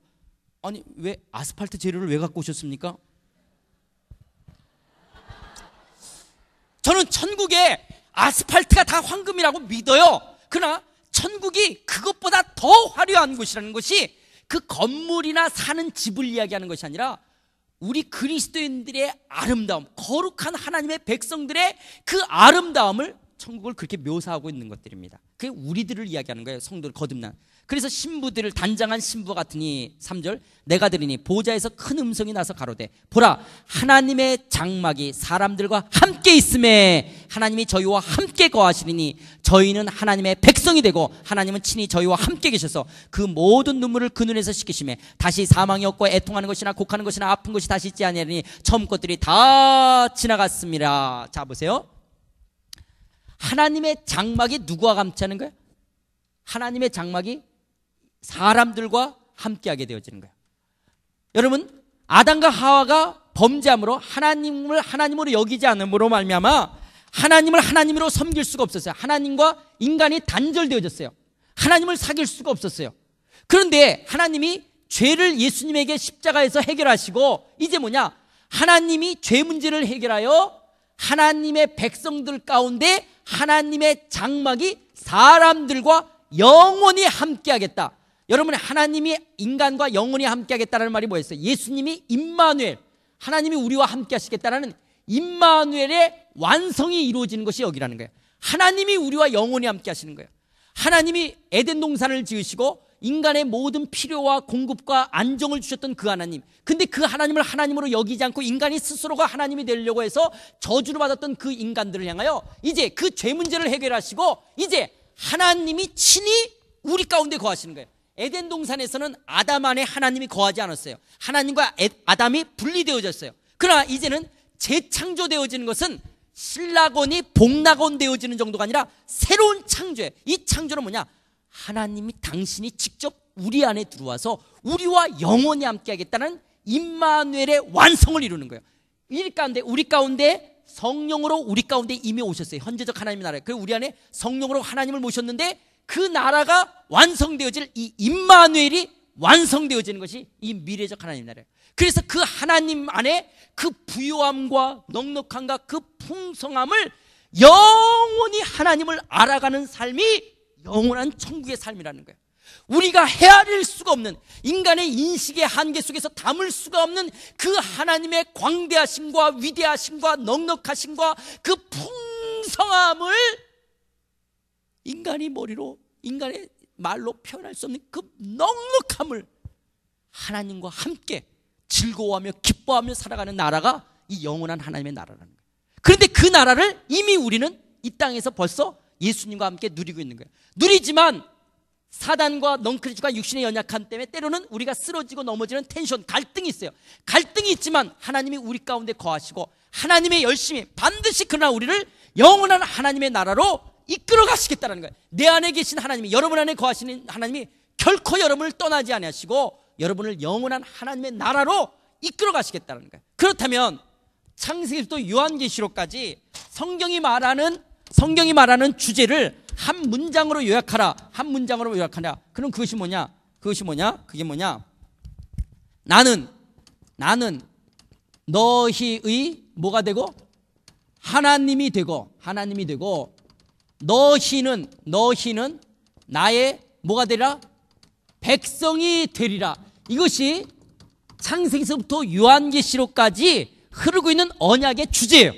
아니 왜 아스팔트 재료를 왜 갖고 오셨습니까? 저는 천국에 아스팔트가 다 황금이라고 믿어요. 그러나 천국이 그것보다 더 화려한 곳이라는 것이 그 건물이나 사는 집을 이야기하는 것이 아니라 우리 그리스도인들의 아름다움, 거룩한 하나님의 백성들의 그 아름다움을 천국을 그렇게 묘사하고 있는 것들입니다. 그게 우리들을 이야기하는 거예요. 성도를 거듭난. 그래서 신부들을 단장한 신부 같으니 3절 내가 들으니 보좌에서 큰 음성이 나서 가로되 보라 하나님의 장막이 사람들과 함께 있음에 하나님이 저희와 함께 거하시리니 저희는 하나님의 백성이 되고 하나님은 친히 저희와 함께 계셔서 그 모든 눈물을 그 눈에서 씻기심에 다시 사망이 없고 애통하는 것이나 곡하는 것이나 아픈 것이 다시 있지 아니하리니 처음 것들이 다 지나갔습니다. 자 보세요. 하나님의 장막이 누구와 감싸는 거예요? 하나님의 장막이 사람들과 함께하게 되어지는 거예요. 여러분 아담과 하와가 범죄함으로 하나님을 하나님으로 여기지 않음으로 말미암아 하나님을 하나님으로 섬길 수가 없었어요. 하나님과 인간이 단절되어졌어요. 하나님을 사귈 수가 없었어요. 그런데 하나님이 죄를 예수님에게 십자가에서 해결하시고 이제 뭐냐? 하나님이 죄 문제를 해결하여 하나님의 백성들 가운데 하나님의 장막이 사람들과 영원히 함께하겠다. 여러분 하나님이 인간과 영원히 함께하겠다는 말이 뭐였어요? 예수님이 임마누엘 하나님이 우리와 함께하시겠다는 임마누엘의 완성이 이루어지는 것이 여기라는 거예요. 하나님이 우리와 영원히 함께하시는 거예요. 하나님이 에덴 동산을 지으시고 인간의 모든 필요와 공급과 안정을 주셨던 그 하나님. 근데 그 하나님을 하나님으로 여기지 않고 인간이 스스로가 하나님이 되려고 해서 저주를 받았던 그 인간들을 향하여 이제 그 죄 문제를 해결하시고 이제 하나님이 친히 우리 가운데 거하시는 거예요. 에덴 동산에서는 아담 안에 하나님이 거하지 않았어요. 하나님과 아담이 분리되어졌어요. 그러나 이제는 재창조되어지는 것은 신라곤이 복락원 되어지는 정도가 아니라 새로운 창조예요. 이 창조는 뭐냐? 하나님이 당신이 직접 우리 안에 들어와서 우리와 영원히 함께하겠다는 임마누엘의 완성을 이루는 거예요. 이 가운데 우리 가운데 성령으로 우리 가운데 이미 오셨어요. 현재적 하나님의 나라에. 그 우리 안에 성령으로 하나님을 모셨는데 그 나라가 완성되어질 이 임마누엘이 완성되어지는 것이 이 미래적 하나님 나라예요. 그래서 그 하나님 안에 그 부요함과 넉넉함과 그 풍성함을 영원히 하나님을 알아가는 삶이 영원한 천국의 삶이라는 거예요. 우리가 헤아릴 수가 없는 인간의 인식의 한계 속에서 담을 수가 없는 그 하나님의 광대하심과 위대하심과 넉넉하심과 그 풍성함을 인간의 머리로 인간의 말로 표현할 수 없는 그 넉넉함을 하나님과 함께 즐거워하며 기뻐하며 살아가는 나라가 이 영원한 하나님의 나라라는 거예요. 그런데 그 나라를 이미 우리는 이 땅에서 벌써 예수님과 함께 누리고 있는 거예요. 누리지만 사단과 넝크리즈가 육신의 연약함 때문에 때로는 우리가 쓰러지고 넘어지는 텐션, 갈등이 있어요. 갈등이 있지만 하나님이 우리 가운데 거하시고 하나님의 열심이 반드시 그러나 우리를 영원한 하나님의 나라로 이끌어 가시겠다는 거예요. 내 안에 계신 하나님이 여러분 안에 거하시는 하나님이 결코 여러분을 떠나지 아니하시고 여러분을 영원한 하나님의 나라로 이끌어 가시겠다는 거예요. 그렇다면 창세기부터 요한계시록까지 성경이 말하는 성경이 말하는 주제를 한 문장으로 요약하라. 한 문장으로 요약하라. 그럼 그것이 뭐냐? 그것이 뭐냐? 그게 뭐냐? 나는 나는 너희의 뭐가 되고 하나님이 되고 하나님이 되고 너희는 너희는 나의 뭐가 되리라? 백성이 되리라. 이것이 창세기서부터 요한계시록까지 흐르고 있는 언약의 주제예요.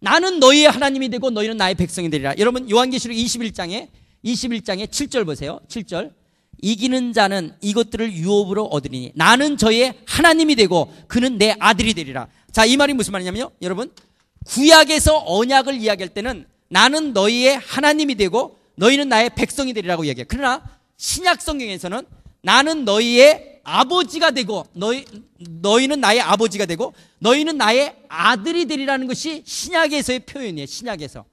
나는 너희의 하나님이 되고 너희는 나의 백성이 되리라. 여러분 요한계시록 21장에 21장에 7절 보세요. 7절. 이기는 자는 이것들을 유업으로 얻으리니 나는 저의 하나님이 되고 그는 내 아들이 되리라. 자, 이 말이 무슨 말이냐면요. 여러분, 구약에서 언약을 이야기할 때는 나는 너희의 하나님이 되고 너희는 나의 백성이 되리라고 이야기해요. 그러나 신약 성경에서는 나는 너희의 아버지가 되고 너희 너희는 나의 아버지가 되고 너희는 나의 아들이 되리라는 것이 신약에서의 표현이에요. 신약에서.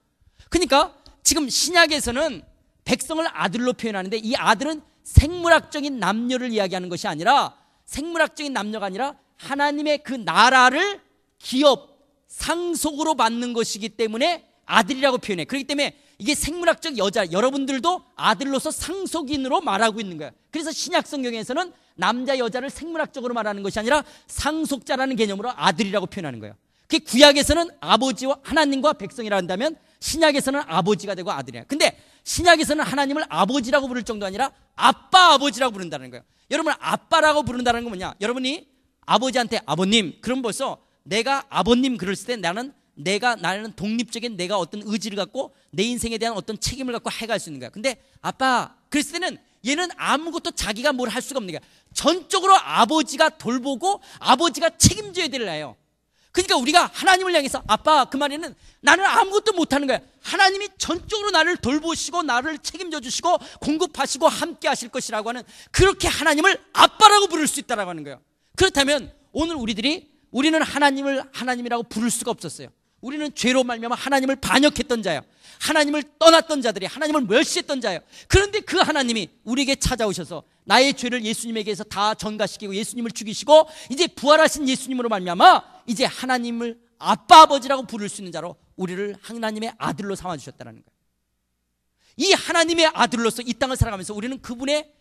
그러니까 지금 신약에서는 백성을 아들로 표현하는데 이 아들은 생물학적인 남녀를 이야기하는 것이 아니라 생물학적인 남녀가 아니라 하나님의 그 나라를 기업 상속으로 받는 것이기 때문에 아들이라고 표현해. 그렇기 때문에 이게 생물학적 여자 여러분들도 아들로서 상속인으로 말하고 있는 거야. 그래서 신약 성경에서는 남자 여자를 생물학적으로 말하는 것이 아니라 상속자라는 개념으로 아들이라고 표현하는 거예요. 그게 구약에서는 아버지와 하나님과 백성이라 한다면 신약에서는 아버지가 되고 아들이야. 근데 신약에서는 하나님을 아버지라고 부를 정도 아니라 아빠 아버지라고 부른다는 거예요. 여러분 아빠라고 부른다는 건 뭐냐? 여러분이 아버지한테 아버님 그럼 벌써 내가 아버님 그랬을때 나는 내가 나는 독립적인 내가 어떤 의지를 갖고 내 인생에 대한 어떤 책임을 갖고 해갈 수 있는 거야. 근데 아빠 그리스도는 얘는 아무것도 자기가 뭘 할 수가 없는 거야. 전적으로 아버지가 돌보고 아버지가 책임져야 될 나예요. 그러니까 우리가 하나님을 향해서 아빠 그 말에는 나는 아무것도 못하는 거야. 하나님이 전적으로 나를 돌보시고 나를 책임져 주시고 공급하시고 함께 하실 것이라고 하는 그렇게 하나님을 아빠라고 부를 수 있다라고 하는 거예요. 그렇다면 오늘 우리들이 우리는 하나님을 하나님이라고 부를 수가 없었어요. 우리는 죄로 말미암아 하나님을 반역했던 자야. 하나님을 떠났던 자들이 하나님을 멸시했던 자예요. 그런데 그 하나님이 우리에게 찾아오셔서 나의 죄를 예수님에게서 다 전가시키고 예수님을 죽이시고 이제 부활하신 예수님으로 말미암아 이제 하나님을 아빠 아버지라고 부를 수 있는 자로 우리를 하나님의 아들로 삼아 주셨다는 거예요. 이 하나님의 아들로서 이 땅을 살아가면서 우리는 그분의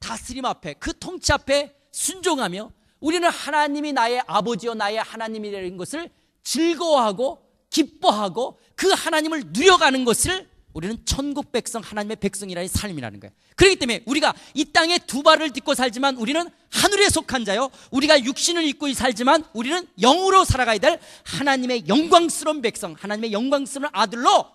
다스림 앞에 그 통치 앞에 순종하며 우리는 하나님이 나의 아버지요 나의 하나님이라는 것을 즐거워하고 기뻐하고 그 하나님을 누려가는 것을 우리는 천국 백성 하나님의 백성이라는 삶이라는 거예요. 그렇기 때문에 우리가 이 땅에 두 발을 딛고 살지만 우리는 하늘에 속한 자요. 우리가 육신을 입고 살지만 우리는 영으로 살아가야 될 하나님의 영광스러운 백성, 하나님의 영광스러운 아들로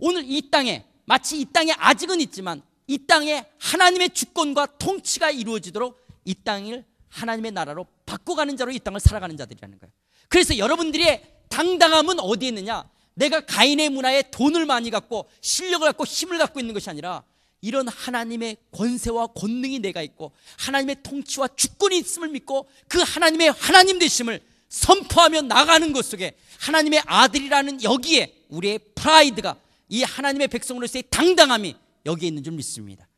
오늘 이 땅에 마치 이 땅에 아직은 있지만 이 땅에 하나님의 주권과 통치가 이루어지도록 이 땅을 하나님의 나라로 바꿔가는 자로 이 땅을 살아가는 자들이라는 거예요. 그래서 여러분들의 당당함은 어디에 있느냐? 내가 가인의 문화에 돈을 많이 갖고 실력을 갖고 힘을 갖고 있는 것이 아니라 이런 하나님의 권세와 권능이 내가 있고 하나님의 통치와 주권이 있음을 믿고 그 하나님의 하나님 되심을 선포하며 나가는 것 속에 하나님의 아들이라는 여기에 우리의 프라이드가 이 하나님의 백성으로서의 당당함이 여기에 있는 줄 믿습니다.